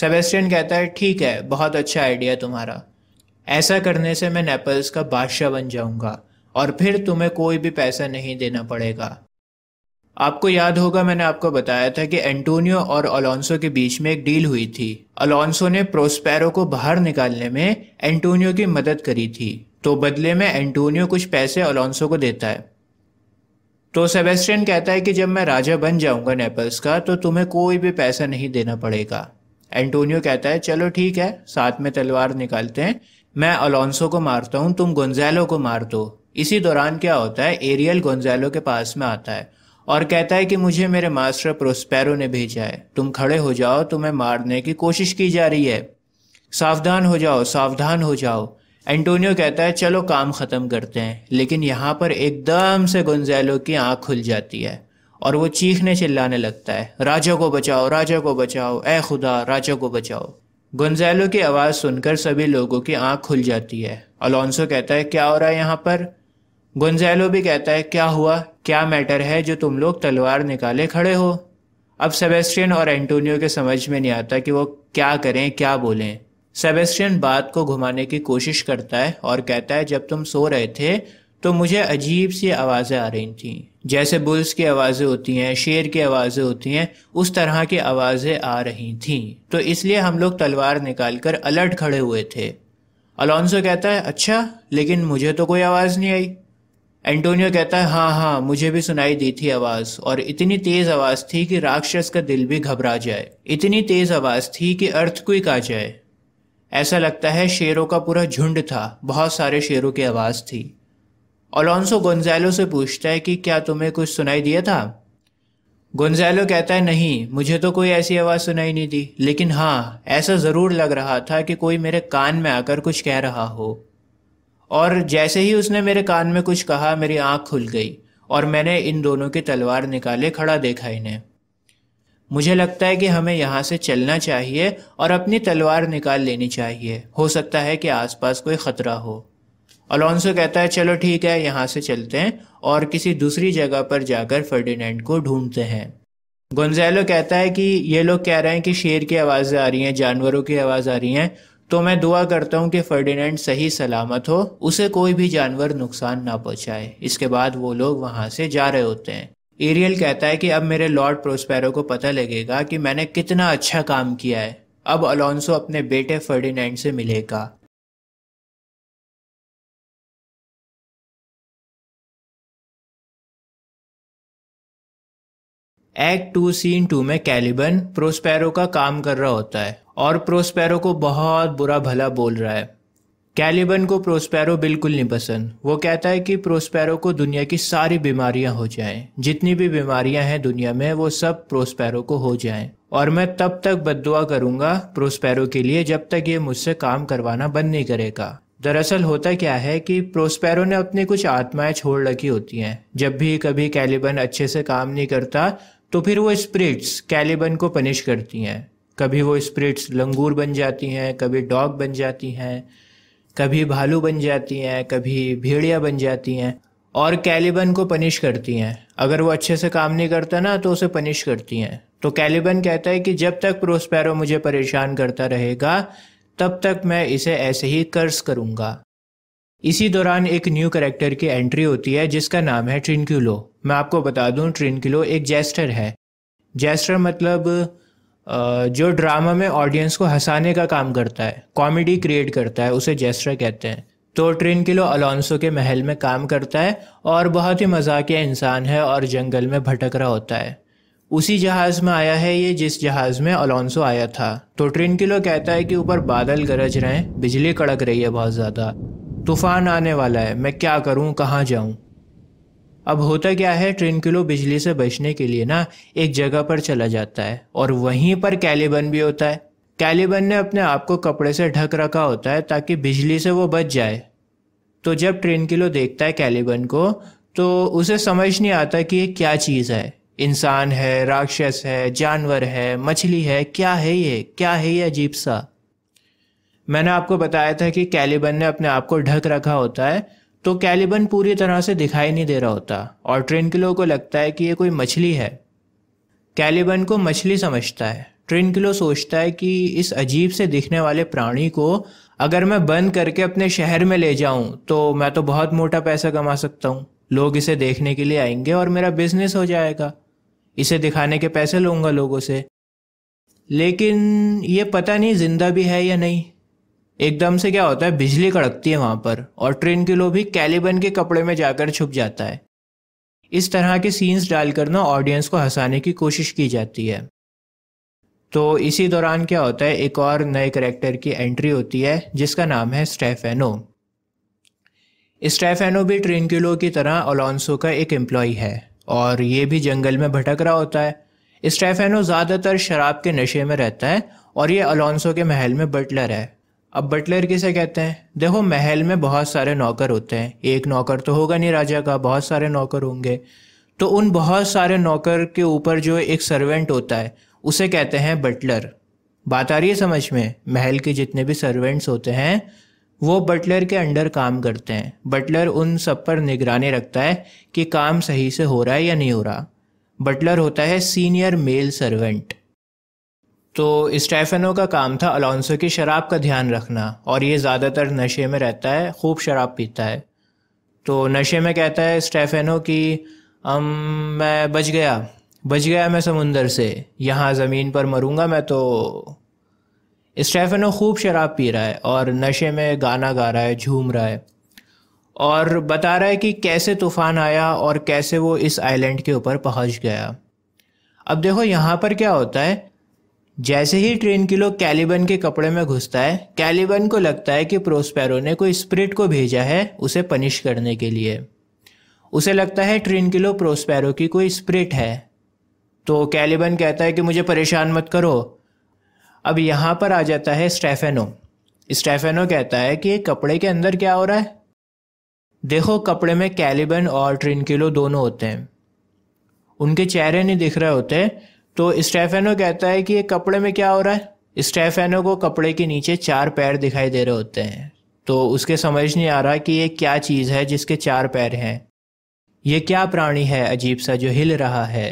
सेबेस्टियन कहता है ठीक है बहुत अच्छा आइडिया तुम्हारा ऐसा करने से मैं नेपल्स का बादशाह बन जाऊंगा और फिर तुम्हें कोई भी पैसा नहीं देना पड़ेगा आपको याद होगा मैंने आपको बताया था कि एंटोनियो और अलोंसो के बीच में एक डील हुई थी अलोंसो ने प्रोस्पेरो को बाहर निकालने में एंटोनियो की मदद करी थी तो बदले में एंटोनियो कुछ पैसे अलोंसो को देता है तो सेबेस्टियन कहता है कि जब मैं राजा बन जाऊंगा नेपल्स का तो तुम्हें कोई भी पैसा नहीं देना पड़ेगा एंटोनियो कहता है चलो ठीक है साथ में तलवार निकालते हैं मैं अलोंसो को मारता हूँ तुम गोंजैलो को मार दो इसी दौरान क्या होता है एरियल गोंजैलो के पास में आता है और कहता है कि मुझे मेरे मास्टर प्रोस्पेरो ने भेजा है तुम खड़े हो जाओ तुम्हें मारने की कोशिश की जा रही है सावधान हो जाओ सावधान हो जाओ एंटोनियो कहता है चलो काम ख़त्म करते हैं लेकिन यहाँ पर एकदम से गुंजैलो की आँख खुल जाती है और वो चीखने चिल्लाने लगता है राजा को बचाओ राजा को बचाओ ए खुदा राजा को बचाओ गुंजैलो की आवाज़ सुनकर सभी लोगों की आँख खुल जाती है अलोंसो कहता है क्या हो रहा है यहाँ पर गुंजैलो भी कहता है क्या हुआ क्या मैटर है जो तुम लोग तलवार निकाले खड़े हो अब सेबेस्ट्रियन और एंटोनियो के समझ में नहीं आता कि वो क्या करें क्या बोलें सेबेस्ट्रियन बात को घुमाने की कोशिश करता है और कहता है जब तुम सो रहे थे तो मुझे अजीब सी आवाज़ें आ रही थीं जैसे बुल्स की आवाज़ें होती हैं शेर की आवाज़ें होती हैं उस तरह की आवाज़ें आ रही थीं तो इसलिए हम लोग तलवार निकाल कर अलर्ट खड़े हुए थे अलोंसो कहता है अच्छा लेकिन मुझे तो कोई आवाज़ नहीं आई एंटोनियो कहता है हाँ हाँ मुझे भी सुनाई दी थी आवाज और इतनी तेज आवाज थी कि राक्षस का दिल भी घबरा जाए इतनी तेज आवाज थी कि अर्थ क्विक आ जाए ऐसा लगता है शेरों का पूरा झुंड था बहुत सारे शेरों की आवाज थी ओलोंसो गोंजैलो से पूछता है कि क्या तुम्हें कुछ सुनाई दिया था गोंजैलो कहता है नहीं मुझे तो कोई ऐसी आवाज़ सुनाई नहीं दी लेकिन हाँ ऐसा ज़रूर लग रहा था कि कोई मेरे कान में आकर कुछ कह रहा हो और जैसे ही उसने मेरे कान में कुछ कहा मेरी आंख खुल गई और मैंने इन दोनों की तलवार निकाले खड़ा देखा इन्हें मुझे लगता है कि हमें यहाँ से चलना चाहिए और अपनी तलवार निकाल लेनी चाहिए हो सकता है कि आसपास कोई ख़तरा हो अलोंसो कहता है चलो ठीक है यहाँ से चलते हैं और किसी दूसरी जगह पर जाकर फर्डिनेंड को ढूंढते हैं गोंजैलो कहता है कि ये लोग कह रहे हैं कि शेर की आवाज़ें आ रही हैं जानवरों की आवाज़ आ रही हैं तो मैं दुआ करता हूँ कि फर्डिनेंड सही सलामत हो उसे कोई भी जानवर नुकसान ना पहुँचाए इसके बाद वो लोग वहाँ से जा रहे होते हैं एरियल कहता है कि अब मेरे लॉर्ड प्रोस्पेरो को पता लगेगा कि मैंने कितना अच्छा काम किया है अब अलोंसो अपने बेटे फर्डिनेंड से मिलेगा एक्ट टू सीन टू में कैलिबन प्रोस्पैरो का काम कर रहा होता है और प्रोस्पैरो को बहुत बुरा भला बोल रहा है कैलिबन को प्रोस्पैरो बिल्कुल नहीं पसंद वो कहता है कि प्रोस्पैरो को दुनिया की सारी बीमारियां हो जाएं जितनी भी बीमारियां हैं दुनिया में वो सब प्रोस्पैरो को हो जाएं और मैं तब तक बददुआ करूंगा प्रोस्पैरो के लिए जब तक ये मुझसे काम करवाना बंद नहीं करेगा दरअसल होता क्या है कि प्रोस्पैरो ने अपनी कुछ आत्माएं छोड़ रखी होती हैं जब भी कभी कैलिबन अच्छे से काम नहीं करता तो फिर वो स्प्रिट्स कैलिबन को पनिश करती हैं कभी वो स्प्रिट्स लंगूर बन जाती हैं कभी डॉग बन जाती हैं कभी भालू बन जाती हैं कभी भेड़िया बन जाती हैं और कैलिबन को पनिश करती हैं अगर वो अच्छे से काम नहीं करता ना तो उसे पनिश करती हैं तो कैलिबन कहता है कि जब तक प्रोस्पैरो मुझे परेशान करता रहेगा तब तक मैं इसे ऐसे ही कर्ज करूँगा इसी दौरान एक न्यू करेक्टर की एंट्री होती है जिसका नाम है ट्रिनक्यूलो मैं आपको बता दूं ट्रिनक्यूलो एक जेस्टर है जेस्टर मतलब जो ड्रामा में ऑडियंस को हंसाने का काम करता है कॉमेडी क्रिएट करता है उसे जेस्टर कहते हैं तो ट्रिनकिलो अलोंसो के महल में काम करता है और बहुत ही मजाकिया इंसान है और जंगल में भटक रहा होता है उसी जहाज़ में आया है ये जिस जहाज़ में अलोंसो आया था तो ट्रिनकिलो कहता है कि ऊपर बादल गरज रहे हैं बिजली कड़क रही है बहुत ज़्यादा तूफ़ान आने वाला है मैं क्या करूं कहाँ जाऊं अब होता क्या है ट्रेन किलो बिजली से बचने के लिए ना एक जगह पर चला जाता है और वहीं पर कैलिबन भी होता है कैलिबन ने अपने आप को कपड़े से ढक रखा होता है ताकि बिजली से वो बच जाए तो जब ट्रेन किलो देखता है कैलिबन को तो उसे समझ नहीं आता कि ये क्या चीज़ है इंसान है राक्षस है जानवर है मछली है क्या है ये क्या है ये अजीब सा मैंने आपको बताया था कि कैलिबन ने अपने आप को ढक रखा होता है तो कैलिबन पूरी तरह से दिखाई नहीं दे रहा होता और किलो को लगता है कि ये कोई मछली है कैलिबन को मछली समझता है किलो सोचता है कि इस अजीब से दिखने वाले प्राणी को अगर मैं बंद करके अपने शहर में ले जाऊं तो मैं तो बहुत मोटा पैसा कमा सकता हूं लोग इसे देखने के लिए आएंगे और मेरा बिजनेस हो जाएगा इसे दिखाने के पैसे लूंगा लोगों से लेकिन ये पता नहीं जिंदा भी है या नहीं एकदम से क्या होता है बिजली कड़कती है वहां पर और ट्रेन के भी कैलिबन के कपड़े में जाकर छुप जाता है इस तरह के सीन्स डालकर ना ऑडियंस को हंसाने की कोशिश की जाती है तो इसी दौरान क्या होता है एक और नए करेक्टर की एंट्री होती है जिसका नाम है स्टेफेनो स्टेफेनो भी ट्रेन के की तरह ओलोंसो का एक एम्प्लॉय है और ये भी जंगल में भटक रहा होता है स्टेफेनो ज़्यादातर शराब के नशे में रहता है और ये अलोंसो के महल में बटलर है अब बटलर किसे कहते हैं देखो महल में बहुत सारे नौकर होते हैं एक नौकर तो होगा नहीं राजा का बहुत सारे नौकर होंगे तो उन बहुत सारे नौकर के ऊपर जो एक सर्वेंट होता है उसे कहते हैं बटलर बात आ रही है समझ में महल के जितने भी सर्वेंट्स होते हैं वो बटलर के अंडर काम करते हैं बटलर उन सब पर निगरानी रखता है कि काम सही से हो रहा है या नहीं हो रहा बटलर होता है सीनियर मेल सर्वेंट तो स्टैफनो का काम था अलोंसो की शराब का ध्यान रखना और ये ज़्यादातर नशे में रहता है खूब शराब पीता है तो नशे में कहता है स्टैफनो कि मैं बच गया बच गया मैं समुंदर से यहाँ ज़मीन पर मरूंगा मैं तो स्टैफनो खूब शराब पी रहा है और नशे में गाना गा रहा है झूम रहा है और बता रहा है कि कैसे तूफ़ान आया और कैसे वो इस आइलैंड के ऊपर पहुँच गया अब देखो यहाँ पर क्या होता है जैसे ही ट्रेन किलो कैलिबन के कपड़े में घुसता है कैलिबन को लगता है कि प्रोस्पेरो ने कोई स्प्रिट को भेजा है उसे पनिश करने के लिए उसे लगता है ट्रेन किलो प्रोस्पेरो की कोई स्प्रिट है तो कैलिबन कहता है कि मुझे परेशान मत करो अब यहाँ पर आ जाता है स्टेफेनो स्टेफेनो कहता है कि कपड़े के अंदर क्या हो रहा है देखो कपड़े में कैलिबन और ट्रिनकिलो दोनों होते हैं उनके चेहरे नहीं दिख रहे होते तो स्टेफेनो कहता है कि ये कपड़े में क्या हो रहा है स्टेफेनो को कपड़े के नीचे चार पैर दिखाई दे रहे होते हैं तो उसके समझ नहीं आ रहा कि ये क्या चीज़ है जिसके चार पैर हैं ये क्या प्राणी है अजीब सा जो हिल रहा है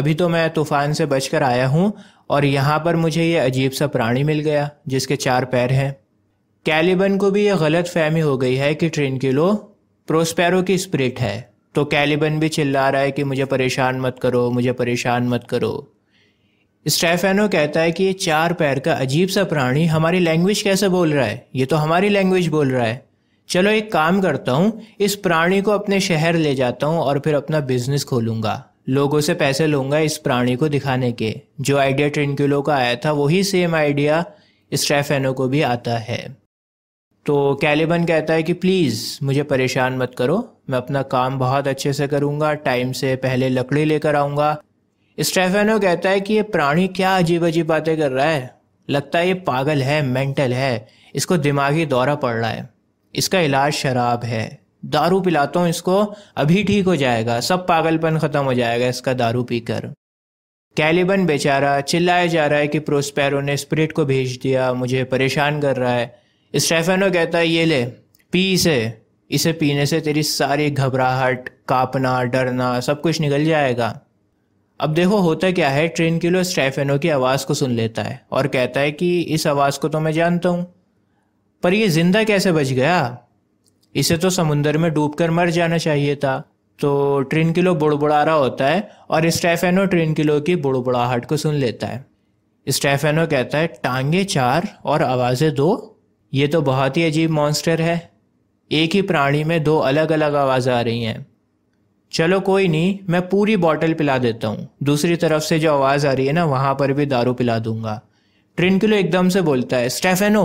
अभी तो मैं तूफान से बचकर आया हूँ और यहाँ पर मुझे ये अजीब सा प्राणी मिल गया जिसके चार पैर हैं कैलिबन को भी ये गलत फहमी हो गई है कि ट्रेन के लो प्रोस्पैरो की स्प्रिट है तो कैलिबन भी चिल्ला रहा है कि मुझे परेशान मत करो मुझे परेशान मत करो स्टेफेनो कहता है कि ये चार पैर का अजीब सा प्राणी हमारी लैंग्वेज कैसे बोल रहा है ये तो हमारी लैंग्वेज बोल रहा है चलो एक काम करता हूँ इस प्राणी को अपने शहर ले जाता हूँ और फिर अपना बिजनेस खोलूँगा लोगों से पैसे लूँगा इस प्राणी को दिखाने के जो आइडिया ट्रिनक्यूलो का आया था वही सेम आइडिया स्टेफेनो को भी आता है तो कैलिबन कहता है कि प्लीज़ मुझे परेशान मत करो मैं अपना काम बहुत अच्छे से करूँगा टाइम से पहले लकड़ी लेकर आऊँगा स्टेफेनो कहता है कि ये प्राणी क्या अजीब अजीब बातें कर रहा है लगता है ये पागल है मेंटल है इसको दिमागी दौरा पड़ रहा है इसका इलाज शराब है दारू पिलाता हूँ इसको अभी ठीक हो जाएगा सब पागलपन ख़त्म हो जाएगा इसका दारू पीकर कैलिबन बेचारा चिल्लाया जा रहा है कि प्रोस्पैरो ने स्पिरिट को भेज दिया मुझे परेशान कर रहा है स्टेफेनो कहता है ये ले पी इसे इसे पीने से तेरी सारी घबराहट कापना डरना सब कुछ निकल जाएगा अब देखो होता क्या है ट्रेन किलो स्टैफेनो की आवाज़ को सुन लेता है और कहता है कि इस आवाज़ को तो मैं जानता हूँ पर यह जिंदा कैसे बच गया इसे तो समुंदर में डूबकर मर जाना चाहिए था तो ट्रेन किलो बुड़बुड़ा रहा होता है और स्टैफेनो ट्रेन किलो की बुड़बुड़ाहट को सुन लेता है स्टैफेनो कहता है टांगे चार और आवाज़ें दो ये तो बहुत ही अजीब मॉन्स्टर है एक ही प्राणी में दो अलग अलग आवाज़ आ रही हैं चलो कोई नहीं मैं पूरी बॉटल पिला देता हूँ दूसरी तरफ से जो आवाज़ आ रही है ना वहाँ पर भी दारू पिला दूंगा ट्रिनकिलो एकदम से बोलता है स्टेफेनो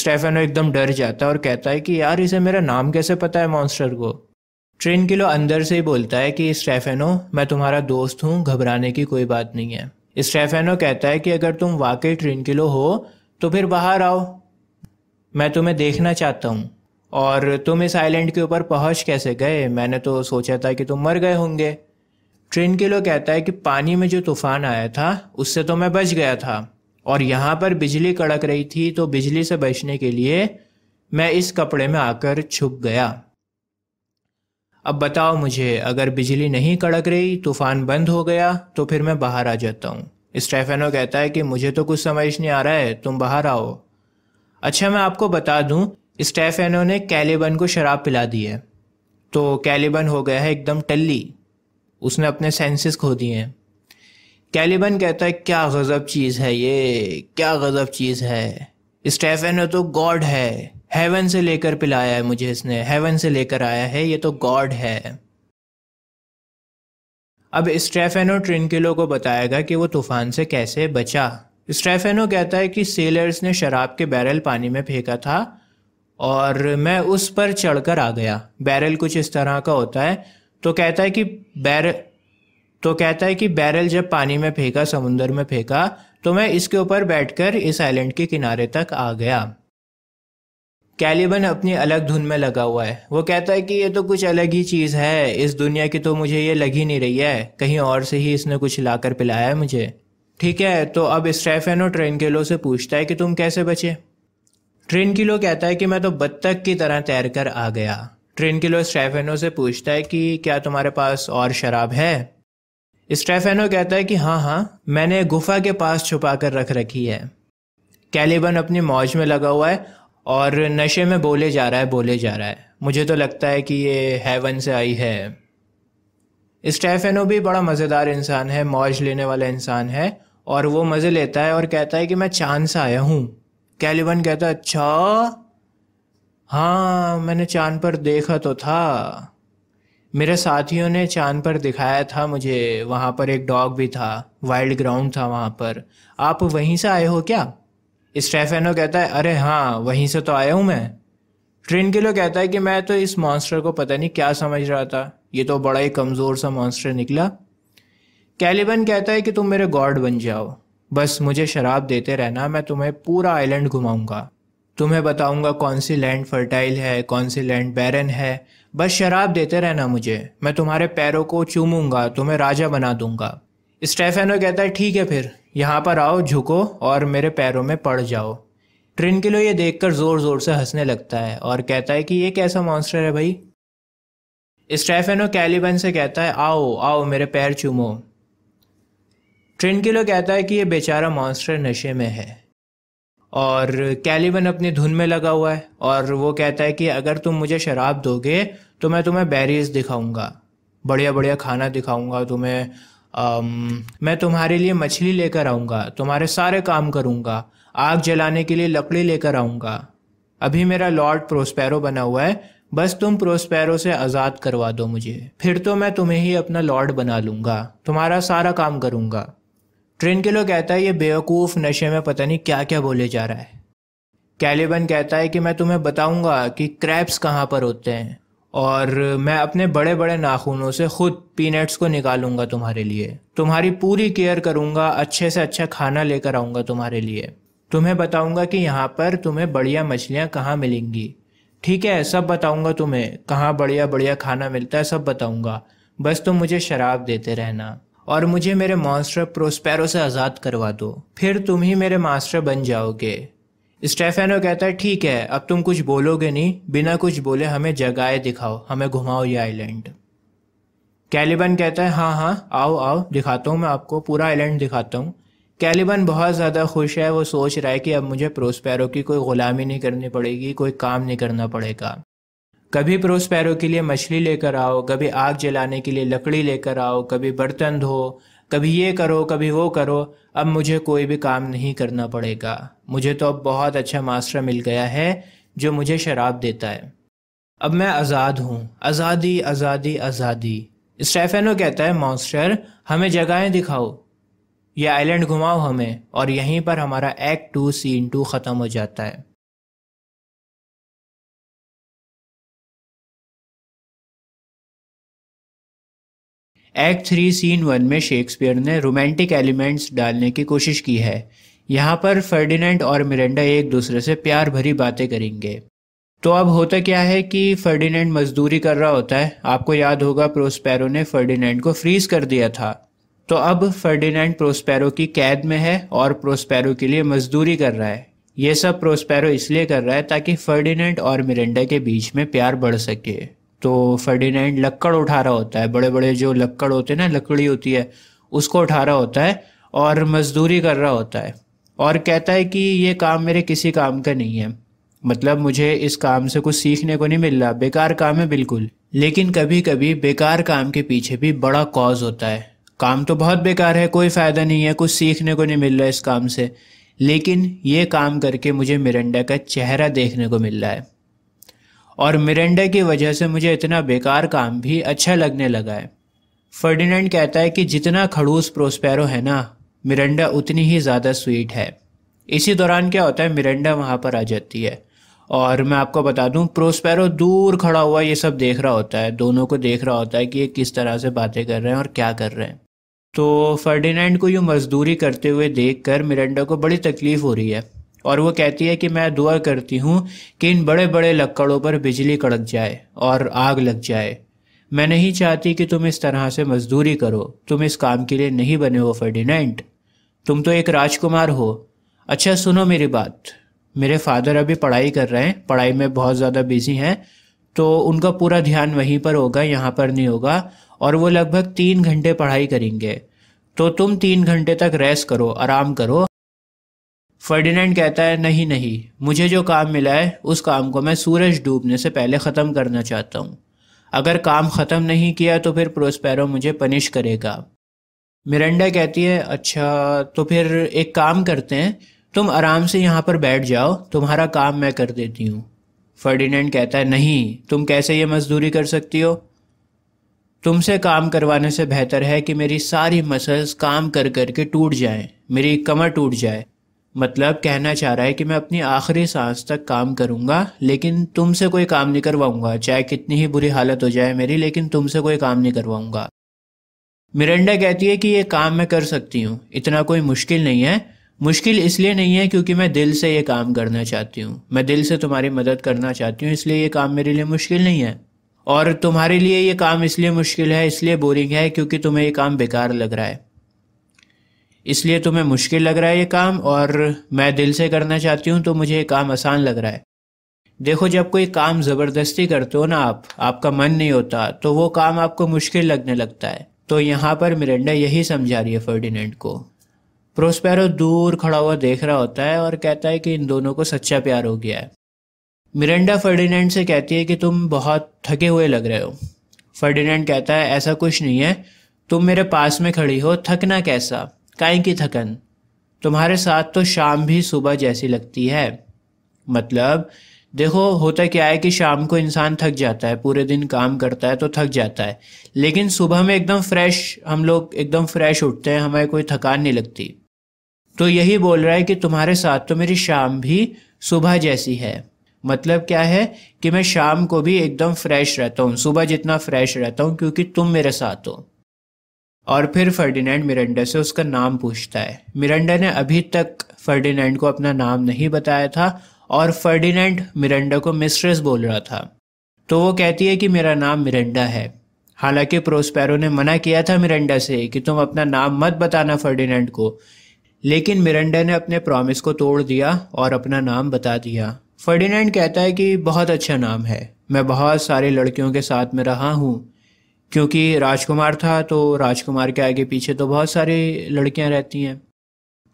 स्टेफेनो एकदम डर जाता है और कहता है कि यार इसे मेरा नाम कैसे पता है मॉन्स्टर को ट्रेन किलो अंदर से ही बोलता है कि स्टेफेनो मैं तुम्हारा दोस्त हूँ घबराने की कोई बात नहीं है स्टेफेनो कहता है कि अगर तुम वाकई ट्रेन किलो हो तो फिर बाहर आओ मैं तुम्हें देखना चाहता हूँ और तुम इस आइलैंड के ऊपर पहुंच कैसे गए मैंने तो सोचा था कि तुम मर गए होंगे ट्रेन के लोग कहता है कि पानी में जो तूफान आया था उससे तो मैं बच गया था और यहाँ पर बिजली कड़क रही थी तो बिजली से बचने के लिए मैं इस कपड़े में आकर छुप गया अब बताओ मुझे अगर बिजली नहीं कड़क रही तूफान बंद हो गया तो फिर मैं बाहर आ जाता हूँ स्टेफेनो कहता है कि मुझे तो कुछ समझ नहीं आ रहा है तुम बाहर आओ अच्छा मैं आपको बता दूं स्टेफेनो ने कैलेबन को शराब पिला दी है तो कैलेबन हो गया है एकदम टल्ली उसने अपने सेंसेस खो दिए हैं कैलेबन कहता है क्या गज़ब चीज़ है ये क्या गज़ब चीज़ है स्टेफेनो तो गॉड है हेवन से लेकर पिलाया है मुझे इसने हेवन से लेकर आया है ये तो गॉड है अब स्टेफेनो ट्रिनकिलो को बताएगा कि वो तूफान से कैसे बचा स्टेफेनो कहता है कि सेलर्स ने शराब के बैरल पानी में फेंका था और मैं उस पर चढ़कर आ गया बैरल कुछ इस तरह का होता है तो कहता है कि बैरल तो कहता है कि बैरल जब पानी में फेंका समुंदर में फेंका तो मैं इसके ऊपर बैठकर इस आइलैंड के किनारे तक आ गया कैलिबन अपनी अलग धुन में लगा हुआ है वो कहता है कि ये तो कुछ अलग ही चीज़ है इस दुनिया की तो मुझे ये लग ही नहीं रही है कहीं और से ही इसने कुछ लाकर पिलाया है मुझे ठीक है तो अब स्टेफेनो ट्रेन के लो से पूछता है कि तुम कैसे बचे ट्रेन किलो कहता है कि मैं तो बत्तख की तरह तैर कर आ गया ट्रेन किलो स्टेफेनो से पूछता है कि क्या तुम्हारे पास और शराब है स्टेफेनो कहता है कि हाँ हाँ मैंने गुफा के पास छुपा कर रख रखी है कैलिबन अपनी मौज में लगा हुआ है और नशे में बोले जा रहा है बोले जा रहा है मुझे तो लगता है कि ये हेवन से आई है स्टेफेनो भी बड़ा मज़ेदार इंसान है मौज लेने वाला इंसान है और वो मज़े लेता है और कहता है कि मैं चांद से आया हूँ कैलिबन कहता अच्छा हाँ मैंने चांद पर देखा तो था मेरे साथियों ने चांद पर दिखाया था मुझे वहाँ पर एक डॉग भी था वाइल्ड ग्राउंड था वहाँ पर आप वहीं से आए हो क्या स्टेफेनो कहता है अरे हाँ वहीं से तो आया हूँ मैं ट्रेन के लोग कहता है कि मैं तो इस मॉन्स्टर को पता नहीं क्या समझ रहा था ये तो बड़ा ही कमज़ोर सा मॉन्स्टर निकला कैलिबन कहता है कि तुम मेरे गॉड बन जाओ बस मुझे शराब देते रहना मैं तुम्हें पूरा आइलैंड घुमाऊंगा तुम्हें बताऊंगा कौन सी लैंड फर्टाइल है कौन सी लैंड बैरन है बस शराब देते रहना मुझे मैं तुम्हारे पैरों को चूमूंगा तुम्हें राजा बना दूंगा स्टेफेनो कहता है ठीक है फिर यहाँ पर आओ झुको और मेरे पैरों में पड़ जाओ लिए ये कर ज़ोर ज़ोर से हंसने लगता है और कहता है कि ये कैसा मॉन्स्टर है भाई स्टेफेनो कैलिबन से कहता है आओ आओ मेरे पैर चूमो ट्रेनकिलो कहता है कि ये बेचारा मॉन्स्टर नशे में है और कैलिवन अपनी धुन में लगा हुआ है और वो कहता है कि अगर तुम मुझे शराब दोगे तो मैं तुम्हें बैरीज दिखाऊंगा बढ़िया बढ़िया खाना दिखाऊंगा तुम्हें आम, मैं तुम्हारे लिए मछली लेकर आऊँगा तुम्हारे सारे काम करूँगा आग जलाने के लिए लकड़ी लेकर आऊँगा अभी मेरा लॉर्ड प्रोस्पैरो बना हुआ है बस तुम प्रोस्पैरो से आज़ाद करवा दो मुझे फिर तो मैं तुम्हें ही अपना लॉर्ड बना लूँगा तुम्हारा सारा काम करूँगा ट्रेन के लोग कहता है ये बेवकूफ़ नशे में पता नहीं क्या क्या बोले जा रहा है कैलिबन कहता है कि मैं तुम्हें बताऊंगा कि क्रैप्स कहाँ पर होते हैं और मैं अपने बड़े बड़े नाखूनों से खुद पीनट्स को निकालूंगा तुम्हारे लिए तुम्हारी पूरी केयर करूंगा अच्छे से अच्छा खाना लेकर आऊँगा तुम्हारे लिए तुम्हें बताऊंगा कि यहाँ पर तुम्हें बढ़िया मछलियाँ कहाँ मिलेंगी ठीक है सब बताऊंगा तुम्हें कहाँ बढ़िया बढ़िया खाना मिलता है सब बताऊंगा बस तुम मुझे शराब देते रहना और मुझे मेरे मॉन्स्टर प्रोस्पेरो से आज़ाद करवा दो फिर तुम ही मेरे मास्टर बन जाओगे स्टेफेनो कहता है ठीक है अब तुम कुछ बोलोगे नहीं बिना कुछ बोले हमें जगाए दिखाओ हमें घुमाओ ये आइलैंड कैलिबन कहता है हाँ हाँ आओ आओ दिखाता हूँ मैं आपको पूरा आइलैंड दिखाता हूँ कैलिबन बहुत ज़्यादा खुश है वो सोच रहा है कि अब मुझे प्रोस्पैरो की कोई ग़ुलामी नहीं करनी पड़ेगी कोई काम नहीं करना पड़ेगा कभी प्रोस्पैरो के लिए मछली लेकर आओ कभी आग जलाने के लिए लकड़ी लेकर आओ कभी बर्तन धो कभी ये करो कभी वो करो अब मुझे कोई भी काम नहीं करना पड़ेगा मुझे तो अब बहुत अच्छा मास्टर मिल गया है जो मुझे शराब देता है अब मैं आज़ाद हूँ आज़ादी आज़ादी आज़ादी स्टेफेनो कहता है मॉन्स्टर हमें जगहें दिखाओ ये आइलैंड घुमाओ हमें और यहीं पर हमारा एक्ट टू सीन टू ख़त्म हो जाता है एक्ट थ्री सीन वन में शेक्सपियर ने रोमांटिक एलिमेंट्स डालने की कोशिश की है यहाँ पर फर्डिनेंड और मिरेंडा एक दूसरे से प्यार भरी बातें करेंगे तो अब होता क्या है कि फर्डिनेंड मजदूरी कर रहा होता है आपको याद होगा प्रोस्पैरो ने फर्डिनेंड को फ्रीज कर दिया था तो अब फर्डिनेंड प्रोस्पैरो की कैद में है और प्रोस्पैरो के लिए मजदूरी कर रहा है ये सब प्रोस्पैरो इसलिए कर रहा है ताकि फर्डिनेंड और मिरेंडा के बीच में प्यार बढ़ सके तो फर्डिनेंड लक्कड़ उठा रहा होता है बड़े बड़े जो लक्कड़ होते हैं ना लकड़ी होती है उसको उठा रहा होता है और मजदूरी कर रहा होता है और कहता है कि ये काम मेरे किसी काम का नहीं है मतलब मुझे इस काम से कुछ सीखने को नहीं मिल रहा बेकार काम है बिल्कुल लेकिन कभी कभी बेकार काम के पीछे भी बड़ा कॉज होता है काम तो बहुत बेकार है कोई फ़ायदा नहीं है कुछ सीखने को नहीं मिल रहा इस काम से लेकिन ये काम करके मुझे मिरंडा का चेहरा देखने को मिल रहा है और मिरेंडा की वजह से मुझे इतना बेकार काम भी अच्छा लगने लगा है फर्डिनेंड कहता है कि जितना खड़ूस प्रोस्पेरो है ना मिरेंडा उतनी ही ज़्यादा स्वीट है इसी दौरान क्या होता है मिरेंडा वहाँ पर आ जाती है और मैं आपको बता दूँ प्रोस्पेरो दूर खड़ा हुआ ये सब देख रहा होता है दोनों को देख रहा होता है कि ये किस तरह से बातें कर रहे हैं और क्या कर रहे हैं तो फर्डिनेंड को यूँ मजदूरी करते हुए देख कर मिरेंडा को बड़ी तकलीफ़ हो रही है और वो कहती है कि मैं दुआ करती हूँ कि इन बड़े बड़े लक्कड़ों पर बिजली कड़क जाए और आग लग जाए मैं नहीं चाहती कि तुम इस तरह से मजदूरी करो तुम इस काम के लिए नहीं बने हो फर्डिनेंट तुम तो एक राजकुमार हो अच्छा सुनो मेरी बात मेरे फादर अभी पढ़ाई कर रहे हैं पढ़ाई में बहुत ज़्यादा बिजी हैं तो उनका पूरा ध्यान वहीं पर होगा यहाँ पर नहीं होगा और वो लगभग तीन घंटे पढ़ाई करेंगे तो तुम तीन घंटे तक रेस्ट करो आराम करो फर्डिनेंड कहता है नहीं नहीं मुझे जो काम मिला है उस काम को मैं सूरज डूबने से पहले ख़त्म करना चाहता हूँ अगर काम ख़त्म नहीं किया तो फिर प्रोस्पैरो मुझे पनिश करेगा मिरंडा कहती है अच्छा तो फिर एक काम करते हैं तुम आराम से यहाँ पर बैठ जाओ तुम्हारा काम मैं कर देती हूँ फर्डिनेंड कहता है नहीं तुम कैसे ये मजदूरी कर सकती हो तुमसे काम करवाने से बेहतर है कि मेरी सारी मसल्स काम कर कर के टूट जाएं मेरी कमर टूट जाए मतलब कहना चाह रहा है कि मैं अपनी आखिरी सांस तक काम करूंगा लेकिन तुमसे कोई काम नहीं करवाऊंगा चाहे कितनी ही बुरी हालत हो जाए मेरी लेकिन तुमसे कोई काम नहीं करवाऊंगा मिरंडा कहती है कि ये काम मैं कर सकती हूँ इतना कोई मुश्किल नहीं है मुश्किल इसलिए नहीं है क्योंकि मैं दिल से ये काम करना चाहती हूँ मैं दिल से तुम्हारी मदद करना चाहती हूँ इसलिए ये काम मेरे लिए मुश्किल नहीं है और तुम्हारे लिए ये काम इसलिए मुश्किल है इसलिए बोरिंग है क्योंकि तुम्हें ये काम बेकार लग रहा है इसलिए तुम्हें मुश्किल लग रहा है ये काम और मैं दिल से करना चाहती हूँ तो मुझे ये काम आसान लग रहा है देखो जब कोई काम ज़बरदस्ती करते हो ना आप आपका मन नहीं होता तो वो काम आपको मुश्किल लगने लगता है तो यहाँ पर मिरेंडा यही समझा रही है फर्डिनेंड को प्रोस्पेरो दूर खड़ा हुआ देख रहा होता है और कहता है कि इन दोनों को सच्चा प्यार हो गया है मिरिंडा फर्डिनेंड से कहती है कि तुम बहुत थके हुए लग रहे हो फर्डिनेंड कहता है ऐसा कुछ नहीं है तुम मेरे पास में खड़ी हो थकना कैसा काय की थकन तुम्हारे साथ तो शाम भी सुबह जैसी लगती है मतलब देखो होता क्या है कि शाम को इंसान थक जाता है पूरे दिन काम करता है तो थक जाता है लेकिन सुबह में एकदम फ्रेश हम लोग एकदम फ्रेश उठते हैं हमें कोई थकान नहीं लगती तो यही बोल रहा है कि तुम्हारे साथ तो मेरी शाम भी सुबह जैसी है मतलब क्या है कि मैं शाम को भी एकदम फ्रेश रहता हूँ सुबह जितना फ्रेश रहता हूँ क्योंकि तुम मेरे साथ हो और फिर फर्डिनेंड मिरंडा से उसका नाम पूछता है मिरंडा ने अभी तक फर्डिनेंड को अपना नाम नहीं बताया था और फर्डिनेंड मिरंडा को मिस्ट्रेस बोल रहा था तो वो कहती है कि मेरा नाम मिरंडा है हालांकि प्रोस्पेरो ने मना किया था मिरंडा से कि तुम अपना नाम मत बताना फर्डिनेंड को लेकिन मिरंडा ने अपने प्रॉमिस को तोड़ दिया और अपना नाम बता दिया फर्डिनेंड कहता है कि बहुत अच्छा नाम है मैं बहुत सारी लड़कियों के साथ में रहा हूँ क्योंकि राजकुमार था तो राजकुमार के आगे पीछे तो बहुत सारी लड़कियां रहती हैं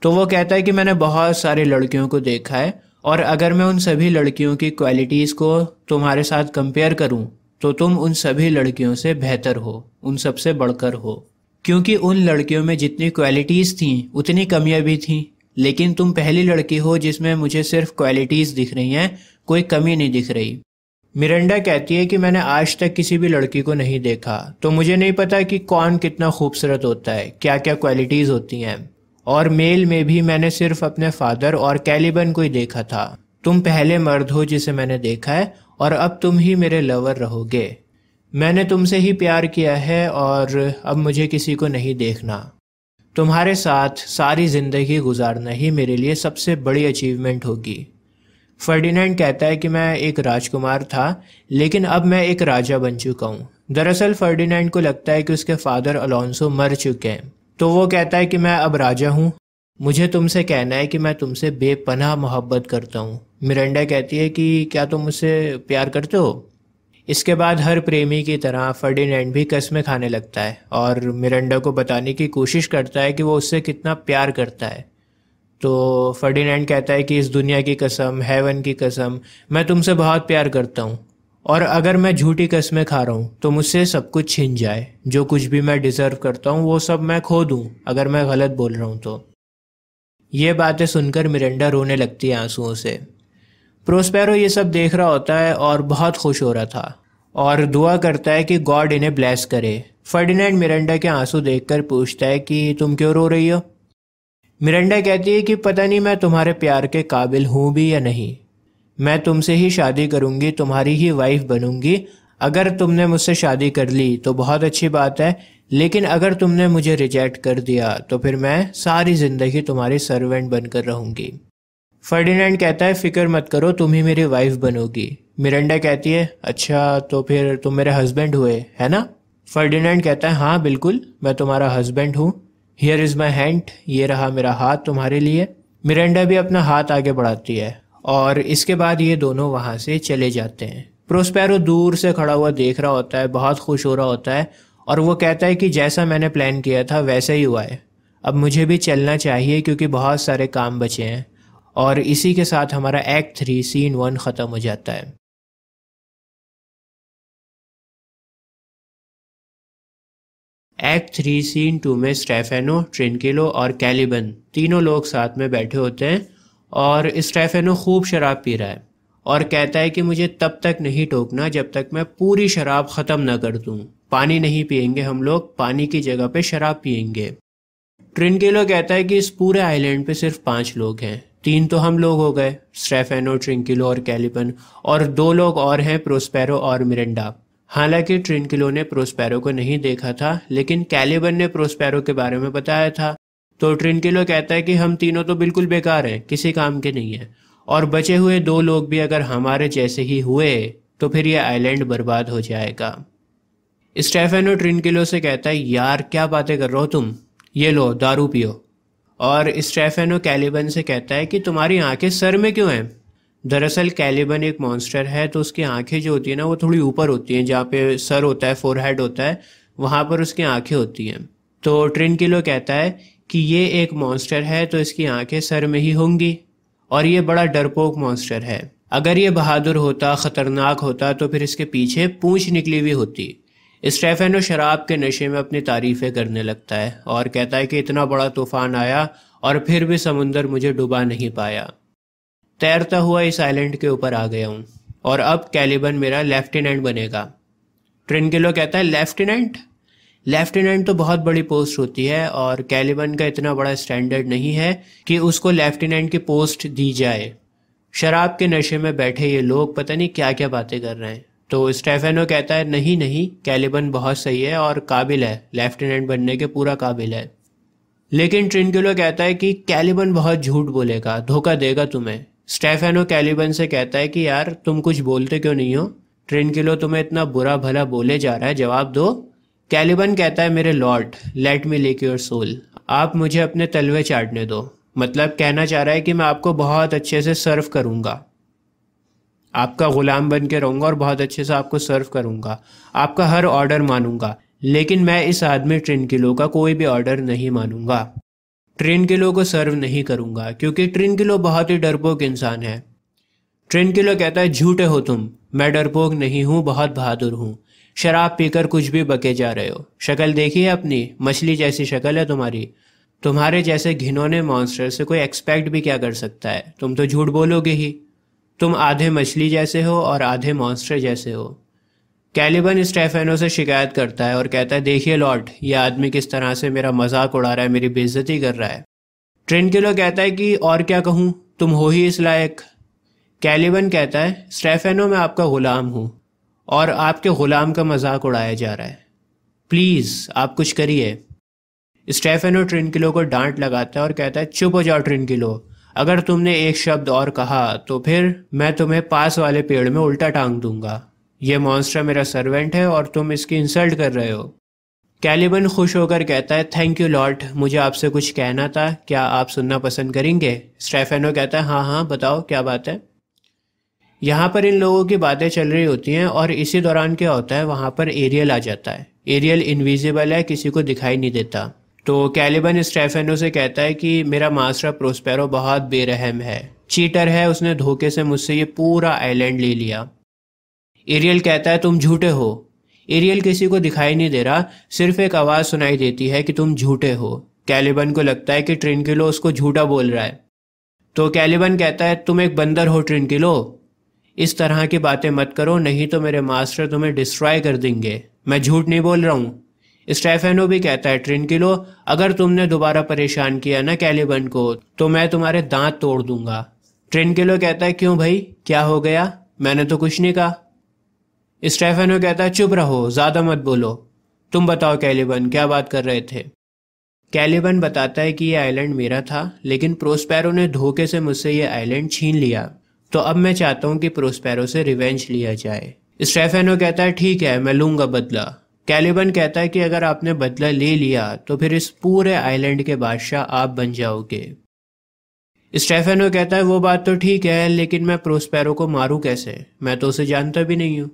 तो वो कहता है कि मैंने बहुत सारे लड़कियों को देखा है और अगर मैं उन सभी लड़कियों की क्वालिटीज़ को तुम्हारे साथ कंपेयर करूं तो तुम उन सभी लड़कियों से बेहतर हो उन सबसे बढ़कर हो क्योंकि उन लड़कियों में जितनी क्वालिटीज़ थी उतनी कमियां भी थीं लेकिन तुम पहली लड़की हो जिसमें मुझे सिर्फ क्वालिटीज़ दिख रही हैं कोई कमी नहीं दिख रही मिरेंडा कहती है कि मैंने आज तक किसी भी लड़की को नहीं देखा तो मुझे नहीं पता कि कौन कितना खूबसूरत होता है क्या क्या क्वालिटीज़ होती हैं और मेल में भी मैंने सिर्फ अपने फादर और कैलिबन को ही देखा था तुम पहले मर्द हो जिसे मैंने देखा है और अब तुम ही मेरे लवर रहोगे मैंने तुमसे ही प्यार किया है और अब मुझे किसी को नहीं देखना तुम्हारे साथ सारी ज़िंदगी गुजारना ही मेरे लिए सबसे बड़ी अचीवमेंट होगी फर्डिनेंड कहता है कि मैं एक राजकुमार था लेकिन अब मैं एक राजा बन चुका हूँ दरअसल फर्डिनेंड को लगता है कि उसके फादर अलोंसो मर चुके हैं तो वो कहता है कि मैं अब राजा हूँ मुझे तुमसे कहना है कि मैं तुमसे बेपनाह मोहब्बत करता हूँ मिरंडा कहती है कि क्या तुम मुझसे प्यार करते हो इसके बाद हर प्रेमी की तरह फर्डिनेंड भी कस्में खाने लगता है और मिरंडा को बताने की कोशिश करता है कि वो उससे कितना प्यार करता है तो फर्डीनैंड कहता है कि इस दुनिया की कसम हेवन की कसम मैं तुमसे बहुत प्यार करता हूँ और अगर मैं झूठी कसमें खा रहा हूँ तो मुझसे सब कुछ छिन जाए जो कुछ भी मैं डिज़र्व करता हूँ वो सब मैं खो दूँ अगर मैं गलत बोल रहा हूँ तो ये बातें सुनकर मिरेंडा रोने लगती है आंसुओं से प्रोस्पेरो ये सब देख रहा होता है और बहुत खुश हो रहा था और दुआ करता है कि गॉड इन्हें ब्लेस करे फर्डिनेंड मिरेंडा के आंसू देखकर पूछता है कि तुम क्यों रो रही हो मिरंडा कहती है कि पता नहीं मैं तुम्हारे प्यार के काबिल हूँ भी या नहीं मैं तुमसे ही शादी करूँगी तुम्हारी ही वाइफ बनूँगी अगर तुमने मुझसे शादी कर ली तो बहुत अच्छी बात है लेकिन अगर तुमने मुझे रिजेक्ट कर दिया तो फिर मैं सारी ज़िंदगी तुम्हारी सर्वेंट बनकर रहूँगी फर्डिनेंड कहता है फ़िक्र मत करो तुम ही मेरी वाइफ बनोगी मिरंडा कहती है अच्छा तो फिर तुम मेरे हस्बैंड हुए है ना फर्डिनेंड कहता है हाँ बिल्कुल मैं तुम्हारा हस्बैंड हूँ हियर इज़ माई हैंड ये रहा मेरा हाथ तुम्हारे लिए मिरेंडा भी अपना हाथ आगे बढ़ाती है और इसके बाद ये दोनों वहाँ से चले जाते हैं प्रोस्पैरो दूर से खड़ा हुआ देख रहा होता है बहुत खुश हो रहा होता है और वो कहता है कि जैसा मैंने प्लान किया था वैसा ही हुआ है अब मुझे भी चलना चाहिए क्योंकि बहुत सारे काम बचे हैं और इसी के साथ हमारा एक्ट थ्री सीन वन ख़त्म हो जाता है एक्ट थ्री सीन टू में स्टेफेनो ट्रिनकिलो और कैलिबन तीनों लोग साथ में बैठे होते हैं और स्टेफेनो खूब शराब पी रहा है और कहता है कि मुझे तब तक नहीं टोकना जब तक मैं पूरी शराब ख़त्म ना कर दूँ पानी नहीं पियेंगे हम लोग पानी की जगह पे शराब पियेंगे ट्रिनकिलो कहता है कि इस पूरे आइलैंड पे सिर्फ पांच लोग हैं तीन तो हम लोग हो गए स्टेफेनो ट्रिंकिलो और कैलिपन और दो लोग और हैं प्रोस्पेरो और मिरिंडा हालांकि ट्रिनकिलो ने प्रोस्पैरो को नहीं देखा था लेकिन कैलिबन ने प्रोस्पैरो के बारे में बताया था तो ट्रिनकिलो कहता है कि हम तीनों तो बिल्कुल बेकार हैं किसी काम के नहीं हैं और बचे हुए दो लोग भी अगर हमारे जैसे ही हुए तो फिर ये आइलैंड बर्बाद हो जाएगा स्टेफेनो ट्रिनकिलो से कहता है यार क्या बातें कर रहे हो तुम ये लो दारू पियो और स्टेफेनो कैलिबन से कहता है कि तुम्हारी आंखें सर में क्यों हैं दरअसल कैलिबन एक मॉन्स्टर है तो उसकी आंखें जो होती है ना वो थोड़ी ऊपर होती हैं जहाँ पे सर होता है फोरहेड होता है वहाँ पर उसकी आंखें होती हैं तो ट्रिन किलो कहता है कि ये एक मॉन्स्टर है तो इसकी आंखें सर में ही होंगी और ये बड़ा डरपोक मॉन्स्टर है अगर ये बहादुर होता ख़तरनाक होता तो फिर इसके पीछे पूछ निकली हुई होती स्टेफेनो शराब के नशे में अपनी तारीफ़ें करने लगता है और कहता है कि इतना बड़ा तूफान आया और फिर भी समुंदर मुझे डुबा नहीं पाया तैरता हुआ इस आइलैंड के ऊपर आ गया हूँ और अब कैलिबन मेरा लेफ्टिनेंट बनेगा ट्रिनकिलो कहता है लेफ्टिनेंट लेफ्टिनेंट तो बहुत बड़ी पोस्ट होती है और कैलिबन का इतना बड़ा स्टैंडर्ड नहीं है कि उसको लेफ्टिनेंट की पोस्ट दी जाए शराब के नशे में बैठे ये लोग पता नहीं क्या क्या बातें कर रहे हैं तो स्टेफेनो कहता है नहीं नहीं कैलिबन बहुत सही है और काबिल है लेफ्टिनेंट बनने के पूरा काबिल है लेकिन ट्रिनकिलो कहता है कि कैलिबन बहुत झूठ बोलेगा धोखा देगा तुम्हें स्टेफेनो कैलिबन से कहता है कि यार तुम कुछ बोलते क्यों नहीं हो ट्रेन के लो तुम्हें इतना बुरा भला बोले जा रहा है जवाब दो कैलिबन कहता है मेरे lord let me lick your sole आप मुझे अपने तलवे चाटने दो मतलब कहना चाह रहा है कि मैं आपको बहुत अच्छे से सर्व करूँगा आपका ग़ुलाम बन के रहूंगा और बहुत अच्छे से आपको सर्व करूँगा आपका हर ऑर्डर मानूंगा लेकिन मैं इस आदमी ट्रेन किलो का कोई भी ऑर्डर नहीं मानूंगा ट्रेन किलो को सर्व नहीं करूंगा क्योंकि ट्रेन किलो बहुत ही डरपोक इंसान है ट्रेन किलो कहता है झूठे हो तुम मैं डरपोक नहीं हूँ बहुत बहादुर हूँ शराब पीकर कुछ भी बके जा रहे हो शक्ल देखी है अपनी मछली जैसी शक्ल है तुम्हारी तुम्हारे जैसे घिनौने मॉन्स्टर से कोई एक्सपेक्ट भी क्या कर सकता है तुम तो झूठ बोलोगे ही तुम आधे मछली जैसे हो और आधे मॉन्स्टर जैसे हो कैलिबन स्टेफेनो से शिकायत करता है और कहता है देखिए लॉर्ड ये आदमी किस तरह से मेरा मजाक उड़ा रहा है मेरी बेइज्जती कर रहा है ट्रेनकिलो कहता है कि और क्या कहूँ तुम हो ही इस लायक कैलिबन कहता है स्टेफेनो मैं आपका गुलाम हूँ और आपके गुलाम का मजाक उड़ाया जा रहा है प्लीज़ आप कुछ करिए स्टेफेनो किलो को डांट लगाता है और कहता है चुप हो जाओ किलो अगर तुमने एक शब्द और कहा तो फिर मैं तुम्हें पास वाले पेड़ में उल्टा टांग दूंगा ये मॉन्स्टर मेरा सर्वेंट है और तुम इसकी इंसल्ट कर रहे हो कैलिबन खुश होकर कहता है थैंक यू लॉर्ड मुझे आपसे कुछ कहना था क्या आप सुनना पसंद करेंगे स्टेफेनो कहता है हाँ हाँ बताओ क्या बात है यहाँ पर इन लोगों की बातें चल रही होती हैं और इसी दौरान क्या होता है वहाँ पर एरियल आ जाता है एरियल इनविजिबल है किसी को दिखाई नहीं देता तो कैलिबन स्टेफेनो से कहता है कि मेरा मास्टर प्रोस्पेरो बहुत बेरहम है चीटर है उसने धोखे से मुझसे ये पूरा आइलैंड ले लिया एरियल कहता है तुम झूठे हो एरियल किसी को दिखाई नहीं दे रहा सिर्फ एक आवाज़ सुनाई देती है कि तुम झूठे हो कैलिबन को लगता है कि ट्रेन किलो उसको झूठा बोल रहा है तो कैलिबन कहता है तुम एक बंदर हो किलो इस तरह की बातें मत करो नहीं तो मेरे मास्टर तुम्हें डिस्ट्रॉय कर देंगे मैं झूठ नहीं बोल रहा हूँ स्टेफेनो भी कहता है किलो अगर तुमने दोबारा परेशान किया ना कैलिबन को तो मैं तुम्हारे दांत तोड़ दूंगा किलो कहता है क्यों भाई क्या हो गया मैंने तो कुछ नहीं कहा स्टेफनो कहता है चुप रहो ज़्यादा मत बोलो तुम बताओ कैलिबन क्या बात कर रहे थे कैलिबन बताता है कि ये आइलैंड मेरा था लेकिन प्रोस्पैरो ने धोखे से मुझसे ये आइलैंड छीन लिया तो अब मैं चाहता हूँ कि प्रोस्पैरो से रिवेंज लिया जाए स्टेफेनो कहता है ठीक है मैं लूंगा बदला कैलिबन कहता है कि अगर आपने बदला ले लिया तो फिर इस पूरे आइलैंड के बादशाह आप बन जाओगे स्टेफेनो कहता है वो बात तो ठीक है लेकिन मैं प्रोस्पैरो को मारू कैसे मैं तो उसे जानता भी नहीं हूँ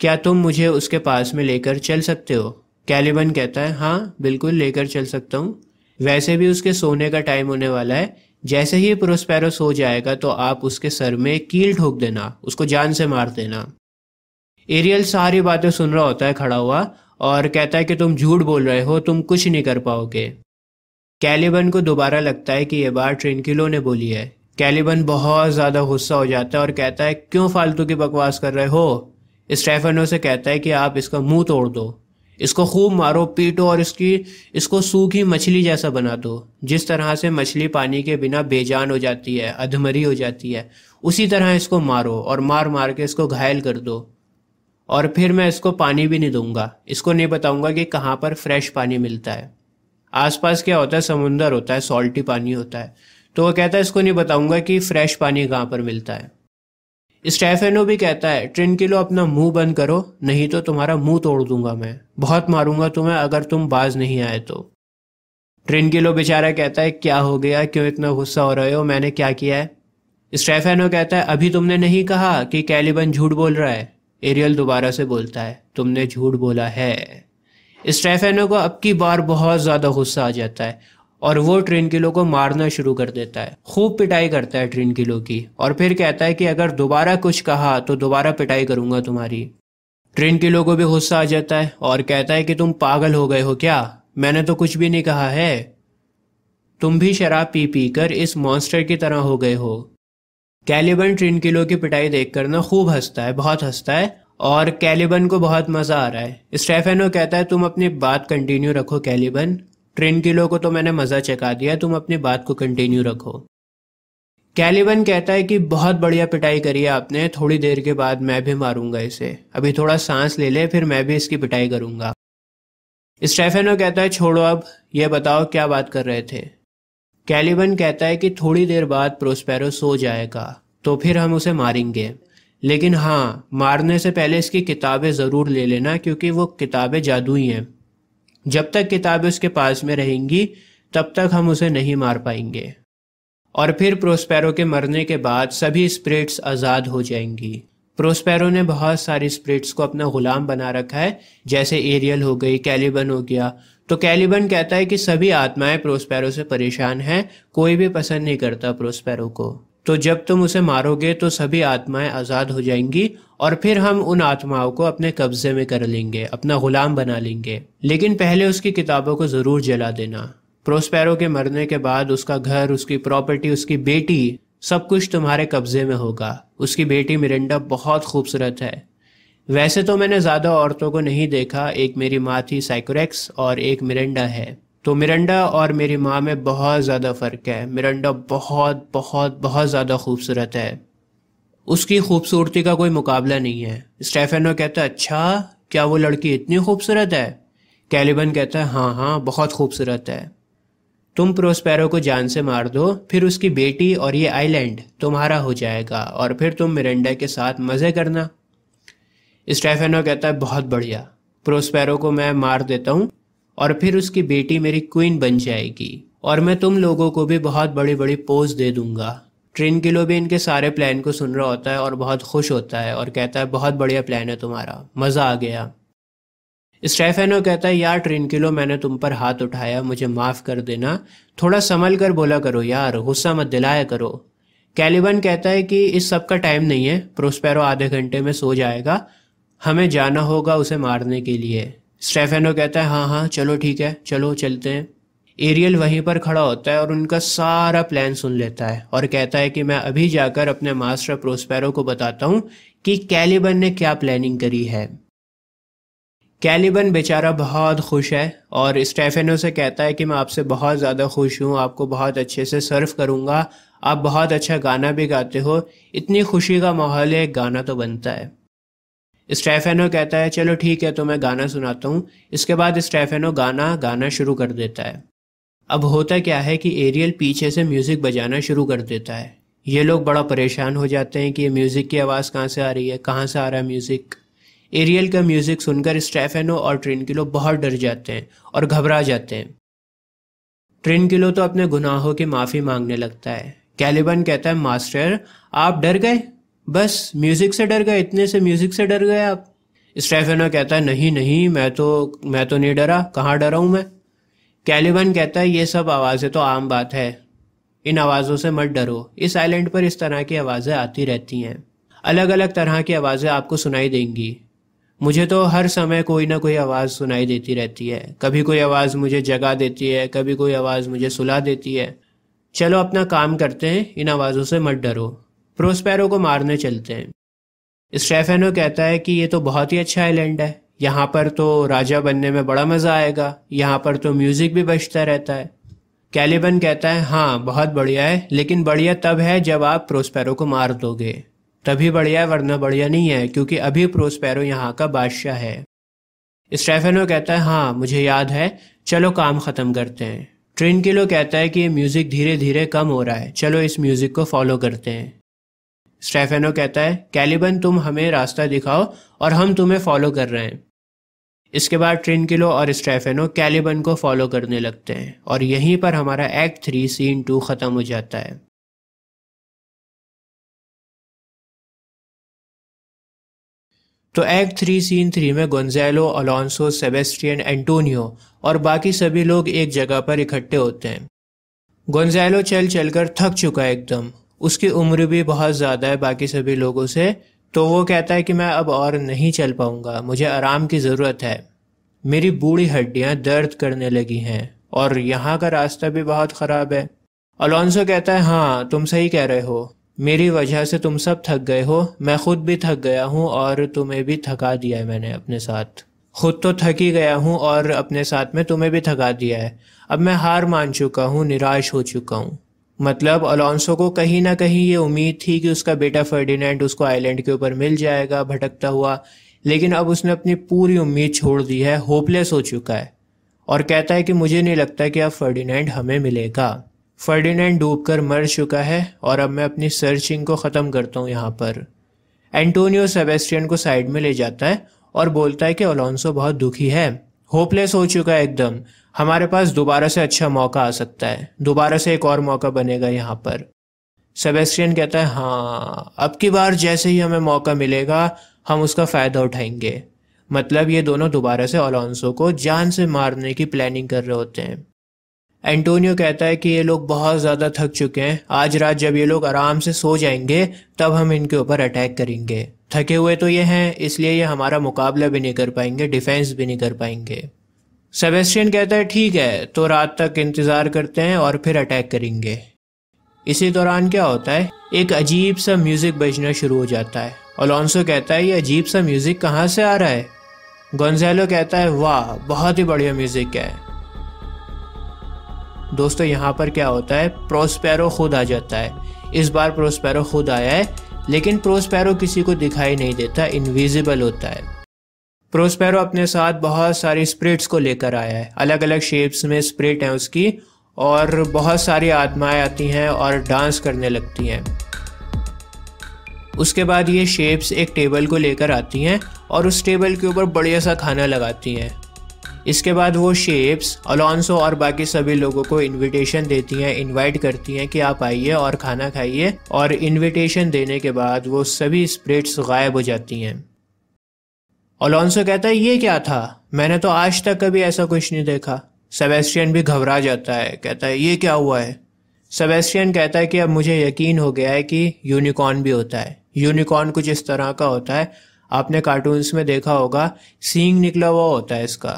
क्या तुम मुझे उसके पास में लेकर चल सकते हो कैलिबन कहता है हाँ बिल्कुल लेकर चल सकता हूँ वैसे भी उसके सोने का टाइम होने वाला है जैसे ही प्रोस्पेरो सो जाएगा तो आप उसके सर में कील ठोक देना उसको जान से मार देना एरियल सारी बातें सुन रहा होता है खड़ा हुआ और कहता है कि तुम झूठ बोल रहे हो तुम कुछ नहीं कर पाओगे कैलिबन को दोबारा लगता है कि यह बार किलो ने बोली है कैलिबन बहुत ज़्यादा गुस्सा हो जाता है और कहता है क्यों फालतू की बकवास कर रहे हो स्टेफनो से कहता है कि आप इसका मुंह तोड़ दो इसको खूब मारो पीटो और इसकी इसको सूखी मछली जैसा बना दो जिस तरह से मछली पानी के बिना बेजान हो जाती है अधमरी हो जाती है उसी तरह इसको मारो और मार मार के इसको घायल कर दो और फिर मैं इसको पानी भी नहीं दूंगा इसको नहीं बताऊंगा कि कहाँ पर फ्रेश पानी मिलता है आसपास क्या होता है समुंदर होता है सॉल्टी पानी होता है तो वो कहता है इसको नहीं बताऊंगा कि फ्रेश पानी कहाँ पर मिलता है स्टेफेनो भी कहता है ट्रिनकिलो अपना मुंह बंद करो नहीं तो तुम्हारा मुंह तोड़ दूंगा मैं बहुत मारूंगा तुम्हें अगर तुम बाज नहीं आए तो ट्रिनकिलो बेचारा कहता है क्या हो गया क्यों इतना गुस्सा हो रहे हो मैंने क्या किया है स्टेफेनो कहता है अभी तुमने नहीं कहा कि कैलिबन झूठ बोल रहा है एरियल दोबारा से बोलता है तुमने झूठ बोला है स्टेफेनो को अब की बार बहुत ज़्यादा गुस्सा आ जाता है और वो ट्रेन किलो को मारना शुरू कर देता है खूब पिटाई करता है ट्रेन किलो की और फिर कहता है कि अगर दोबारा कुछ कहा तो दोबारा पिटाई करूंगा तुम्हारी ट्रेन किलो को भी गुस्सा आ जाता है और कहता है कि तुम पागल हो गए हो क्या मैंने तो कुछ भी नहीं कहा है तुम भी शराब पी पी कर इस मॉन्स्टर की तरह हो गए हो कैलिबन ट्रेन किलो की पिटाई देख ना खूब हंसता है बहुत हंसता है और कैलिबन को बहुत मज़ा आ रहा है स्टेफेनो कहता है तुम अपनी बात कंटिन्यू रखो कैलिबन ट्रेन लोगों को तो मैंने मज़ा चका दिया तुम अपनी बात को कंटिन्यू रखो कैलिबन कहता है कि बहुत बढ़िया पिटाई करी है आपने थोड़ी देर के बाद मैं भी मारूंगा इसे अभी थोड़ा सांस ले ले फिर मैं भी इसकी पिटाई करूंगा स्टेफेनो कहता है छोड़ो अब यह बताओ क्या बात कर रहे थे कैलिबन कहता है कि थोड़ी देर बाद प्रोस्पेरो सो जाएगा तो फिर हम उसे मारेंगे लेकिन हाँ मारने से पहले इसकी किताबें ज़रूर ले लेना क्योंकि वो किताबें जादुई हैं जब तक किताबें उसके पास में रहेंगी तब तक हम उसे नहीं मार पाएंगे और फिर प्रोस्पैरो के मरने के बाद सभी स्प्रिट्स आज़ाद हो जाएंगी प्रोस्पैरो ने बहुत सारी स्प्रिट्स को अपना गुलाम बना रखा है जैसे एरियल हो गई कैलिबन हो गया तो कैलिबन कहता है कि सभी आत्माएं प्रोस्पैरो से परेशान हैं कोई भी पसंद नहीं करता प्रोस्पैरो को तो जब तुम उसे मारोगे तो सभी आत्माएं आज़ाद हो जाएंगी और फिर हम उन आत्माओं को अपने कब्जे में कर लेंगे अपना गुलाम बना लेंगे लेकिन पहले उसकी किताबों को ज़रूर जला देना प्रोस्पैरो के मरने के बाद उसका घर उसकी प्रॉपर्टी उसकी बेटी सब कुछ तुम्हारे कब्जे में होगा उसकी बेटी मिरिंडा बहुत खूबसूरत है वैसे तो मैंने ज़्यादा औरतों को नहीं देखा एक मेरी माँ थी साइकोरेक्स और एक मिरिंडा है तो मिरंडा और मेरी माँ में बहुत ज़्यादा फ़र्क है मिरंडा बहुत बहुत बहुत ज़्यादा खूबसूरत है उसकी खूबसूरती का कोई मुकाबला नहीं है स्टेफेनो कहता है अच्छा क्या वो लड़की इतनी खूबसूरत है कैलिबन कहता है हाँ हाँ बहुत खूबसूरत है तुम प्रोस्पैरो को जान से मार दो फिर उसकी बेटी और ये आइलैंड तुम्हारा हो जाएगा और फिर तुम मिरेंडा के साथ मज़े करना स्टेफेनो कहता है बहुत बढ़िया प्रोस्पैरो को मैं मार देता हूँ और फिर उसकी बेटी मेरी क्वीन बन जाएगी और मैं तुम लोगों को भी बहुत बड़ी बड़ी पोज दे दूंगा ट्रेन किलो भी इनके सारे प्लान को सुन रहा होता है और बहुत खुश होता है और कहता है बहुत बढ़िया प्लान है तुम्हारा मज़ा आ गया स्टेफेनो कहता है यार ट्रेन किलो मैंने तुम पर हाथ उठाया मुझे माफ़ कर देना थोड़ा संभल कर बोला करो यार गुस्सा मत दिलाया करो कैलिबन कहता है कि इस सब का टाइम नहीं है प्रोस्पेरो आधे घंटे में सो जाएगा हमें जाना होगा उसे मारने के लिए स्टेफेनो कहता है हाँ हाँ चलो ठीक है चलो चलते हैं एरियल वहीं पर खड़ा होता है और उनका सारा प्लान सुन लेता है और कहता है कि मैं अभी जाकर अपने मास्टर प्रोस्पेरो को बताता हूँ कि कैलिबन ने क्या प्लानिंग करी है कैलिबन बेचारा बहुत खुश है और स्टेफेनो से कहता है कि मैं आपसे बहुत ज़्यादा खुश हूँ आपको बहुत अच्छे से सर्व करूँगा आप बहुत अच्छा गाना भी गाते हो इतनी खुशी का माहौल है गाना तो बनता है स्टेफेनो कहता है चलो ठीक है तो मैं गाना सुनाता हूँ इसके बाद स्टेफेनो गाना गाना शुरू कर देता है अब होता क्या है कि एरियल पीछे से म्यूज़िक बजाना शुरू कर देता है ये लोग बड़ा परेशान हो जाते हैं कि ये म्यूज़िक की आवाज़ कहाँ से आ रही है कहाँ से आ रहा है म्यूज़िक एरियल का म्यूज़िक सुनकर स्टेफेनो और किलो बहुत डर जाते हैं और घबरा जाते हैं किलो तो अपने गुनाहों की माफ़ी मांगने लगता है कैलिबन कहता है मास्टर आप डर गए बस म्यूज़िक से डर गए इतने से म्यूज़िक से डर गए आप स्टेफेनो कहता है नहीं नहीं मैं तो मैं तो नहीं डरा कहाँ डरा हूँ मैं कैलिबन कहता है ये सब आवाज़ें तो आम बात है इन आवाज़ों से मत डरो इस आइलैंड पर इस तरह की आवाज़ें आती रहती हैं अलग अलग तरह की आवाज़ें आपको सुनाई देंगी मुझे तो हर समय कोई ना कोई आवाज़ सुनाई देती रहती है कभी कोई आवाज़ मुझे जगा देती है कभी कोई आवाज़ मुझे सुला देती है चलो अपना काम करते हैं इन आवाज़ों से मत डरो प्रोस्पैरो को मारने चलते हैं स्टेफेनो कहता है कि ये तो बहुत ही अच्छा आइलैंड है यहाँ पर तो राजा बनने में बड़ा मज़ा आएगा यहाँ पर तो म्यूज़िक भी बजता रहता है कैलिबन कहता है हाँ बहुत बढ़िया है लेकिन बढ़िया तब है जब आप प्रोस्पैरो को मार दोगे तभी बढ़िया है वरना बढ़िया नहीं है क्योंकि अभी प्रोस्पैरो यहाँ का बादशाह है स्टेफेनो कहता है हाँ मुझे याद है चलो काम ख़त्म करते हैं ट्रेन किलो कहता है कि ये म्यूज़िक धीरे धीरे कम हो रहा है चलो इस म्यूज़िक को फॉलो करते हैं स्टेफेनो कहता है कैलिबन तुम हमें रास्ता दिखाओ और हम तुम्हें फॉलो कर रहे हैं इसके बाद किलो और स्ट्रेफेनो कैलिबन को फॉलो करने लगते हैं और यहीं पर हमारा एक्ट थ्री सीन टू ख़त्म हो जाता है तो एक्ट थ्री सीन थ्री में गोंजालो अलोंसो सेबेस्टियन एंटोनियो और बाकी सभी लोग एक जगह पर इकट्ठे होते हैं गोंजालो चल चलकर थक चुका है एकदम उसकी उम्र भी बहुत ज़्यादा है बाकी सभी लोगों से तो वो कहता है कि मैं अब और नहीं चल पाऊँगा मुझे आराम की ज़रूरत है मेरी बूढ़ी हड्डियाँ दर्द करने लगी हैं और यहाँ का रास्ता भी बहुत ख़राब है अलोंसो कहता है हाँ तुम सही कह रहे हो मेरी वजह से तुम सब थक गए हो मैं खुद भी थक गया हूँ और तुम्हें भी थका दिया है मैंने अपने साथ खुद तो थक ही गया हूँ और अपने साथ में तुम्हें भी थका दिया है अब मैं हार मान चुका हूँ निराश हो चुका हूँ मतलब अलोंसो को कहीं ना कहीं ये उम्मीद थी कि उसका बेटा फर्डिनेंड उसको आइलैंड के ऊपर मिल जाएगा भटकता हुआ लेकिन अब उसने अपनी पूरी उम्मीद छोड़ दी है होपलेस हो चुका है और कहता है कि मुझे नहीं लगता कि अब फर्डिनेंड हमें मिलेगा फर्डिनेंड डूबकर मर चुका है और अब मैं अपनी सर्चिंग को ख़त्म करता हूँ यहाँ पर एंटोनियो सेबेस्टियन को साइड में ले जाता है और बोलता है कि ओलोंसो बहुत दुखी है होपलेस हो चुका है एकदम हमारे पास दोबारा से अच्छा मौका आ सकता है दोबारा से एक और मौका बनेगा यहाँ पर सेबेस्टियन कहता है हाँ अब की बार जैसे ही हमें मौका मिलेगा हम उसका फ़ायदा उठाएंगे मतलब ये दोनों दोबारा से ओलॉन्सो को जान से मारने की प्लानिंग कर रहे होते हैं एंटोनियो कहता है कि ये लोग बहुत ज़्यादा थक चुके हैं आज रात जब ये लोग आराम से सो जाएंगे तब हम इनके ऊपर अटैक करेंगे थके हुए तो ये हैं इसलिए ये हमारा मुकाबला भी नहीं कर पाएंगे डिफेंस भी नहीं कर पाएंगे सेबेस्टियन कहता है ठीक है तो रात तक इंतज़ार करते हैं और फिर अटैक करेंगे इसी दौरान क्या होता है एक अजीब सा म्यूज़िक बजना शुरू हो जाता है ओलॉन्सो कहता है ये अजीब सा म्यूज़िक कहाँ से आ रहा है गोंजेलो कहता है वाह बहुत ही बढ़िया म्यूज़िक है दोस्तों यहाँ पर क्या होता है प्रोस्पैरो खुद आ जाता है इस बार प्रोस्पैरो खुद आया है लेकिन प्रोस्पैरो किसी को दिखाई नहीं देता इनविजिबल होता है प्रोस्पेरो अपने साथ बहुत सारी स्प्रिट्स को लेकर आया है अलग अलग शेप्स में स्प्रिट हैं उसकी और बहुत सारी आत्माएं आती हैं और डांस करने लगती हैं उसके बाद ये शेप्स एक टेबल को लेकर आती हैं और उस टेबल के ऊपर बढ़िया सा खाना लगाती हैं इसके बाद वो शेप्स अलॉन्सो और बाकी सभी लोगों को इनविटेशन देती हैं इनवाइट करती हैं कि आप आइए और खाना खाइए और इनविटेशन देने के बाद वो सभी स्प्रिट्स गायब हो जाती हैं ओलोंसो कहता है ये क्या था मैंने तो आज तक कभी ऐसा कुछ नहीं देखा सेबेस्टियन भी घबरा जाता है कहता है ये क्या हुआ है सेबेस्टियन कहता है कि अब मुझे यकीन हो गया है कि यूनिकॉर्न भी होता है यूनिकॉर्न कुछ इस तरह का होता है आपने कार्टून्स में देखा होगा सींग निकला हुआ होता है इसका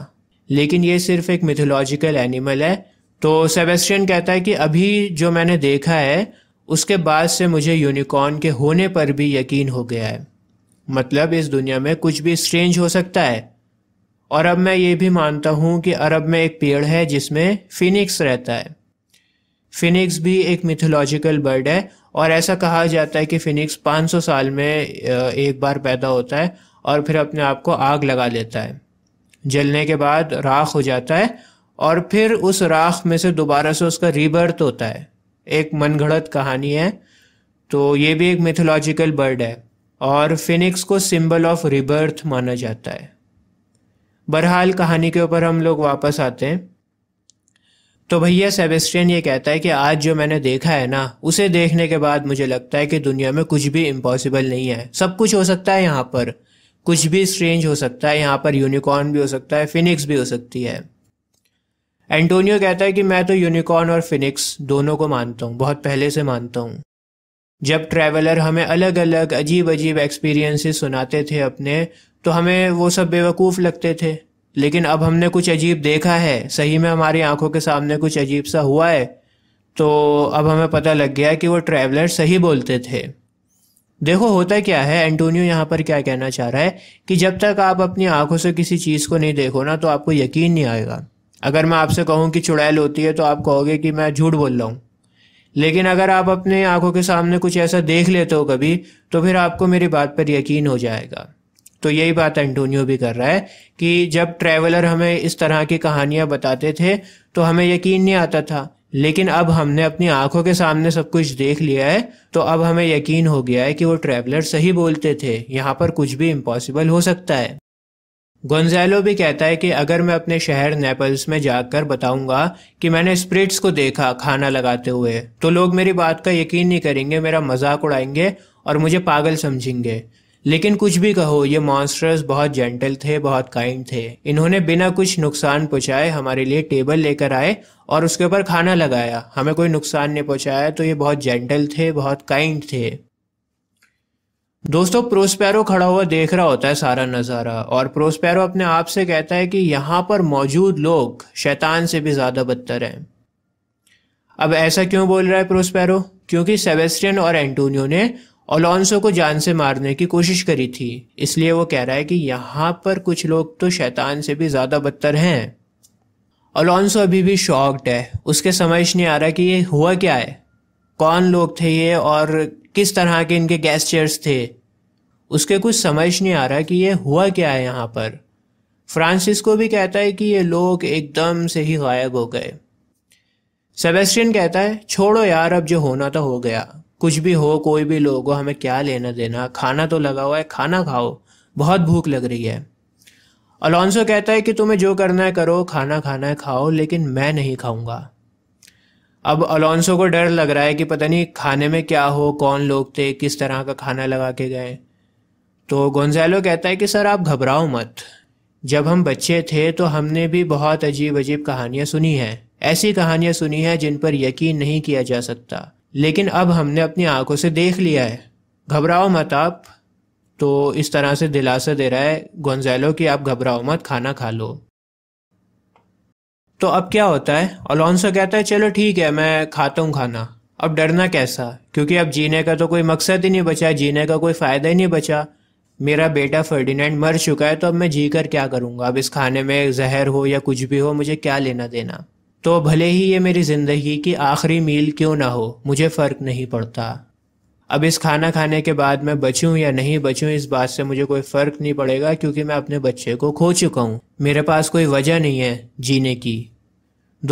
लेकिन ये सिर्फ एक मिथोलॉजिकल एनिमल है तो सेबेस्टियन कहता है कि अभी जो मैंने देखा है उसके बाद से मुझे यूनिकॉर्न के होने पर भी यकीन हो गया है मतलब इस दुनिया में कुछ भी स्ट्रेंज हो सकता है और अब मैं ये भी मानता हूँ कि अरब में एक पेड़ है जिसमें फिनिक्स रहता है फिनिक्स भी एक मिथोलॉजिकल बर्ड है और ऐसा कहा जाता है कि फिनिक्स 500 साल में एक बार पैदा होता है और फिर अपने आप को आग लगा लेता है जलने के बाद राख हो जाता है और फिर उस राख में से दोबारा से उसका रिबर्थ होता है एक मनगढ़ंत कहानी है तो ये भी एक मिथोलॉजिकल बर्ड है और फिनिक्स को सिंबल ऑफ रिबर्थ माना जाता है बहरहाल कहानी के ऊपर हम लोग वापस आते हैं तो भैया सेबेस्टियन ये कहता है कि आज जो मैंने देखा है ना उसे देखने के बाद मुझे लगता है कि दुनिया में कुछ भी इम्पॉसिबल नहीं है सब कुछ हो सकता है यहाँ पर कुछ भी स्ट्रेंज हो सकता है यहाँ पर यूनिकॉर्न भी हो सकता है फिनिक्स भी हो सकती है एंटोनियो कहता है कि मैं तो यूनिकॉर्न और फिनिक्स दोनों को मानता हूँ बहुत पहले से मानता हूँ जब ट्रैवलर हमें अलग अलग अजीब अजीब एक्सपीरियंसेस सुनाते थे अपने तो हमें वो सब बेवकूफ़ लगते थे लेकिन अब हमने कुछ अजीब देखा है सही में हमारी आंखों के सामने कुछ अजीब सा हुआ है तो अब हमें पता लग गया कि वो ट्रैवलर सही बोलते थे देखो होता क्या है एंटोनियो यहाँ पर क्या कहना चाह रहा है कि जब तक आप अपनी आंखों से किसी चीज़ को नहीं देखो ना तो आपको यकीन नहीं आएगा अगर मैं आपसे कहूँ कि चुड़ैल होती है तो आप कहोगे कि मैं झूठ बोल रहा हूँ लेकिन अगर आप अपने आंखों के सामने कुछ ऐसा देख लेते हो कभी तो फिर आपको मेरी बात पर यकीन हो जाएगा तो यही बात एंटोनियो भी कर रहा है कि जब ट्रैवलर हमें इस तरह की कहानियां बताते थे तो हमें यकीन नहीं आता था लेकिन अब हमने अपनी आंखों के सामने सब कुछ देख लिया है तो अब हमें यकीन हो गया है कि वो ट्रैवलर सही बोलते थे यहाँ पर कुछ भी इम्पॉसिबल हो सकता है गोंजैलो भी कहता है कि अगर मैं अपने शहर नेपल्स में जाकर बताऊंगा कि मैंने स्प्रिट्स को देखा खाना लगाते हुए तो लोग मेरी बात का यकीन नहीं करेंगे मेरा मजाक उड़ाएंगे और मुझे पागल समझेंगे लेकिन कुछ भी कहो ये मॉन्स्टर्स बहुत जेंटल थे बहुत काइंड थे इन्होंने बिना कुछ नुकसान पहुंचाए हमारे लिए टेबल लेकर आए और उसके ऊपर खाना लगाया हमें कोई नुकसान नहीं पहुंचाया तो ये बहुत जेंटल थे बहुत काइंड थे दोस्तों प्रोस्पैरो खड़ा हुआ देख रहा होता है सारा नज़ारा और प्रोस्पैरो अपने आप से कहता है कि यहाँ पर मौजूद लोग शैतान से भी ज़्यादा बदतर हैं अब ऐसा क्यों बोल रहा है प्रोस्पैरो क्योंकि सेवेस्टियन और एंटोनियो ने ओलोंसो को जान से मारने की कोशिश करी थी इसलिए वो कह रहा है कि यहां पर कुछ लोग तो शैतान से भी ज़्यादा बदतर हैं ओलोंसो अभी भी शॉक्ड है उसके समझ नहीं आ रहा कि ये हुआ क्या है कौन लोग थे ये और किस तरह के इनके गैस्चर्स थे उसके कुछ समझ नहीं आ रहा कि ये हुआ क्या है यहाँ पर फ्रांसिस्को भी कहता है कि ये लोग एकदम से ही गायब हो गए सेबेस्टियन कहता है छोड़ो यार अब जो होना तो हो गया कुछ भी हो कोई भी लोग हो हमें क्या लेना देना खाना तो लगा हुआ है खाना खाओ बहुत भूख लग रही है अलोंसो कहता है कि तुम्हें जो करना है करो खाना खाना है खाओ लेकिन मैं नहीं खाऊंगा अब अलोंसो को डर लग रहा है कि पता नहीं खाने में क्या हो कौन लोग थे किस तरह का खाना लगा के गए तो गोंजैलो कहता है कि सर आप घबराओ मत जब हम बच्चे थे तो हमने भी बहुत अजीब अजीब कहानियाँ सुनी हैं ऐसी कहानियाँ सुनी हैं जिन पर यकीन नहीं किया जा सकता लेकिन अब हमने अपनी आंखों से देख लिया है घबराओ मत आप तो इस तरह से दिलासा दे रहा है गोंजैलो कि आप घबराओ मत खाना खा लो तो अब क्या होता है अलोंसो कहता है चलो ठीक है मैं खाता हूँ खाना अब डरना कैसा क्योंकि अब जीने का तो कोई मकसद ही नहीं बचा जीने का कोई फ़ायदा ही नहीं बचा मेरा बेटा फर्डिनेंड मर चुका है तो अब मैं जी कर क्या करूँगा अब इस खाने में जहर हो या कुछ भी हो मुझे क्या लेना देना तो भले ही ये मेरी ज़िंदगी की आखिरी मील क्यों ना हो मुझे फ़र्क नहीं पड़ता अब इस खाना खाने के बाद मैं बचूं या नहीं बचूं इस बात से मुझे कोई फ़र्क नहीं पड़ेगा क्योंकि मैं अपने बच्चे को खो चुका हूँ मेरे पास कोई वजह नहीं है जीने की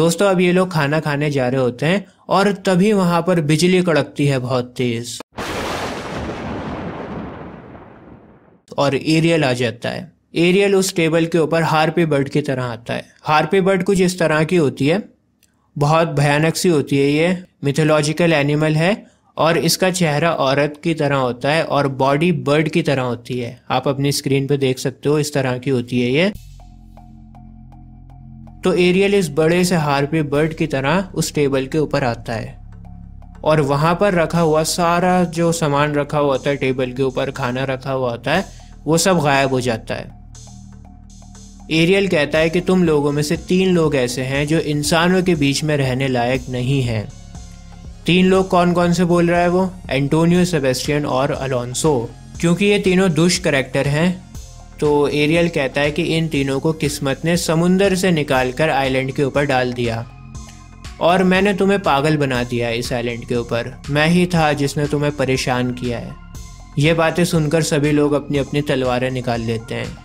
दोस्तों अब ये लोग खाना खाने जा रहे होते हैं और तभी वहाँ पर बिजली कड़कती है बहुत तेज़ और एरियल आ जाता है एरियल उस टेबल के ऊपर हार्पी बर्ड की तरह आता है हार्पी बर्ड कुछ इस तरह की होती है बहुत भयानक सी होती है ये मिथोलॉजिकल एनिमल है और इसका चेहरा औरत की तरह होता है और बॉडी बर्ड की तरह होती है आप अपनी स्क्रीन पे देख सकते हो इस तरह की होती है ये तो एरियल इस बड़े से पे बर्ड की तरह उस टेबल के ऊपर आता है और वहाँ पर रखा हुआ सारा जो सामान रखा हुआ होता है टेबल के ऊपर खाना रखा हुआ होता है वो सब गायब हो जाता है एरियल कहता है कि तुम लोगों में से तीन लोग ऐसे हैं जो इंसानों के बीच में रहने लायक नहीं हैं तीन लोग कौन कौन से बोल रहा है वो एंटोनियो सेबेस्टियन और अलोंसो क्योंकि ये तीनों दुष्ट करेक्टर हैं तो एरियल कहता है कि इन तीनों को किस्मत ने समुंदर से निकाल कर आइलैंड के ऊपर डाल दिया और मैंने तुम्हें पागल बना दिया इस आइलैंड के ऊपर मैं ही था जिसने तुम्हें परेशान किया है ये बातें सुनकर सभी लोग अपनी अपनी तलवारें निकाल लेते हैं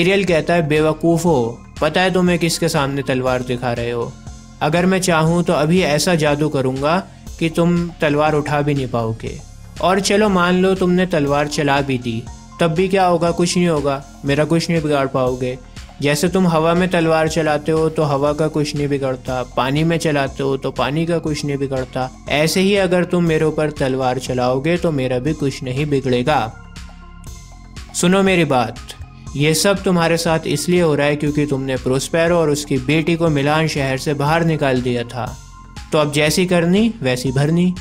एरियल कहता है बेवकूफ़ हो पता है तुम्हें किसके सामने तलवार दिखा रहे हो अगर मैं चाहूँ तो अभी ऐसा जादू करूँगा कि तुम तलवार उठा भी नहीं पाओगे और चलो मान लो तुमने तलवार चला भी दी तब भी क्या होगा कुछ नहीं होगा मेरा कुछ नहीं बिगाड़ पाओगे जैसे तुम हवा में तलवार चलाते हो तो हवा का कुछ नहीं बिगड़ता पानी में चलाते हो तो पानी का कुछ नहीं बिगड़ता ऐसे ही अगर तुम मेरे ऊपर तलवार चलाओगे तो मेरा भी कुछ नहीं बिगड़ेगा सुनो मेरी बात ये सब तुम्हारे साथ इसलिए हो रहा है क्योंकि तुमने प्रोस्पेरो और उसकी बेटी को मिलान शहर से बाहर निकाल दिया था तो अब जैसी करनी वैसी भरनी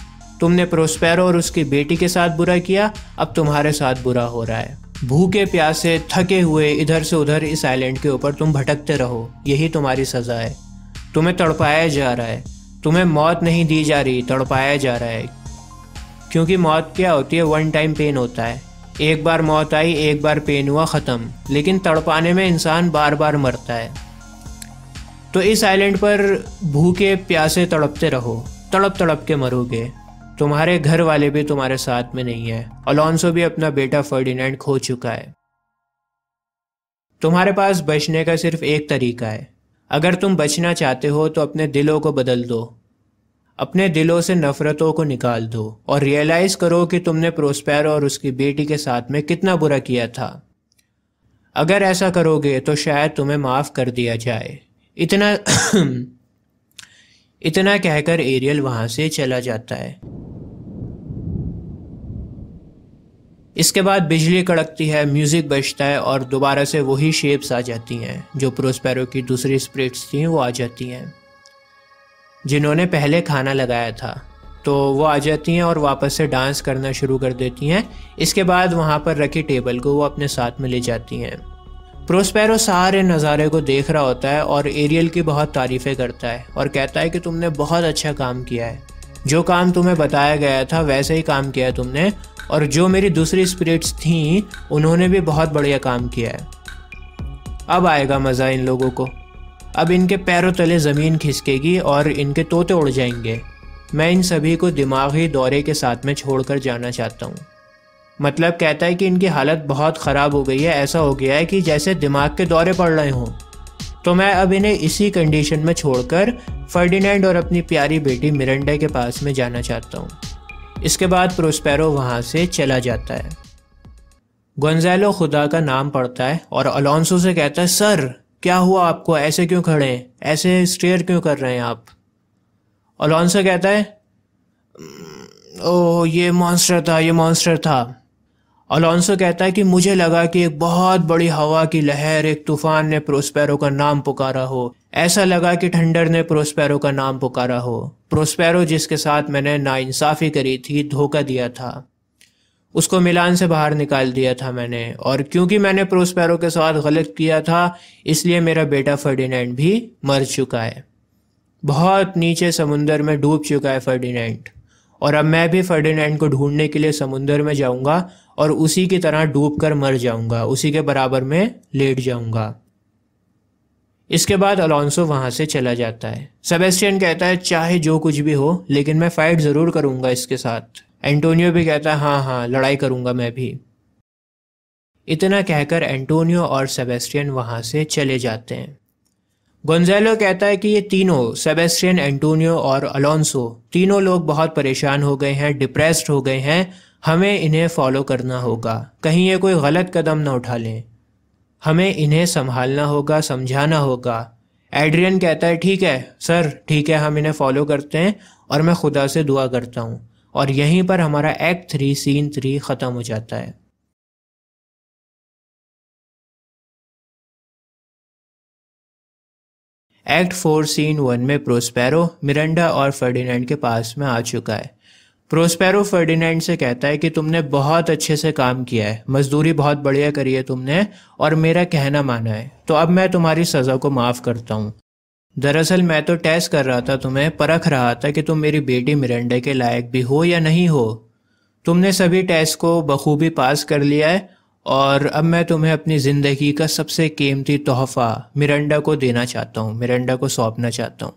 तुमने प्रोस्पेरो और उसकी बेटी के साथ बुरा किया अब तुम्हारे साथ बुरा हो रहा है भूखे प्यासे थके हुए इधर से उधर इस आइलैंड के ऊपर तुम भटकते रहो यही तुम्हारी सज़ा है तुम्हें तड़पाया जा रहा है तुम्हें मौत नहीं दी जा रही तड़पाया जा रहा है क्योंकि मौत क्या होती है वन टाइम पेन होता है एक बार मौत आई एक बार पेन हुआ ख़त्म लेकिन तड़पाने में इंसान बार बार मरता है तो इस आइलैंड पर भूखे प्यासे तड़पते रहो तड़प तड़प के मरोगे तुम्हारे घर वाले भी तुम्हारे साथ में नहीं है अलोंसो भी अपना बेटा फर्डिनेंड खो चुका है तुम्हारे पास बचने का सिर्फ एक तरीका है अगर तुम बचना चाहते हो तो अपने दिलों को बदल दो अपने दिलों से नफरतों को निकाल दो और रियलाइज करो कि तुमने प्रोस्पेरो और उसकी बेटी के साथ में कितना बुरा किया था अगर ऐसा करोगे तो शायद तुम्हें माफ़ कर दिया जाए इतना इतना कहकर एरियल वहां से चला जाता है इसके बाद बिजली कड़कती है म्यूज़िक बजता है और दोबारा से वही शेप्स आ जाती हैं जो प्रोस्पेरो की दूसरी स्प्रिट्स थी वो आ जाती हैं जिन्होंने पहले खाना लगाया था तो वो आ जाती हैं और वापस से डांस करना शुरू कर देती हैं इसके बाद वहाँ पर रखी टेबल को वो अपने साथ में ले जाती हैं प्रोस्पेरो सारे नज़ारे को देख रहा होता है और एरियल की बहुत तारीफ़ें करता है और कहता है कि तुमने बहुत अच्छा काम किया है जो काम तुम्हें बताया गया था वैसे ही काम किया तुमने और जो मेरी दूसरी स्पिरिट्स थी उन्होंने भी बहुत बढ़िया काम किया है अब आएगा मज़ा इन लोगों को अब इनके पैरों तले ज़मीन खिसकेगी और इनके तोते उड़ जाएंगे मैं इन सभी को दिमागी दौरे के साथ में छोड़कर जाना चाहता हूँ मतलब कहता है कि इनकी हालत बहुत ख़राब हो गई है ऐसा हो गया है कि जैसे दिमाग के दौरे पड़ रहे हों तो मैं अब इन्हें इसी कंडीशन में छोड़कर फर्डिनेंड और अपनी प्यारी बेटी मिरंडा के पास में जाना चाहता हूँ इसके बाद प्रोस्पैरो वहाँ से चला जाता है गंजैलो खुदा का नाम पढ़ता है और अलोंसो से कहता है सर क्या हुआ आपको ऐसे क्यों खड़े हैं ऐसे स्टेयर क्यों कर रहे हैं आप लॉन्सर कहता है हम्म, ओ ये मॉन्स्टर था ये मॉन्स्टर था अलॉन्सो कहता है कि मुझे लगा कि एक बहुत बड़ी हवा की लहर एक तूफान ने प्रोस्पैरो का नाम पुकारा हो ऐसा लगा कि ठंडर ने प्रोस्पैरो का नाम पुकारा हो प्रोस्पैरो जिसके साथ मैंने नाइंसाफ़ी करी थी धोखा दिया था उसको मिलान से बाहर निकाल दिया था मैंने और क्योंकि मैंने प्रोस्पैरो के साथ गलत किया था इसलिए मेरा बेटा फर्डिनेंड भी मर चुका है बहुत नीचे समुंदर में डूब चुका है फर्डिनेंड और अब मैं भी फर्डिनेंड को ढूंढने के लिए समुंदर में जाऊंगा और उसी की तरह डूब कर मर जाऊंगा उसी के बराबर में लेट जाऊंगा इसके बाद अलोंसो वहां से चला जाता है सेबेस्टियन कहता है चाहे जो कुछ भी हो लेकिन मैं फाइट ज़रूर करूंगा इसके साथ एंटोनियो भी कहता है हाँ हाँ लड़ाई करूँगा मैं भी इतना कहकर एंटोनियो और सेबेस्टियन वहाँ से चले जाते हैं गोंजेलो कहता है कि ये तीनों सेबेस्टियन एंटोनियो और अलोंसो तीनों लोग बहुत परेशान हो गए हैं डिप्रेस्ड हो गए हैं हमें इन्हें फॉलो करना होगा कहीं ये कोई गलत कदम ना उठा लें हमें इन्हें संभालना होगा समझाना होगा एड्रियन कहता है ठीक है सर ठीक है हम इन्हें फॉलो करते हैं और मैं खुदा से दुआ करता हूँ और यहीं पर हमारा एक्ट थ्री सीन थ्री ख़त्म हो जाता है एक्ट फोर सीन वन में प्रोस्पेरो मिरंडा और फर्डिनेंड के पास में आ चुका है प्रोस्पेरो फर्डिनेंड से कहता है कि तुमने बहुत अच्छे से काम किया है मजदूरी बहुत बढ़िया करी है तुमने और मेरा कहना माना है तो अब मैं तुम्हारी सज़ा को माफ़ करता हूँ दरअसल मैं तो टेस्ट कर रहा था तुम्हें परख रहा था कि तुम मेरी बेटी मिरेंडे के लायक भी हो या नहीं हो तुमने सभी टेस्ट को बखूबी पास कर लिया है और अब मैं तुम्हें अपनी ज़िंदगी का सबसे कीमती तोहफ़ा मिरेंडा को देना चाहता हूँ मिरेंडा को सौंपना चाहता हूँ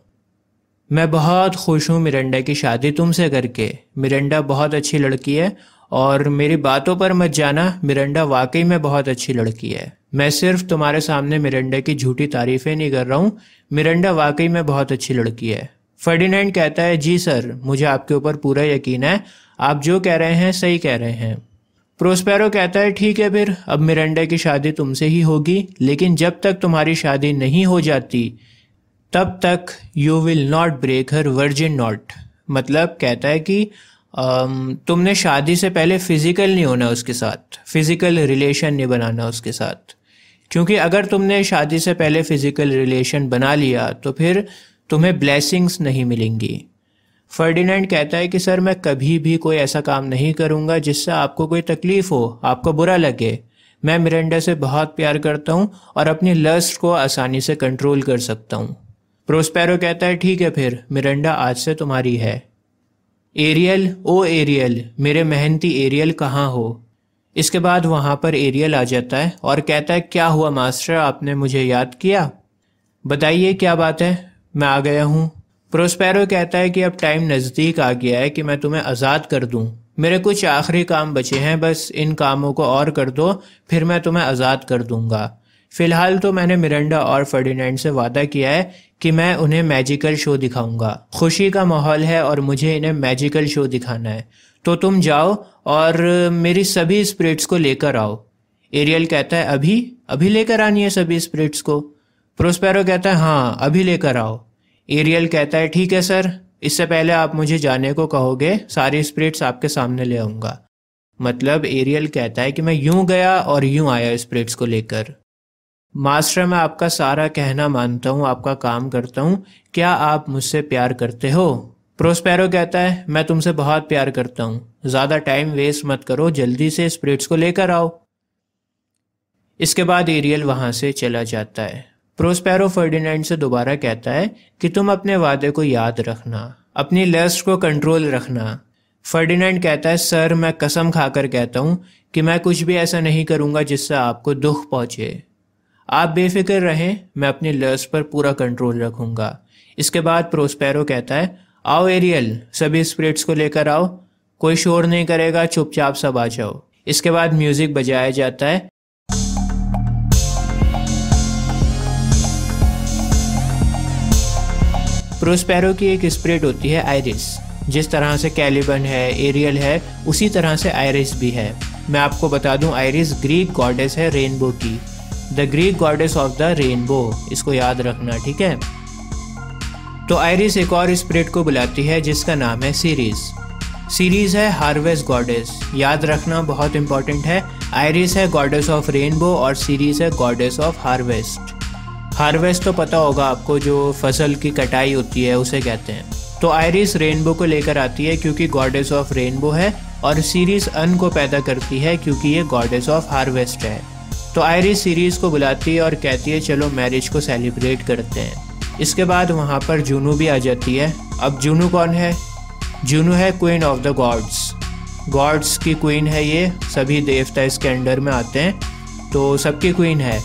मैं बहुत खुश हूँ मिरेंडा की शादी तुमसे करके मिरेंडा बहुत अच्छी लड़की है और मेरी बातों पर मत जाना मिरेंडा वाकई में बहुत अच्छी लड़की है मैं सिर्फ तुम्हारे सामने मिरेंडा की झूठी तारीफें नहीं कर रहा हूँ मिरेंडा वाकई में बहुत अच्छी लड़की है फर्डिनेंड कहता है जी सर मुझे आपके ऊपर पूरा यकीन है आप जो कह रहे हैं सही कह रहे हैं प्रोस्पेरो कहता है ठीक है फिर अब मिरेंडा की शादी तुमसे ही होगी लेकिन जब तक तुम्हारी शादी नहीं हो जाती तब तक you will not break her virgin knot मतलब कहता है कि तुमने शादी से पहले फिज़िकल नहीं होना उसके साथ फिज़िकल रिलेशन नहीं बनाना उसके साथ क्योंकि अगर तुमने शादी से पहले फ़िज़िकल रिलेशन बना लिया तो फिर तुम्हें ब्लेसिंग्स नहीं मिलेंगी फर्डिनेंड कहता है कि सर मैं कभी भी कोई ऐसा काम नहीं करूँगा जिससे आपको कोई तकलीफ़ हो आपको बुरा लगे मैं मिरेंडा से बहुत प्यार करता हूँ और अपनी लस्ट को आसानी से कंट्रोल कर सकता हूँ प्रोस्पैरो कहता है ठीक है फिर मिरेंडा आज से तुम्हारी है एरियल ओ एरियल मेरे मेहनती एरियल कहाँ हो इसके बाद वहाँ पर एरियल आ जाता है और कहता है क्या हुआ मास्टर आपने मुझे याद किया बताइए क्या बात है मैं आ गया हूँ प्रोस्पैरो कहता है कि अब टाइम नज़दीक आ गया है कि मैं तुम्हें आज़ाद कर दूँ मेरे कुछ आखिरी काम बचे हैं बस इन कामों को और कर दो फिर मैं तुम्हें आज़ाद कर दूँगा फ़िलहाल तो मैंने मिरंडा और फर्डिनेंड से वादा किया है कि मैं उन्हें मैजिकल शो दिखाऊंगा खुशी का माहौल है और मुझे इन्हें मैजिकल शो दिखाना है तो तुम जाओ और मेरी सभी स्प्रिट्स को लेकर आओ एरियल कहता है अभी अभी लेकर आनी है सभी स्प्रिट्स को प्रोस्पेरो कहता है हाँ अभी लेकर आओ एरियल कहता है ठीक है सर इससे पहले आप मुझे जाने को कहोगे सारी स्प्रिट्स आपके सामने ले आऊंगा मतलब एरियल कहता है कि मैं यूं गया और यूं आया स्प्रिट्स को लेकर मास्टर मैं आपका सारा कहना मानता हूँ आपका काम करता हूँ क्या आप मुझसे प्यार करते हो प्रोस्पेरो कहता है मैं तुमसे बहुत प्यार करता हूं ज़्यादा टाइम वेस्ट मत करो जल्दी से स्प्रिट्स को लेकर आओ इसके बाद एरियल वहां से चला जाता है प्रोस्पेरो फर्डिनेंड से दोबारा कहता है कि तुम अपने वादे को याद रखना अपनी लस्ट को कंट्रोल रखना फर्डिनेंड कहता है सर मैं कसम खाकर कहता हूं कि मैं कुछ भी ऐसा नहीं करूंगा जिससे आपको दुख पहुंचे आप बेफिक्र रहें मैं अपनी लस्ट पर पूरा कंट्रोल रखूंगा इसके बाद प्रोस्पेरो कहता है आओ एरियल सभी स्प्रिट्स को लेकर आओ कोई शोर नहीं करेगा चुपचाप सब आ जाओ इसके बाद म्यूजिक बजाया जाता है प्रोस्पेरो की एक स्प्रिट होती है आयरिस जिस तरह से कैलिबन है एरियल है उसी तरह से आयरिस भी है मैं आपको बता दूं आयरिस ग्रीक गॉडेस है रेनबो की the Greek goddess of the rainbow इसको याद रखना ठीक है तो आयरिस एक और स्प्रिट को बुलाती है जिसका नाम है सीरीज सीरीज है हार्वेस गॉडेस याद रखना बहुत इंपॉर्टेंट है आयरिस है गॉडेस ऑफ रेनबो और सीरीज है गॉडेस ऑफ हार्वेस्ट हार्वेस्ट तो पता होगा आपको जो फसल की कटाई होती है उसे कहते हैं तो आयरिस रेनबो को लेकर आती है क्योंकि गॉडेस ऑफ रेनबो है और सीरीज अन को पैदा करती है क्योंकि ये गॉडेस ऑफ हार्वेस्ट है तो आयरिस सीरीज को बुलाती है और कहती है चलो मैरिज को सेलिब्रेट करते हैं इसके बाद वहाँ पर जूनू भी आ जाती है अब जूनू कौन है जूनू है queen of the gods gods की क्वीन है ये सभी देवता इसके अंडर में आते हैं तो सबकी क्वीन है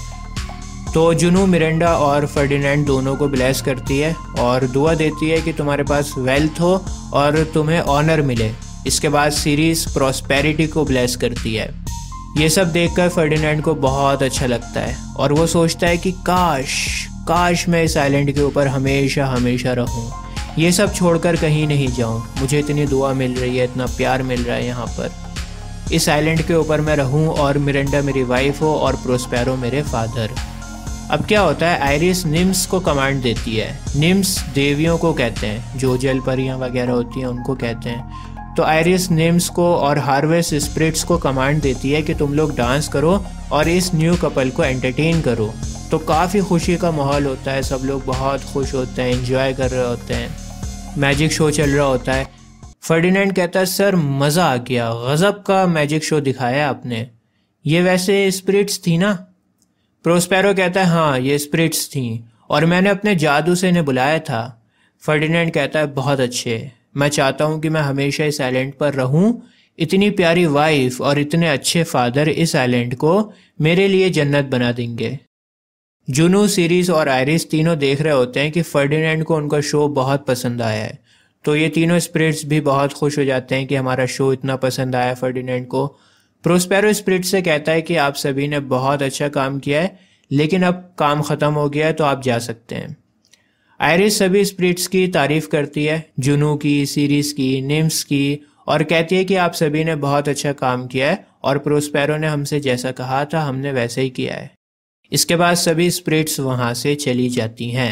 तो जुनू मिरेंडा और फर्डिनेंड दोनों को ब्लेस करती है और दुआ देती है कि तुम्हारे पास वेल्थ हो और तुम्हें ऑनर मिले इसके बाद सीरीज प्रॉस्पेरिटी को ब्लेस करती है ये सब देखकर फर्डिनेंड को बहुत अच्छा लगता है और वो सोचता है कि काश काश मैं इस आइलैंड के ऊपर हमेशा हमेशा रहूं ये सब छोड़कर कहीं नहीं जाऊं मुझे इतनी दुआ मिल रही है इतना प्यार मिल रहा है यहाँ पर इस आइलैंड के ऊपर मैं रहूं और मिरेंडा मेरी वाइफ हो और प्रोस्पैरो मेरे फादर अब क्या होता है आयरिस निम्स को कमांड देती है निम्स देवियों को कहते हैं जो जल परियाँ वगैरह होती हैं उनको कहते हैं तो आयरिस नेम्स को और हार्वेस्ट स्प्रिट्स को कमांड देती है कि तुम लोग डांस करो और इस न्यू कपल को एंटरटेन करो तो काफ़ी खुशी का माहौल होता है सब लोग बहुत खुश होते हैं इंजॉय कर रहे होते हैं मैजिक शो चल रहा होता है फर्डिनेंड कहता है सर मज़ा आ गया गज़ब का मैजिक शो दिखाया आपने ये वैसे स्प्रिट्स थी ना प्रोस्पैरो कहता है हाँ ये स्प्रिट्स थी और मैंने अपने जादू से इन्हें बुलाया था फर्डिनेंड कहता है बहुत अच्छे मैं चाहता हूँ कि मैं हमेशा इस आइलैंड पर रहूँ इतनी प्यारी वाइफ और इतने अच्छे फादर इस आइलैंड को मेरे लिए जन्नत बना देंगे जुनू सीरीज़ और आयरिस तीनों देख रहे होते हैं कि फर्डिनेंड को उनका शो बहुत पसंद आया है तो ये तीनों स्प्रिट्स भी बहुत खुश हो जाते हैं कि हमारा शो इतना पसंद आया फर्डिनेंड को प्रोस्पेरो स्प्रिट से कहता है कि आप सभी ने बहुत अच्छा काम किया है लेकिन अब काम ख़त्म हो गया है तो आप जा सकते हैं आयरिस सभी स्प्रिट्स की तारीफ करती है जुनू की सीरीज की निम्स की और कहती है कि आप सभी ने बहुत अच्छा काम किया है और प्रोस्पेरो ने हमसे जैसा कहा था हमने वैसे ही किया है इसके बाद सभी स्प्रिट्स वहाँ से चली जाती हैं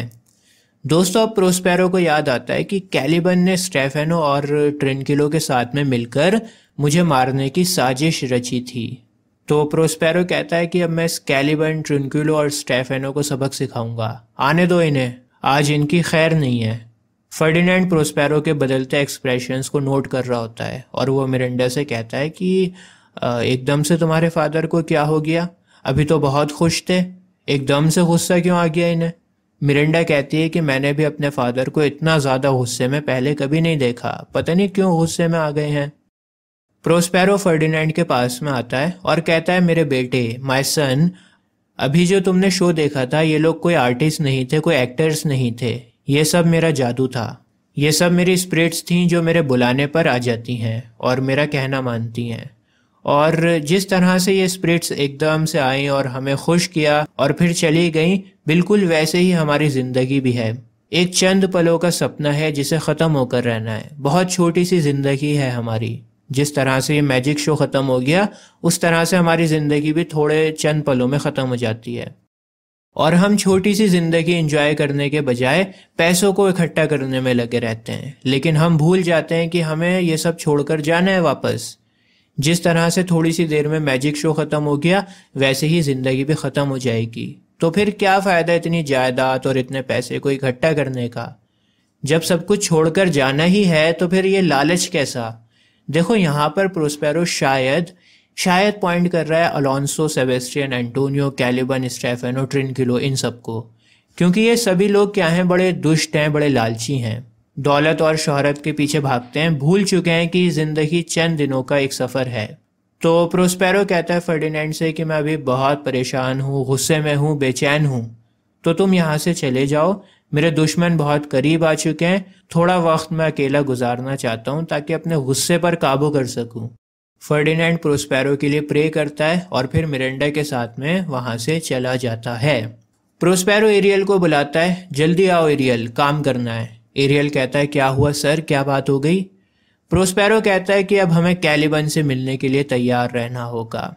दोस्तों अब प्रोस्पेरो को याद आता है कि कैलिबन ने स्टेफेनो और ट्रेनकिलो के साथ में मिलकर मुझे मारने की साजिश रची थी तो प्रोस्पेरो कहता है कि अब मैं कैलिबन ट्रिनक्यूलो और स्टेफेनो को सबक सिखाऊंगा आने दो इन्हें आज इनकी खैर नहीं है फर्डिनेंड प्रोस्पैरो के बदलते एक्सप्रेशंस को नोट कर रहा होता है और वो मिरिंडा से कहता है कि एकदम से तुम्हारे फादर को क्या हो गया अभी तो बहुत खुश थे एकदम से गुस्सा क्यों आ गया इन्हें मिरिंडा कहती है कि मैंने भी अपने फादर को इतना ज़्यादा गुस्से में पहले कभी नहीं देखा पता नहीं क्यों गुस्से में आ गए हैं प्रोस्पैरो फर्डिनेंड के पास में आता है और कहता है मेरे बेटे माई सन अभी जो तुमने शो देखा था ये लोग कोई आर्टिस्ट नहीं थे कोई एक्टर्स नहीं थे ये सब मेरा जादू था ये सब मेरी स्प्रिट्स थी जो मेरे बुलाने पर आ जाती हैं और मेरा कहना मानती हैं और जिस तरह से ये स्प्रिट्स एकदम से आई और हमें खुश किया और फिर चली गई बिल्कुल वैसे ही हमारी ज़िंदगी भी है एक चंद पलों का सपना है जिसे ख़त्म होकर रहना है बहुत छोटी सी ज़िंदगी है हमारी जिस तरह से ये मैजिक शो ख़त्म हो गया उस तरह से हमारी ज़िंदगी भी थोड़े चंद पलों में ख़त्म हो जाती है और हम छोटी सी ज़िंदगी इंजॉय करने के बजाय पैसों को इकट्ठा करने में लगे रहते हैं लेकिन हम भूल जाते हैं कि हमें ये सब छोड़कर जाना है वापस जिस तरह से थोड़ी सी देर में मैजिक शो ख़त्म हो गया वैसे ही ज़िंदगी भी ख़त्म हो जाएगी तो फिर क्या फ़ायदा इतनी जायदाद और इतने पैसे को इकट्ठा करने का जब सब कुछ छोड़कर जाना ही है तो फिर ये लालच कैसा देखो यहाँ पर प्रोस्पेरो शायद शायद पॉइंट कर रहा है Alonso Sebastian Antonio Caliban Stephano Trinculo इन सबको क्योंकि ये सभी लोग क्या हैं बड़े दुष्ट हैं बड़े लालची हैं दौलत और शोहरत के पीछे भागते हैं भूल चुके हैं कि ज़िंदगी चंद दिनों का एक सफ़र है तो प्रोस्पेरो कहता है फर्डिनेंड से कि मैं अभी बहुत परेशान हूँ गुस्से में हूँ बेचैन हूँ तो तुम यहाँ से चले जाओ मेरे दुश्मन बहुत करीब आ चुके हैं थोड़ा वक्त मैं अकेला गुजारना चाहता हूँ ताकि अपने गुस्से पर काबू कर सकूँ फर्डिनेंड प्रोस्पैरो के लिए प्रे करता है और फिर मिरेंडा के साथ में वहाँ से चला जाता है प्रोस्पैरो एरियल को बुलाता है जल्दी आओ एरियल काम करना है एरियल कहता है क्या हुआ सर क्या बात हो गई प्रोस्पैरो कहता है कि अब हमें कैलिबन से मिलने के लिए तैयार रहना होगा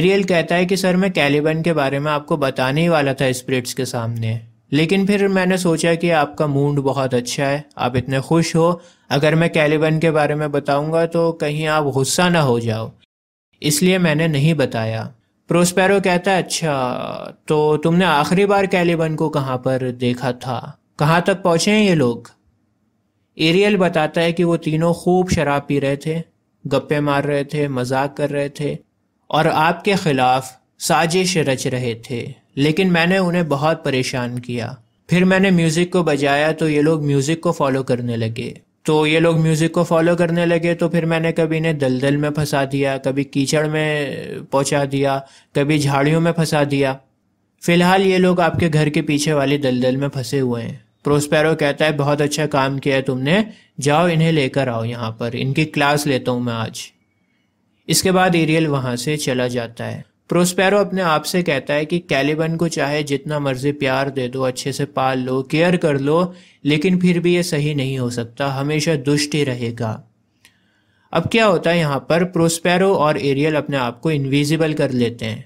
एरियल कहता है कि सर मैं कैलिबन के बारे में आपको बताने ही वाला था स्प्रिट्स के सामने लेकिन फिर मैंने सोचा कि आपका मूड बहुत अच्छा है आप इतने खुश हो अगर मैं कैलिबन के बारे में बताऊंगा तो कहीं आप गुस्सा ना हो जाओ इसलिए मैंने नहीं बताया प्रोस्पेरो कहता है अच्छा तो तुमने आखिरी बार कैलिबन को कहाँ पर देखा था कहाँ तक पहुँचे हैं ये लोग एरियल बताता है कि वो तीनों खूब शराब पी रहे थे गप्पे मार रहे थे मजाक कर रहे थे और आपके खिलाफ साजिश रच रहे थे लेकिन मैंने उन्हें बहुत परेशान किया फिर मैंने म्यूज़िक को बजाया तो ये लोग म्यूज़िक को फॉलो करने लगे तो ये लोग म्यूज़िक को फॉलो करने लगे तो फिर मैंने कभी इन्हें दलदल में फंसा दिया कभी कीचड़ में पहुंचा दिया कभी झाड़ियों में फंसा दिया फिलहाल ये लोग आपके घर के पीछे वाली दलदल में फंसे हुए हैं प्रोस्पेरो कहता है बहुत अच्छा काम किया है तुमने जाओ इन्हें लेकर आओ यहाँ पर इनकी क्लास लेता हूँ मैं आज इसके बाद एरियल वहाँ से चला जाता है प्रोस्पेरो अपने आप से कहता है कि कैलिबन को चाहे जितना मर्जी प्यार दे दो अच्छे से पाल लो केयर कर लो लेकिन फिर भी ये सही नहीं हो सकता हमेशा दुष्ट ही रहेगा अब क्या होता है यहाँ पर प्रोस्पेरो और एरियल अपने आप को इनविजिबल कर लेते हैं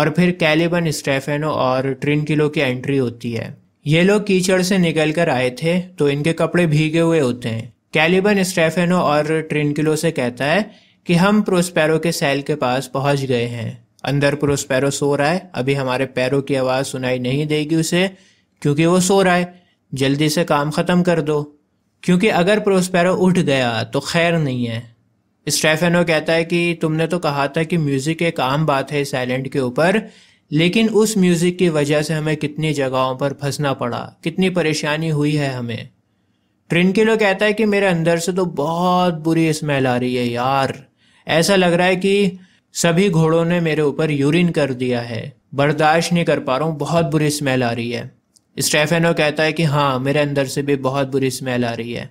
और फिर कैलिबन स्टेफेनो और ट्रिनकिलो की एंट्री होती है ये लोग कीचड़ से निकल कर आए थे तो इनके कपड़े भीगे हुए होते हैं कैलिबन स्टेफेनो और ट्रिनकिलो से कहता है कि हम प्रोस्पेरो के सेल के पास पहुंच गए हैं अंदर प्रोस्पैरो सो रहा है अभी हमारे पैरों की आवाज़ सुनाई नहीं देगी उसे क्योंकि वो सो रहा है जल्दी से काम ख़त्म कर दो क्योंकि अगर प्रोस्पैरो उठ गया तो खैर नहीं है स्टेफेनो कहता है कि तुमने तो कहा था कि म्यूज़िक एक आम बात है साइलेंट के ऊपर लेकिन उस म्यूज़िक की वजह से हमें कितनी जगहों पर फंसना पड़ा कितनी परेशानी हुई है हमें ट्रिन लोग कहता है कि मेरे अंदर से तो बहुत बुरी स्मेल आ रही है यार ऐसा लग रहा है कि सभी घोड़ों ने मेरे ऊपर यूरिन कर दिया है बर्दाश्त नहीं कर पा रहा हूँ बहुत बुरी स्मेल आ रही है स्टेफेनो कहता है कि हाँ मेरे अंदर से भी बहुत बुरी स्मेल आ रही है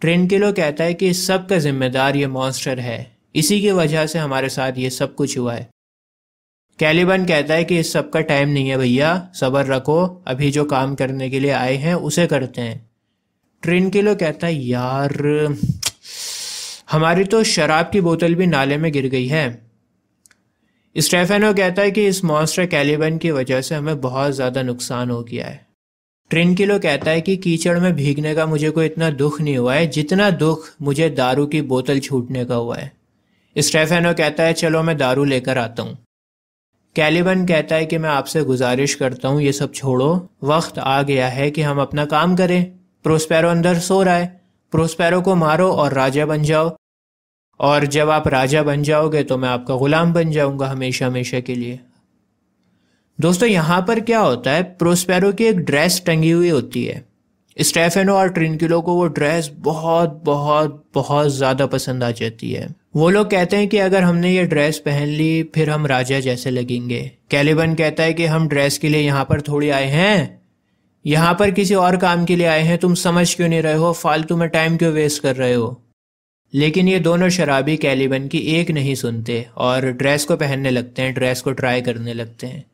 ट्रेन लोग कहता है कि इस सब का जिम्मेदार ये मॉन्स्टर है इसी की वजह से हमारे साथ ये सब कुछ हुआ है कैलिबन कहता है कि इस सब का टाइम नहीं है भैया सब्र रखो अभी जो काम करने के लिए आए हैं उसे करते हैं ट्रेन लोग कहता है यार हमारी तो शराब की बोतल भी नाले में गिर गई है स्टेफेनो कहता है कि इस मॉन्स्टर कैलिबन की वजह से हमें बहुत ज़्यादा नुकसान हो गया है किलो कहता है कि कीचड़ में भीगने का मुझे कोई इतना दुख नहीं हुआ है जितना दुख मुझे दारू की बोतल छूटने का हुआ है स्टेफेनो कहता है चलो मैं दारू लेकर आता हूँ कैलिबन कहता है कि मैं आपसे गुजारिश करता हूँ ये सब छोड़ो वक्त आ गया है कि हम अपना काम करें प्रोस्पैरो अंदर सो रहा है प्रोस्पैरो को मारो और राजा बन जाओ और जब आप राजा बन जाओगे तो मैं आपका गुलाम बन जाऊंगा हमेशा हमेशा के लिए दोस्तों यहां पर क्या होता है प्रोस्पेरो की एक ड्रेस टंगी हुई होती है स्टेफेनो और ट्रिनकिलो को वो ड्रेस बहुत बहुत बहुत ज़्यादा पसंद आ जाती है वो लोग कहते हैं कि अगर हमने ये ड्रेस पहन ली फिर हम राजा जैसे लगेंगे कैलिबन कहता है कि हम ड्रेस के लिए यहाँ पर थोड़ी आए हैं यहाँ पर किसी और काम के लिए आए हैं तुम समझ क्यों नहीं रहे हो फालतू में टाइम क्यों वेस्ट कर रहे हो लेकिन ये दोनों शराबी कैलिबन की एक नहीं सुनते और ड्रेस को पहनने लगते हैं ड्रेस को ट्राई करने लगते हैं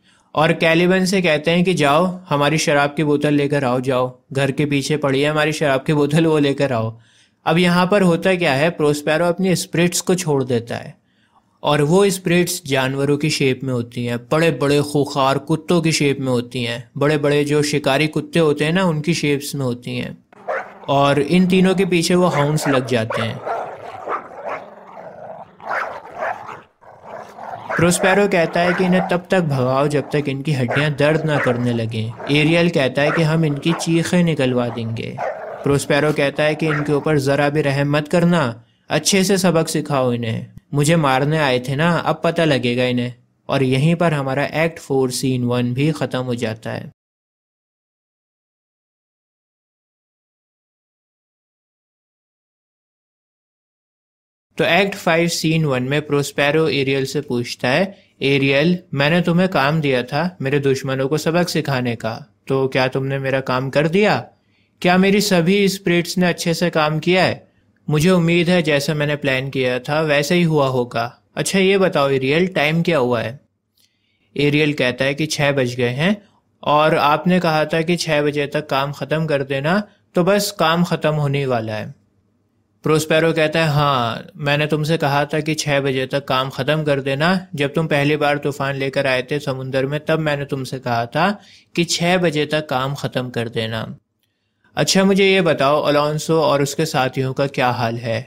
और कैलिबन से कहते हैं कि जाओ हमारी शराब की बोतल लेकर आओ जाओ घर के पीछे पड़ी है हमारी शराब की बोतल वो लेकर आओ अब यहाँ पर होता क्या है प्रोस्पैरो अपनी स्प्रिट्स को छोड़ देता है और वो स्प्रिट्स जानवरों की शेप में होती हैं बड़े बड़े खुखार कुत्तों की शेप में होती हैं बड़े बड़े जो शिकारी कुत्ते होते हैं ना उनकी शेप्स में होती हैं और इन तीनों के पीछे वो हाउंड्स लग जाते हैं प्रोस्पैरो कहता है कि इन्हें तब तक भगाओ जब तक इनकी हड्डियां दर्द ना करने लगें एरियल कहता है कि हम इनकी चीखें निकलवा देंगे प्रोस्पैरो कहता है कि इनके ऊपर ज़रा भी रहम मत करना अच्छे से सबक सिखाओ इन्हें मुझे मारने आए थे ना अब पता लगेगा इन्हें और यहीं पर हमारा एक्ट फोर सीन वन भी ख़त्म हो जाता है तो एक्ट फाइव सीन वन में प्रोस्पेरो एरियल से पूछता है एरियल मैंने तुम्हें काम दिया था मेरे दुश्मनों को सबक सिखाने का तो क्या तुमने मेरा काम कर दिया क्या मेरी सभी स्प्रिट्स ने अच्छे से काम किया है मुझे उम्मीद है जैसा मैंने प्लान किया था वैसे ही हुआ होगा अच्छा ये बताओ एरियल टाइम क्या हुआ है एरियल कहता है कि छः बज गए हैं और आपने कहा था कि छः बजे तक काम ख़त्म कर देना तो बस काम ख़त्म होने वाला है प्रोस्पैरो कहता है हाँ मैंने तुमसे कहा था कि छः बजे तक काम ख़त्म कर देना जब तुम पहली बार तूफान लेकर आए थे समुंदर में तब मैंने तुमसे कहा था कि छः बजे तक काम ख़त्म कर देना अच्छा मुझे ये बताओ अलोंसो और उसके साथियों का क्या हाल है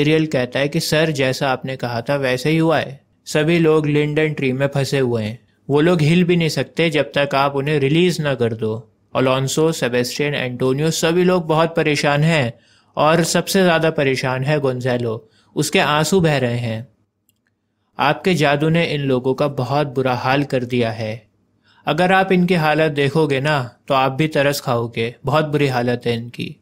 एरियल कहता है कि सर जैसा आपने कहा था वैसे ही हुआ है सभी लोग लिंडन ट्री में फंसे हुए हैं वो लोग हिल भी नहीं सकते जब तक आप उन्हें रिलीज़ ना कर दो अलोंसो सेबेस्टियन एंटोनियो सभी लोग बहुत परेशान हैं और सबसे ज़्यादा परेशान है गुंजैलो उसके आंसू बह रहे हैं आपके जादू ने इन लोगों का बहुत बुरा हाल कर दिया है अगर आप इनकी हालत देखोगे ना तो आप भी तरस खाओगे बहुत बुरी हालत है इनकी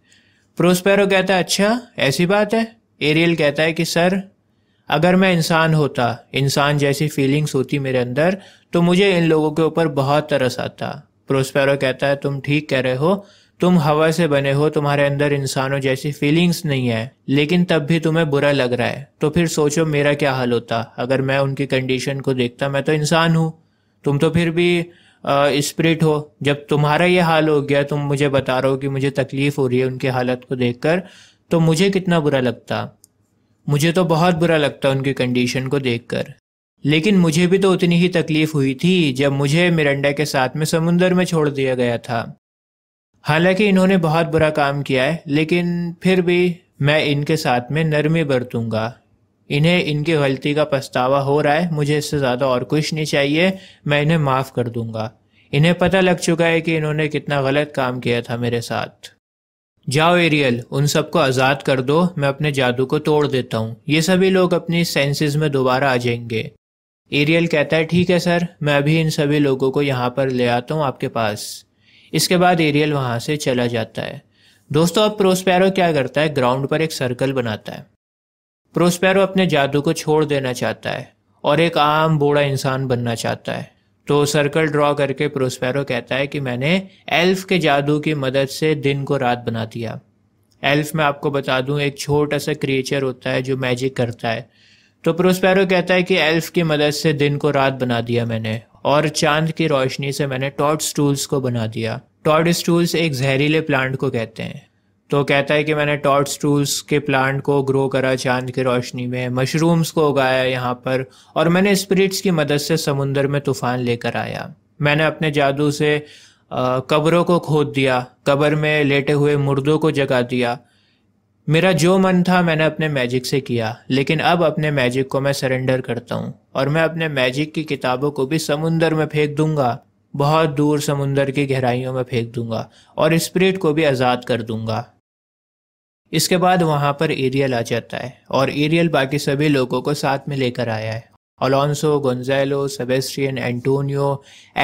प्रोस्पेरो कहता है अच्छा ऐसी बात है एरियल कहता है कि सर अगर मैं इंसान होता इंसान जैसी फीलिंग्स होती मेरे अंदर तो मुझे इन लोगों के ऊपर बहुत तरस आता प्रोस्पेरो कहता है तुम ठीक कह रहे हो तुम हवा से बने हो तुम्हारे अंदर इंसानों जैसी फीलिंग्स नहीं है लेकिन तब भी तुम्हें बुरा लग रहा है तो फिर सोचो मेरा क्या हाल होता अगर मैं उनकी कंडीशन को देखता मैं तो इंसान हूँ तुम तो फिर भी स्प्रिट हो जब तुम्हारा ये हाल हो गया तुम मुझे बता रहे हो कि मुझे तकलीफ हो रही है उनकी हालत को कर तो मुझे कितना बुरा लगता मुझे तो बहुत बुरा लगता उनकी कंडीशन को कर लेकिन मुझे भी तो उतनी ही तकलीफ हुई थी जब मुझे मिरंडा के साथ में समुंदर में छोड़ दिया गया था हालांकि इन्होंने बहुत बुरा काम किया है लेकिन फिर भी मैं इनके साथ में नरमी बरतूंगा इन्हें इनकी गलती का पछतावा हो रहा है मुझे इससे ज़्यादा और कुछ नहीं चाहिए मैं इन्हें माफ़ कर दूंगा इन्हें पता लग चुका है कि इन्होंने कितना गलत काम किया था मेरे साथ जाओ एरियल उन सबको आज़ाद कर दो मैं अपने जादू को तोड़ देता हूँ ये सभी लोग अपनी सेंसेस में दोबारा आ जाएंगे एरियल कहता है ठीक है सर मैं अभी इन सभी लोगों को यहाँ पर ले आता हूँ आपके पास इसके बाद एरियल वहां से चला जाता है दोस्तों अब प्रोस्पैरो क्या करता है ग्राउंड पर एक सर्कल बनाता है प्रोस्पैरो अपने जादू को छोड़ देना चाहता है और एक आम बूढ़ा इंसान बनना चाहता है तो सर्कल ड्रॉ करके प्रोस्पैरो कहता है कि मैंने एल्फ के जादू की मदद से दिन को रात बना दिया एल्फ में आपको बता दूं एक छोटा सा क्रिएचर होता है जो मैजिक करता है तो प्रोस्पैरो कहता है कि एल्फ की मदद से दिन को रात बना दिया मैंने और चांद की रोशनी से मैंने टॉड स्टूल्स को बना दिया टॉड स्टूल्स एक जहरीले प्लांट को कहते हैं तो कहता है कि मैंने टॉड स्टूल्स के प्लांट को ग्रो करा चांद की रोशनी में मशरूम्स को उगाया यहाँ पर और मैंने स्पिरिट्स की मदद से समुंदर में तूफान लेकर आया मैंने अपने जादू से कब्रों को खोद दिया कब्र में लेटे हुए मुर्दों को जगा दिया मेरा जो मन था मैंने अपने मैजिक से किया लेकिन अब अपने मैजिक को मैं सरेंडर करता हूँ और मैं अपने मैजिक की किताबों को भी समुंदर में फेंक दूंगा बहुत दूर समुंदर की गहराइयों में फेंक दूंगा और स्पिरिट को भी आज़ाद कर दूंगा इसके बाद वहाँ पर एरियल आ जाता है और एरियल बाकी सभी लोगों को साथ में लेकर आया है Alonso Gonzalo Sebastian Antonio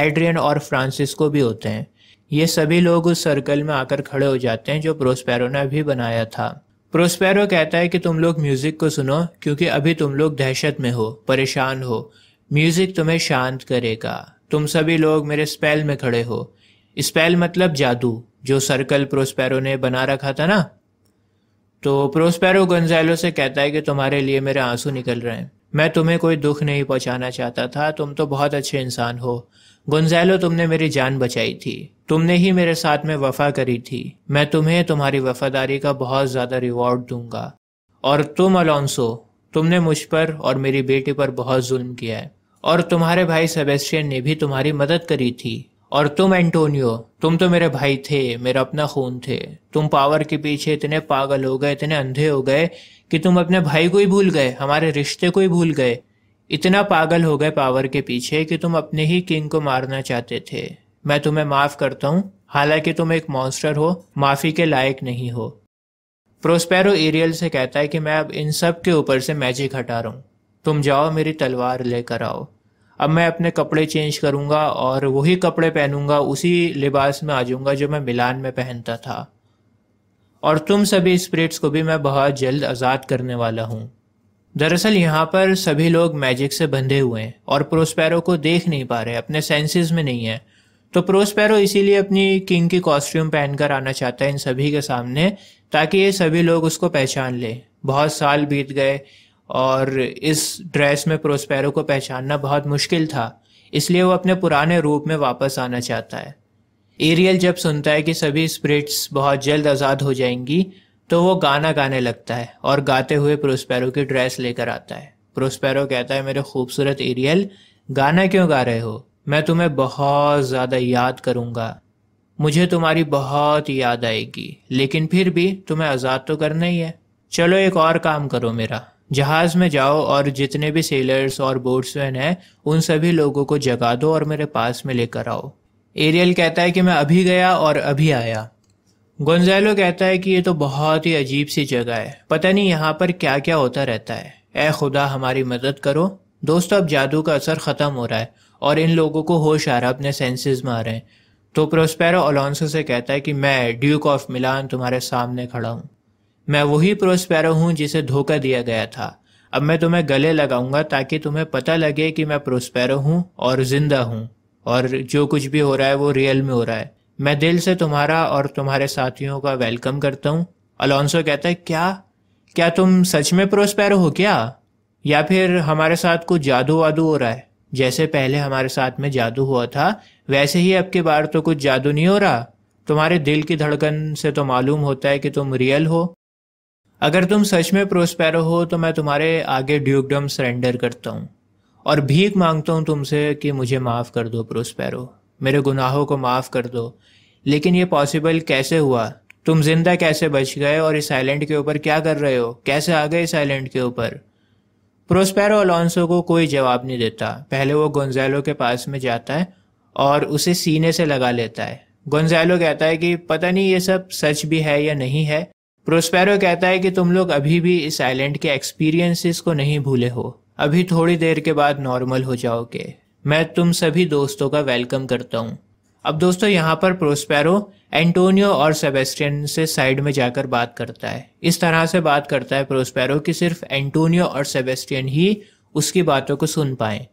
Adrian और फ्रांसिस्को भी होते हैं ये सभी लोग उस सर्कल में आकर खड़े हो जाते हैं जो प्रोस्पेरो ने भी बनाया था प्रोस्पेरो कहता है कि तुम लोग म्यूजिक को सुनो क्योंकि अभी तुम लोग दहशत में हो परेशान हो म्यूजिक तुम्हें शांत करेगा तुम सभी लोग मेरे स्पेल में खड़े हो स्पेल मतलब जादू जो सर्कल प्रोस्पेरो ने बना रखा था ना तो प्रोस्पेरो गंजैलो से कहता है कि तुम्हारे लिए मेरे आंसू निकल रहे हैं मैं तुम्हें कोई दुख नहीं पहुंचाना चाहता था तुम तो बहुत अच्छे इंसान हो गुंजैलो तुमने मेरी जान बचाई थी तुमने ही मेरे साथ में वफा करी थी मैं तुम्हें तुम्हारी वफादारी का बहुत ज़्यादा रिवॉर्ड दूंगा और तुम अलोंसो तुमने मुझ पर और मेरी बेटी पर बहुत जुल्म किया है और तुम्हारे भाई सेबेस्टियन ने भी तुम्हारी मदद करी थी और तुम एंटोनियो तुम तो मेरे भाई थे मेरा अपना खून थे तुम पावर के पीछे इतने पागल हो गए इतने अंधे हो गए कि तुम अपने भाई को ही भूल गए हमारे रिश्ते को ही भूल गए इतना पागल हो गए पावर के पीछे कि तुम अपने ही किंग को मारना चाहते थे मैं तुम्हें माफ़ करता हूँ हालांकि तुम एक मॉन्स्टर हो माफ़ी के लायक नहीं हो प्रोस्पेरो एरियल से कहता है कि मैं अब इन सब के ऊपर से मैजिक हटा रहा हूँ तुम जाओ मेरी तलवार लेकर आओ अब मैं अपने कपड़े चेंज करूँगा और वही कपड़े पहनूंगा उसी लिबास में आ जाऊँगा जो मैं मिलान में पहनता था और तुम सभी स्प्रिट्स को भी मैं बहुत जल्द आज़ाद करने वाला हूँ दरअसल यहाँ पर सभी लोग मैजिक से बंधे हुए हैं और प्रोस्पैरो को देख नहीं पा रहे अपने सेंसेस में नहीं है तो प्रोस्पैरो इसीलिए अपनी किंग की कॉस्ट्यूम पहनकर आना चाहता है इन सभी के सामने ताकि ये सभी लोग उसको पहचान ले बहुत साल बीत गए और इस ड्रेस में प्रोस्पैरो को पहचानना बहुत मुश्किल था इसलिए वो अपने पुराने रूप में वापस आना चाहता है एरियल जब सुनता है कि सभी स्प्रिट्स बहुत जल्द आज़ाद हो जाएंगी तो वो गाना गाने लगता है और गाते हुए प्रोस्पैरो की ड्रेस लेकर आता है प्रोस्पैरो कहता है मेरे खूबसूरत एरियल गाना क्यों गा रहे हो मैं तुम्हें बहुत ज़्यादा याद करूँगा मुझे तुम्हारी बहुत याद आएगी लेकिन फिर भी तुम्हें आज़ाद तो करना ही है चलो एक और काम करो मेरा जहाज़ में जाओ और जितने भी सेलर्स और बोट्समैन हैं उन सभी लोगों को जगा दो और मेरे पास में लेकर आओ एरियल कहता है कि मैं अभी गया और अभी आया गुंजालो कहता है कि ये तो बहुत ही अजीब सी जगह है पता नहीं यहाँ पर क्या क्या होता रहता है ए खुदा हमारी मदद करो दोस्तों अब जादू का असर ख़त्म हो रहा है और इन लोगों को होश आ रहा अपने सेंसेस में आ रहे हैं तो प्रोस्पेरो अलोंसो से कहता है कि मैं ड्यूक ऑफ मिलान तुम्हारे सामने खड़ा हूँ मैं वही प्रोस्पेरो हूँ जिसे धोखा दिया गया था अब मैं तुम्हें गले लगाऊंगा ताकि तुम्हें पता लगे कि मैं प्रोस्पेरो हूँ और ज़िंदा हूँ और जो कुछ भी हो रहा है वो रियल में हो रहा है मैं दिल से तुम्हारा और तुम्हारे साथियों का वेलकम करता हूँ अलोंसो कहता है क्या क्या तुम सच में प्रोस्पैरो हो क्या या फिर हमारे साथ कुछ जादू वादू हो रहा है जैसे पहले हमारे साथ में जादू हुआ था वैसे ही अब के बार तो कुछ जादू नहीं हो रहा तुम्हारे दिल की धड़कन से तो मालूम होता है कि तुम रियल हो अगर तुम सच में प्रोस्पैरो हो तो मैं तुम्हारे आगे ड्यूकडम सरेंडर करता हूँ और भीख मांगता हूँ तुमसे कि मुझे माफ़ कर दो प्रोस्पैरो मेरे गुनाहों को माफ़ कर दो लेकिन ये पॉसिबल कैसे हुआ तुम जिंदा कैसे बच गए और इस आइलैंड के ऊपर क्या कर रहे हो कैसे आ गए इस आइलैंड के ऊपर प्रोस्पेरो अलोंसो को कोई जवाब नहीं देता पहले वो गोंजालो के पास में जाता है और उसे सीने से लगा लेता है गोंजालो कहता है कि पता नहीं ये सब सच भी है या नहीं है प्रोस्पेरो कहता है कि तुम लोग अभी भी इस आइलैंड के एक्सपीरियंसेस को नहीं भूले हो अभी थोड़ी देर के बाद नॉर्मल हो जाओगे मैं तुम सभी दोस्तों का वेलकम करता हूँ अब दोस्तों यहाँ पर प्रोस्पेरो एंटोनियो और सेबेस्टियन से साइड में जाकर बात करता है इस तरह से बात करता है प्रोस्पेरो कि सिर्फ एंटोनियो और सेबेस्टियन ही उसकी बातों को सुन पाए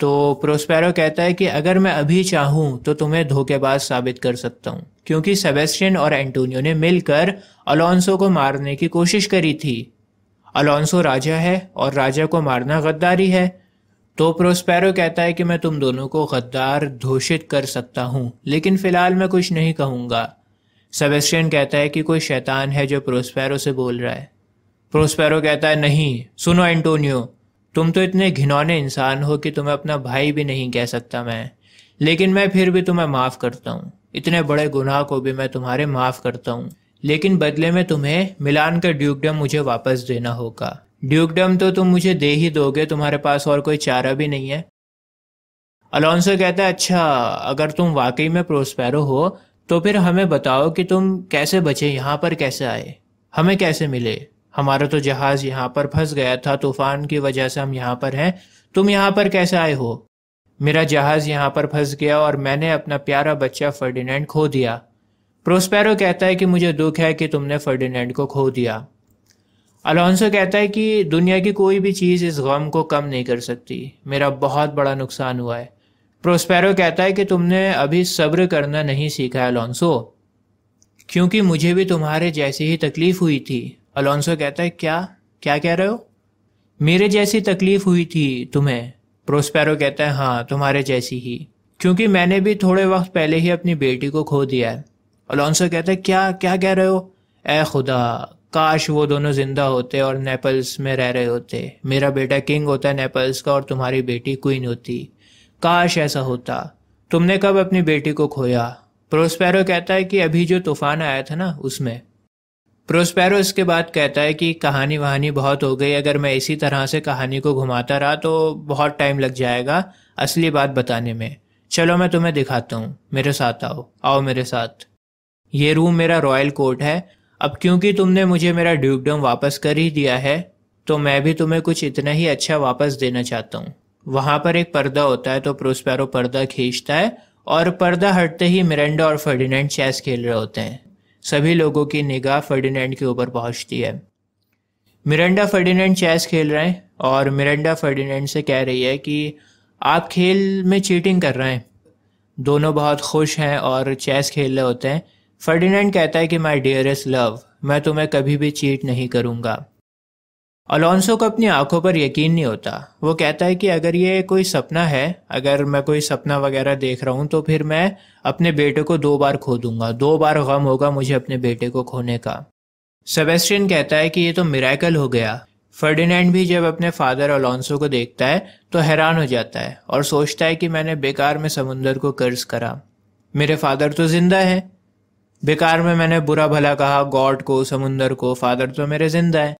तो प्रोस्पेरो कहता है कि अगर मैं अभी चाहूँ तो तुम्हें धोखेबाज साबित कर सकता हूँ क्योंकि सेबेस्टियन और एंटोनियो ने मिलकर अलोंसो को मारने की कोशिश करी थी अलोंसो राजा है और राजा को मारना गद्दारी है तो प्रोस्पैरो कहता है कि मैं तुम दोनों को गद्दार घोषित कर सकता हूँ लेकिन फिलहाल मैं कुछ नहीं कहूँगा सेबेस्टियन कहता है कि कोई शैतान है जो प्रोस्पैरो से बोल रहा है प्रोस्पैरो कहता है नहीं सुनो एंटोनियो तुम तो इतने घिनौने इंसान हो कि तुम्हें अपना भाई भी नहीं कह सकता मैं लेकिन मैं फिर भी तुम्हें माफ़ करता हूँ इतने बड़े गुनाह को भी मैं तुम्हारे माफ़ करता हूँ लेकिन बदले में तुम्हें मिलान का ड्यूकडम मुझे वापस देना होगा ड्यूकडम तो तुम मुझे दे ही दोगे तुम्हारे पास और कोई चारा भी नहीं है अलोंसो कहता है अच्छा अगर तुम वाकई में प्रोस्पैरो हो तो फिर हमें बताओ कि तुम कैसे बचे यहाँ पर कैसे आए हमें कैसे मिले हमारा तो जहाज यहाँ पर फंस गया था तूफान की वजह से हम यहाँ पर हैं तुम यहाँ पर कैसे आए हो मेरा जहाज यहाँ पर फंस गया और मैंने अपना प्यारा बच्चा फर्डिनेंड खो दिया प्रोस्पैरो कहता है कि मुझे दुख है कि तुमने फर्डिनेंड को खो दिया अलोंसो कहता है कि दुनिया की कोई भी चीज़ इस गम को कम नहीं कर सकती मेरा बहुत बड़ा नुकसान हुआ है प्रोस्पेरो कहता है कि तुमने अभी सब्र करना नहीं सीखा है अलोंसो क्योंकि मुझे भी तुम्हारे जैसी ही तकलीफ़ हुई थी अलोंसो कहता है क्या क्या कह रहे हो मेरे जैसी तकलीफ़ हुई थी तुम्हें प्रोस्पेरो कहता है हाँ तुम्हारे जैसी ही क्योंकि मैंने भी थोड़े वक्त पहले ही अपनी बेटी को खो दिया है अलोंसो कहता है क्या क्या कह रहे हो ए खुदा काश वो दोनों जिंदा होते और नेपल्स में रह रहे होते मेरा बेटा किंग होता है नेपल्स का और तुम्हारी बेटी क्वीन होती काश ऐसा होता तुमने कब अपनी बेटी को खोया प्रोस्पैरो कहता है कि अभी जो तूफान आया था ना उसमें प्रोस्पैरो इसके बाद कहता है कि कहानी वहानी बहुत हो गई अगर मैं इसी तरह से कहानी को घुमाता रहा तो बहुत टाइम लग जाएगा असली बात बताने में चलो मैं तुम्हें दिखाता हूँ मेरे साथ आओ आओ मेरे साथ ये रूम मेरा रॉयल कोर्ट है अब क्योंकि तुमने मुझे मेरा ड्यूकडम वापस कर ही दिया है तो मैं भी तुम्हें कुछ इतना ही अच्छा वापस देना चाहता हूँ वहाँ पर एक पर्दा होता है तो प्रोस्पैरो पर्दा खींचता है और पर्दा हटते ही मिरेंडा और फर्डिनेंड चेस खेल रहे होते हैं सभी लोगों की निगाह फर्डिनेंड के ऊपर पहुँचती है मिरेंडा फर्डिनेंड चेस खेल रहे हैं और मिरेंडा फर्डिनेंड से कह रही है कि आप खेल में चीटिंग कर रहे हैं दोनों बहुत खुश हैं और चेस खेल रहे होते हैं फर्डिनेंड कहता है कि माई डियरेस्ट लव मैं तुम्हें कभी भी चीट नहीं करूँगा अलोंसो को अपनी आंखों पर यकीन नहीं होता वो कहता है कि अगर ये कोई सपना है अगर मैं कोई सपना वगैरह देख रहा हूँ तो फिर मैं अपने बेटे को दो बार खो दूंगा दो बार गम होगा मुझे अपने बेटे को खोने का सेबेस्टियन कहता है कि ये तो मिराकल हो गया फर्डिनेंड भी जब अपने फादर अलोंसो को देखता है तो हैरान हो जाता है और सोचता है कि मैंने बेकार में समुंदर को कर्ज करा मेरे फादर तो जिंदा है बेकार में मैंने बुरा भला कहा गॉड को समुंदर को फादर तो मेरे जिंदा है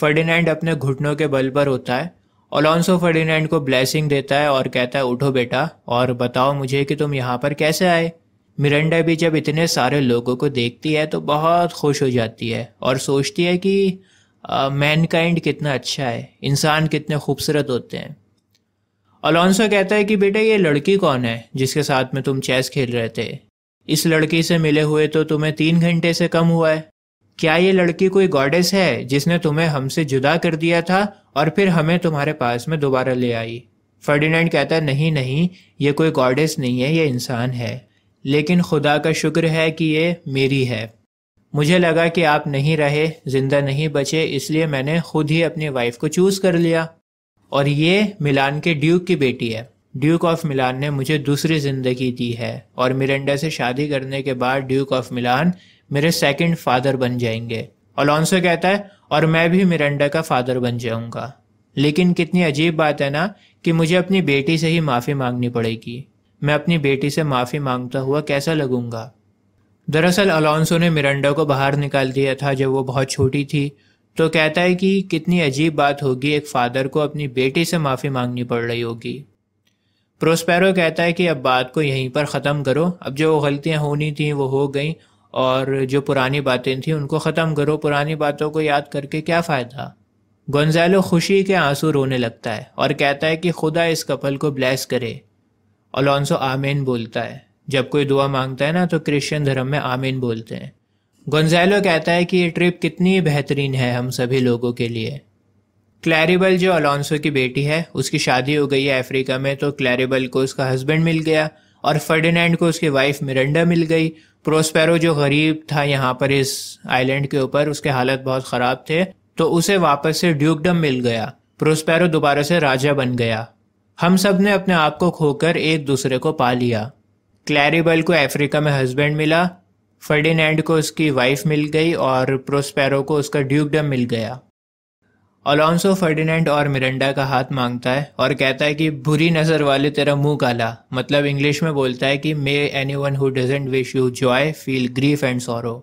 फर्डिनेंड अपने घुटनों के बल पर होता है ओलॉन्सो फर्डिनेंड को ब्लैसिंग देता है और कहता है उठो बेटा और बताओ मुझे कि तुम यहाँ पर कैसे आए मिरंडा भी जब इतने सारे लोगों को देखती है तो बहुत खुश हो जाती है और सोचती है कि मैनकाइंड कितना अच्छा है इंसान कितने खूबसूरत होते हैं अलोंसो कहता है कि बेटा ये लड़की कौन है जिसके साथ में तुम चेस खेल रहे थे इस लड़की से मिले हुए तो तुम्हें तीन घंटे से कम हुआ है क्या ये लड़की कोई गॉडेस है जिसने तुम्हें हमसे जुदा कर दिया था और फिर हमें तुम्हारे पास में दोबारा ले आई फर्डिनेंड कहता है नहीं नहीं ये कोई गॉडेस नहीं है ये इंसान है लेकिन खुदा का शुक्र है कि ये मेरी है मुझे लगा कि आप नहीं रहे जिंदा नहीं बचे इसलिए मैंने खुद ही अपनी वाइफ को चूज़ कर लिया और ये मिलान के ड्यूक की बेटी है ड्यूक ऑफ मिलान ने मुझे दूसरी ज़िंदगी दी है और मिरेंडा से शादी करने के बाद ड्यूक ऑफ मिलान मेरे सेकंड फादर बन जाएंगे अलोंसो कहता है और मैं भी मिरेंडा का फादर बन जाऊंगा लेकिन कितनी अजीब बात है ना कि मुझे अपनी बेटी से ही माफ़ी मांगनी पड़ेगी मैं अपनी बेटी से माफ़ी मांगता हुआ कैसा लगूंगा दरअसल अलोंसो ने मिरेंडा को बाहर निकाल दिया था जब वो बहुत छोटी थी तो कहता है कि कितनी अजीब बात होगी एक फादर को अपनी बेटी से माफ़ी मांगनी पड़ रही होगी प्रोस्पैरो कहता है कि अब बात को यहीं पर ख़त्म करो अब जो गलतियाँ होनी थी वो हो गई और जो पुरानी बातें थी उनको ख़त्म करो पुरानी बातों को याद करके क्या फ़ायदा गंजैलो खुशी के आंसू रोने लगता है और कहता है कि खुदा इस कपल को ब्लेस करे अलोंसो आमीन बोलता है जब कोई दुआ मांगता है ना तो क्रिश्चियन धर्म में आमीन बोलते हैं गंजैलो कहता है कि ये ट्रिप कितनी बेहतरीन है हम सभी लोगों के लिए क्लैरिबल जो अलोंसो की बेटी है उसकी शादी हो गई है अफ्रीका में तो क्लैरिबल को उसका हस्बैंड मिल गया और फर्डिनेंड को उसकी वाइफ मिरंडा मिल गई प्रोस्पेरो जो गरीब था यहाँ पर इस आइलैंड के ऊपर उसके हालत बहुत ख़राब थे तो उसे वापस से ड्यूकडम मिल गया प्रोस्पेरो दोबारा से राजा बन गया हम सब ने अपने आप को खोकर एक दूसरे को पा लिया क्लैरिबल को अफ्रीका में हस्बैंड मिला फर्डिनेंड को उसकी वाइफ मिल गई और प्रोस्पेरो को उसका ड्यूकडम मिल गया अलोंसो फर्डिनेंड और मिरेंडा का हाथ मांगता है और कहता है कि बुरी नज़र वाले तेरा मुंह काला मतलब इंग्लिश में बोलता है कि may any one who doesn't wish you joy feel grief and sorrow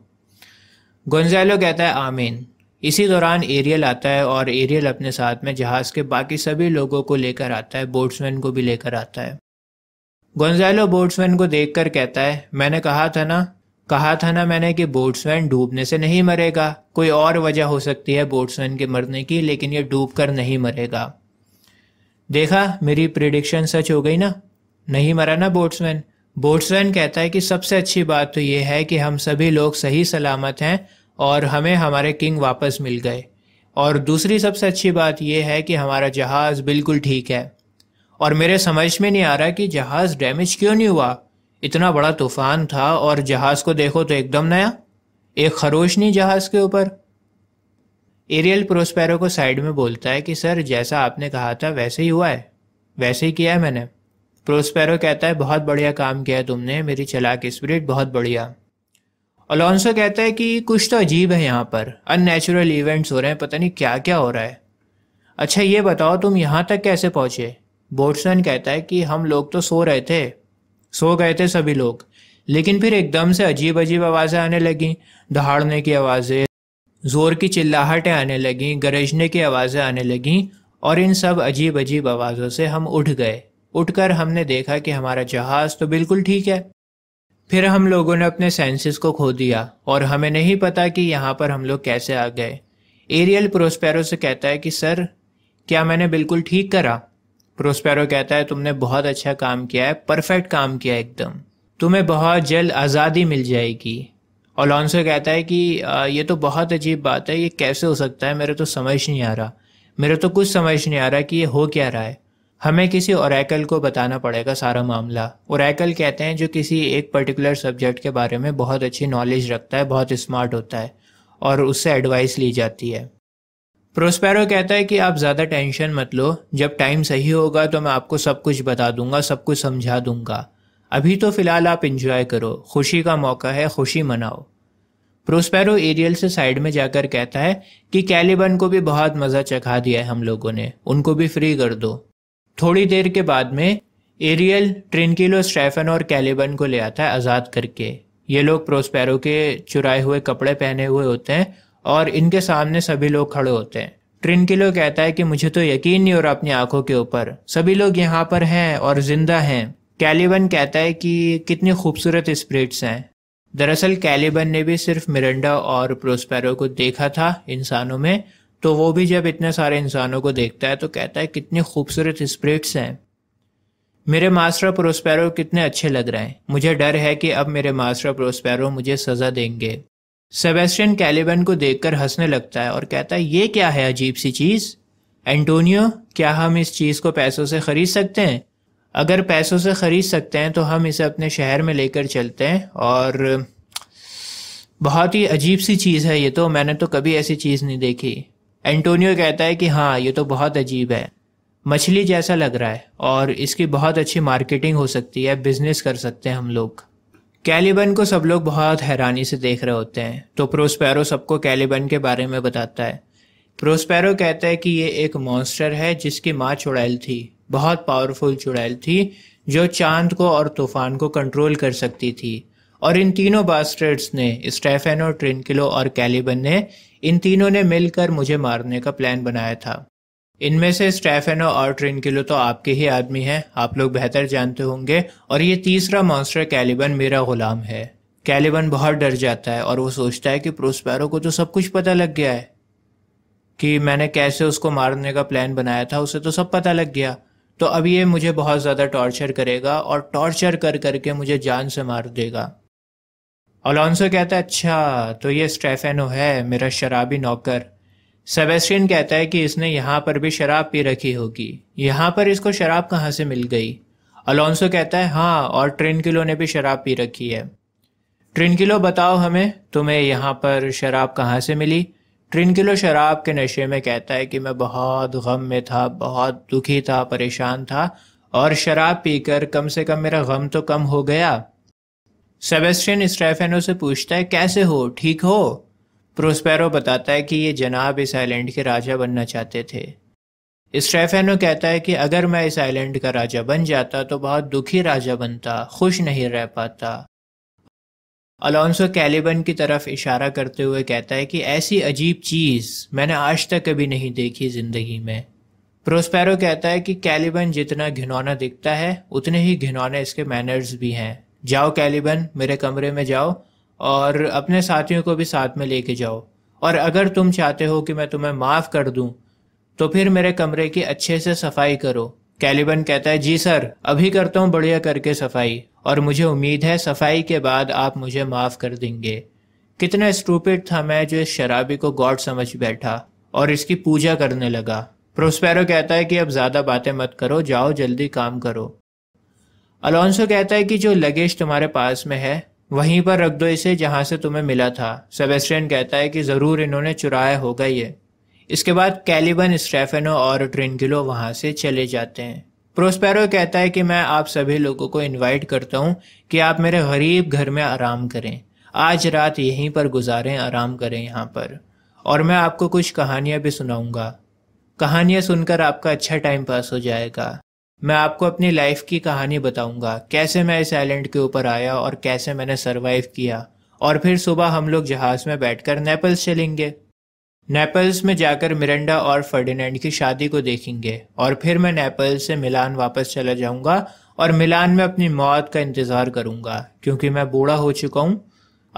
Gonzalo कहता है आमीन इसी दौरान एरियल आता है और एरियल अपने साथ में जहाज़ के बाकी सभी लोगों को लेकर आता है बोट्समैन को भी लेकर आता है गोंजैलो बोट्समैन को देखकर कहता है मैंने कहा था ना कहा था ना मैंने कि बोट्समैन डूबने से नहीं मरेगा कोई और वजह हो सकती है बोट्समैन के मरने की लेकिन ये डूब कर नहीं मरेगा देखा मेरी प्रिडिक्शन सच हो गई ना नहीं मरा ना बोट्समैन बोट्समैन कहता है कि सबसे अच्छी बात तो ये है कि हम सभी लोग सही सलामत हैं और हमें हमारे किंग वापस मिल गए और दूसरी सबसे अच्छी बात यह है कि हमारा जहाज़ बिल्कुल ठीक है और मेरे समझ में नहीं आ रहा कि जहाज़ डैमेज क्यों नहीं हुआ इतना बड़ा तूफान था और जहाज़ को देखो तो एकदम नया एक खरोश नहीं जहाज़ के ऊपर एरियल प्रोस्पैरो को साइड में बोलता है कि सर जैसा आपने कहा था वैसे ही हुआ है वैसे ही किया है मैंने प्रोस्पैरो कहता है बहुत बढ़िया काम किया तुमने मेरी चलाक स्पिरिट बहुत बढ़िया अलोंसो कहता है कि कुछ तो अजीब है यहाँ पर अननेचुरल इवेंट्स हो रहे हैं पता नहीं क्या क्या हो रहा है अच्छा ये बताओ तुम यहाँ तक कैसे पहुँचे बोट्समैन कहता है कि हम लोग तो सो रहे थे सो गए थे सभी लोग लेकिन फिर एकदम से अजीब अजीब आवाज़ें आने लगीं दहाड़ने की आवाज़ें ज़ोर की चिल्लाहटें आने लगीं गरजने की आवाज़ें आने लगीं और इन सब अजीब अजीब आवाज़ों से हम उठ गए उठकर हमने देखा कि हमारा जहाज़ तो बिल्कुल ठीक है फिर हम लोगों ने अपने सेंसेस को खो दिया और हमें नहीं पता कि यहाँ पर हम लोग कैसे आ गए एरियल प्रोस्पेरो से कहता है कि सर क्या मैंने बिल्कुल ठीक करा प्रोस्पेरो कहता है तुमने बहुत अच्छा काम किया है परफेक्ट काम किया एकदम तुम्हें बहुत जल्द आज़ादी मिल जाएगी ओलॉन्सो कहता है कि ये तो बहुत अजीब बात है ये कैसे हो सकता है मेरे तो समझ नहीं आ रहा मेरे तो कुछ समझ नहीं आ रहा कि ये हो क्या रहा है हमें किसी औरकल को बताना पड़ेगा सारा मामला औरकल कहते हैं जो किसी एक पर्टिकुलर सब्जेक्ट के बारे में बहुत अच्छी नॉलेज रखता है बहुत स्मार्ट होता है और उससे एडवाइस ली जाती है प्रोस्पेरो कहता है कि आप ज़्यादा टेंशन मत लो जब टाइम सही होगा तो मैं आपको सब कुछ बता दूंगा सब कुछ समझा दूंगा अभी तो फ़िलहाल आप इंजॉय करो खुशी का मौका है खुशी मनाओ प्रोस्पेरो एरियल से साइड में जाकर कहता है कि कैलिबन को भी बहुत मज़ा चखा दिया है हम लोगों ने उनको भी फ्री कर दो थोड़ी देर के बाद में एरियल ट्रिनकिलो स्टैफन और कैलिबन को ले आता है आज़ाद करके ये लोग प्रोस्पेरो के चुराए हुए कपड़े पहने हुए होते हैं और इनके सामने सभी लोग खड़े होते हैं ट्रिनकिलो कहता है कि मुझे तो यकीन नहीं हो रहा अपनी आंखों के ऊपर सभी लोग यहाँ पर हैं और जिंदा हैं कैलिबन कहता है कि कितनी खूबसूरत स्प्रिट्स हैं दरअसल कैलिबन ने भी सिर्फ मिरंडा और प्रोस्पेरो को देखा था इंसानों में तो वो भी जब इतने सारे इंसानों को देखता है तो कहता है कितनी खूबसूरत स्प्रिट्स हैं मेरे मास्टर प्रोस्पेरो कितने अच्छे लग रहे हैं मुझे डर है कि अब मेरे मास्टर प्रोस्पेरो मुझे सज़ा देंगे सेबेस्टियन कैलिबन को देखकर हंसने लगता है और कहता है ये क्या है अजीब सी चीज़ एंटोनियो क्या हम इस चीज़ को पैसों से ख़रीद सकते हैं अगर पैसों से ख़रीद सकते हैं तो हम इसे अपने शहर में लेकर चलते हैं और बहुत ही अजीब सी चीज़ है ये तो मैंने तो कभी ऐसी चीज़ नहीं देखी एंटोनियो कहता है कि हाँ ये तो बहुत अजीब है मछली जैसा लग रहा है और इसकी बहुत अच्छी मार्केटिंग हो सकती है बिज़नेस कर सकते हैं हम लोग कैलिबन को सब लोग बहुत हैरानी से देख रहे होते हैं तो प्रोस्पैरो सबको कैलिबन के बारे में बताता है प्रोस्पैरो कहता है कि ये एक मॉन्स्टर है जिसकी माँ चुड़ैल थी बहुत पावरफुल चुड़ैल थी जो चांद को और तूफान को कंट्रोल कर सकती थी और इन तीनों बास्टर्ड्स ने स्टेफेनो ट्रिनकिलो और कैलिबन ने इन तीनों ने मिलकर मुझे मारने का प्लान बनाया था इनमें से स्टेफेनो और ट्रिनकिलो तो आपके ही आदमी हैं आप लोग बेहतर जानते होंगे और ये तीसरा मॉन्स्टर कैलिबन मेरा गुलाम है कैलिबन बहुत डर जाता है और वो सोचता है कि प्रोस्पैरो को तो सब कुछ पता लग गया है कि मैंने कैसे उसको मारने का प्लान बनाया था उसे तो सब पता लग गया तो अब ये मुझे बहुत ज़्यादा टॉर्चर करेगा और टॉर्चर कर करके मुझे जान से मार देगा अलॉन्सो कहता है अच्छा तो ये स्टेफेनो है मेरा शराबी नौकर सेबेस्टियन कहता है कि इसने यहाँ पर भी शराब पी रखी होगी यहाँ पर इसको शराब कहाँ से मिल गई अलोंसो कहता है हाँ और ट्रिनकिलो ने भी शराब पी रखी है ट्रिनकिलो बताओ हमें तुम्हें यहाँ पर शराब कहाँ से मिली ट्रिनकिलो शराब के नशे में कहता है कि मैं बहुत गम में था बहुत दुखी था परेशान था और शराब पीकर कम से कम मेरा गम तो कम हो गया सेबेस्टियन स्ट्रेफेनो से पूछता है कैसे हो ठीक हो प्रोस्पैरो बताता है कि ये जनाब इस आइलैंड के राजा बनना चाहते थे स्ट्रेफेनो कहता है कि अगर मैं इस आइलैंड का राजा बन जाता तो बहुत दुखी राजा बनता खुश नहीं रह पाता अलोंसो कैलिबन की तरफ इशारा करते हुए कहता है कि ऐसी अजीब चीज़ मैंने आज तक कभी नहीं देखी ज़िंदगी में प्रोस्पैरो कहता है कि कैलिबन जितना घिनौना दिखता है उतने ही घिनौने इसके मैनर्स भी हैं जाओ कैलिबन मेरे कमरे में जाओ और अपने साथियों को भी साथ में लेके जाओ और अगर तुम चाहते हो कि मैं तुम्हें माफ़ कर दूं तो फिर मेरे कमरे की अच्छे से सफाई करो कैलिबन कहता है जी सर अभी करता हूँ बढ़िया करके सफाई और मुझे उम्मीद है सफाई के बाद आप मुझे माफ़ कर देंगे कितना स्टूपिड था मैं जो इस शराबी को गॉड समझ बैठा और इसकी पूजा करने लगा प्रोस्पेरो कहता है कि अब ज़्यादा बातें मत करो जाओ जल्दी काम करो अलोंसो कहता है कि जो लगेज तुम्हारे पास में है वहीं पर रख दो इसे जहाँ से तुम्हें मिला था सेबेस्टियन कहता है कि ज़रूर इन्होंने चुराया होगा ये इसके बाद कैलिबन स्टेफेनो और ट्रिनगिलो वहाँ से चले जाते हैं प्रोस्पेरो कहता है कि मैं आप सभी लोगों को इनवाइट करता हूँ कि आप मेरे गरीब घर में आराम करें आज रात यहीं पर गुजारें आराम करें यहाँ पर और मैं आपको कुछ कहानियाँ भी सुनाऊँगा कहानियाँ सुनकर आपका अच्छा टाइम पास हो जाएगा मैं आपको अपनी लाइफ की कहानी बताऊंगा कैसे मैं इस आइलैंड के ऊपर आया और कैसे मैंने सरवाइव किया और फिर सुबह हम लोग जहाज में बैठकर नेपल्स चलेंगे नेपल्स में जाकर मिरेंडा और फर्डिनेंड की शादी को देखेंगे और फिर मैं नेपल्स से मिलान वापस चला जाऊंगा और मिलान में अपनी मौत का इंतज़ार करूंगा क्योंकि मैं बूढ़ा हो चुका हूँ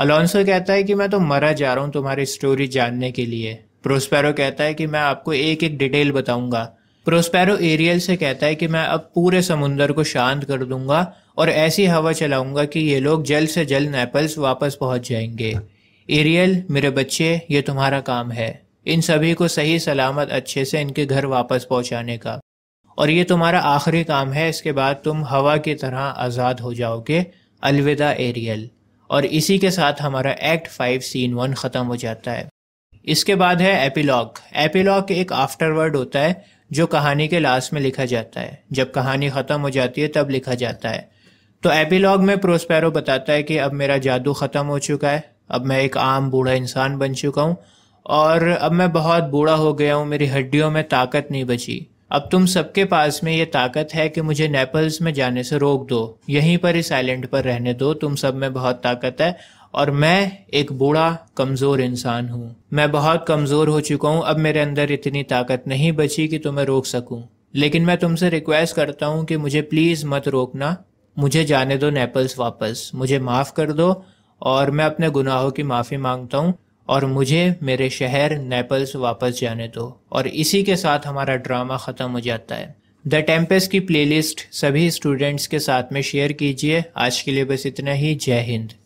अलोंसो कहता है कि मैं तो मरा जा रहा हूँ तुम्हारी स्टोरी जानने के लिए प्रोस्पेरो कहता है कि मैं आपको एक एक डिटेल बताऊंगा प्रोस्पेरो एरियल से कहता है कि मैं अब पूरे समुंदर को शांत कर दूंगा और ऐसी हवा चलाऊंगा कि ये लोग जल्द से जल्द नेपल्स वापस पहुंच जाएंगे एरियल मेरे बच्चे ये तुम्हारा काम है इन सभी को सही सलामत अच्छे से इनके घर वापस पहुंचाने का और ये तुम्हारा आखिरी काम है इसके बाद तुम हवा की तरह आज़ाद हो जाओगे अलविदा एरियल और इसी के साथ हमारा एक्ट फाइव सीन वन ख़त्म हो जाता है इसके बाद है एपिलॉग एपिलॉग एक आफ्टर वर्ड होता है जो कहानी के लास्ट में लिखा जाता है जब कहानी ख़त्म हो जाती है तब लिखा जाता है तो एपिलॉग में प्रोस्पैरो बताता है कि अब मेरा जादू ख़त्म हो चुका है अब मैं एक आम बूढ़ा इंसान बन चुका हूँ और अब मैं बहुत बूढ़ा हो गया हूँ मेरी हड्डियों में ताकत नहीं बची अब तुम सबके पास में ये ताकत है कि मुझे नेपल्स में जाने से रोक दो यहीं पर इस आइलैंड पर रहने दो तुम सब में बहुत ताकत है और मैं एक बूढ़ा कमज़ोर इंसान हूँ मैं बहुत कमज़ोर हो चुका हूँ अब मेरे अंदर इतनी ताकत नहीं बची कि तुम्हें तो रोक सकूँ लेकिन मैं तुमसे रिक्वेस्ट करता हूँ कि मुझे प्लीज़ मत रोकना मुझे जाने दो नेपल्स वापस मुझे माफ़ कर दो और मैं अपने गुनाहों की माफ़ी मांगता हूँ और मुझे मेरे शहर नेपल्स वापस जाने दो और इसी के साथ हमारा ड्रामा ख़त्म हो जाता है द टेम्पेस की प्लेलिस्ट सभी स्टूडेंट्स के साथ में शेयर कीजिए आज के लिए बस इतना ही जय हिंद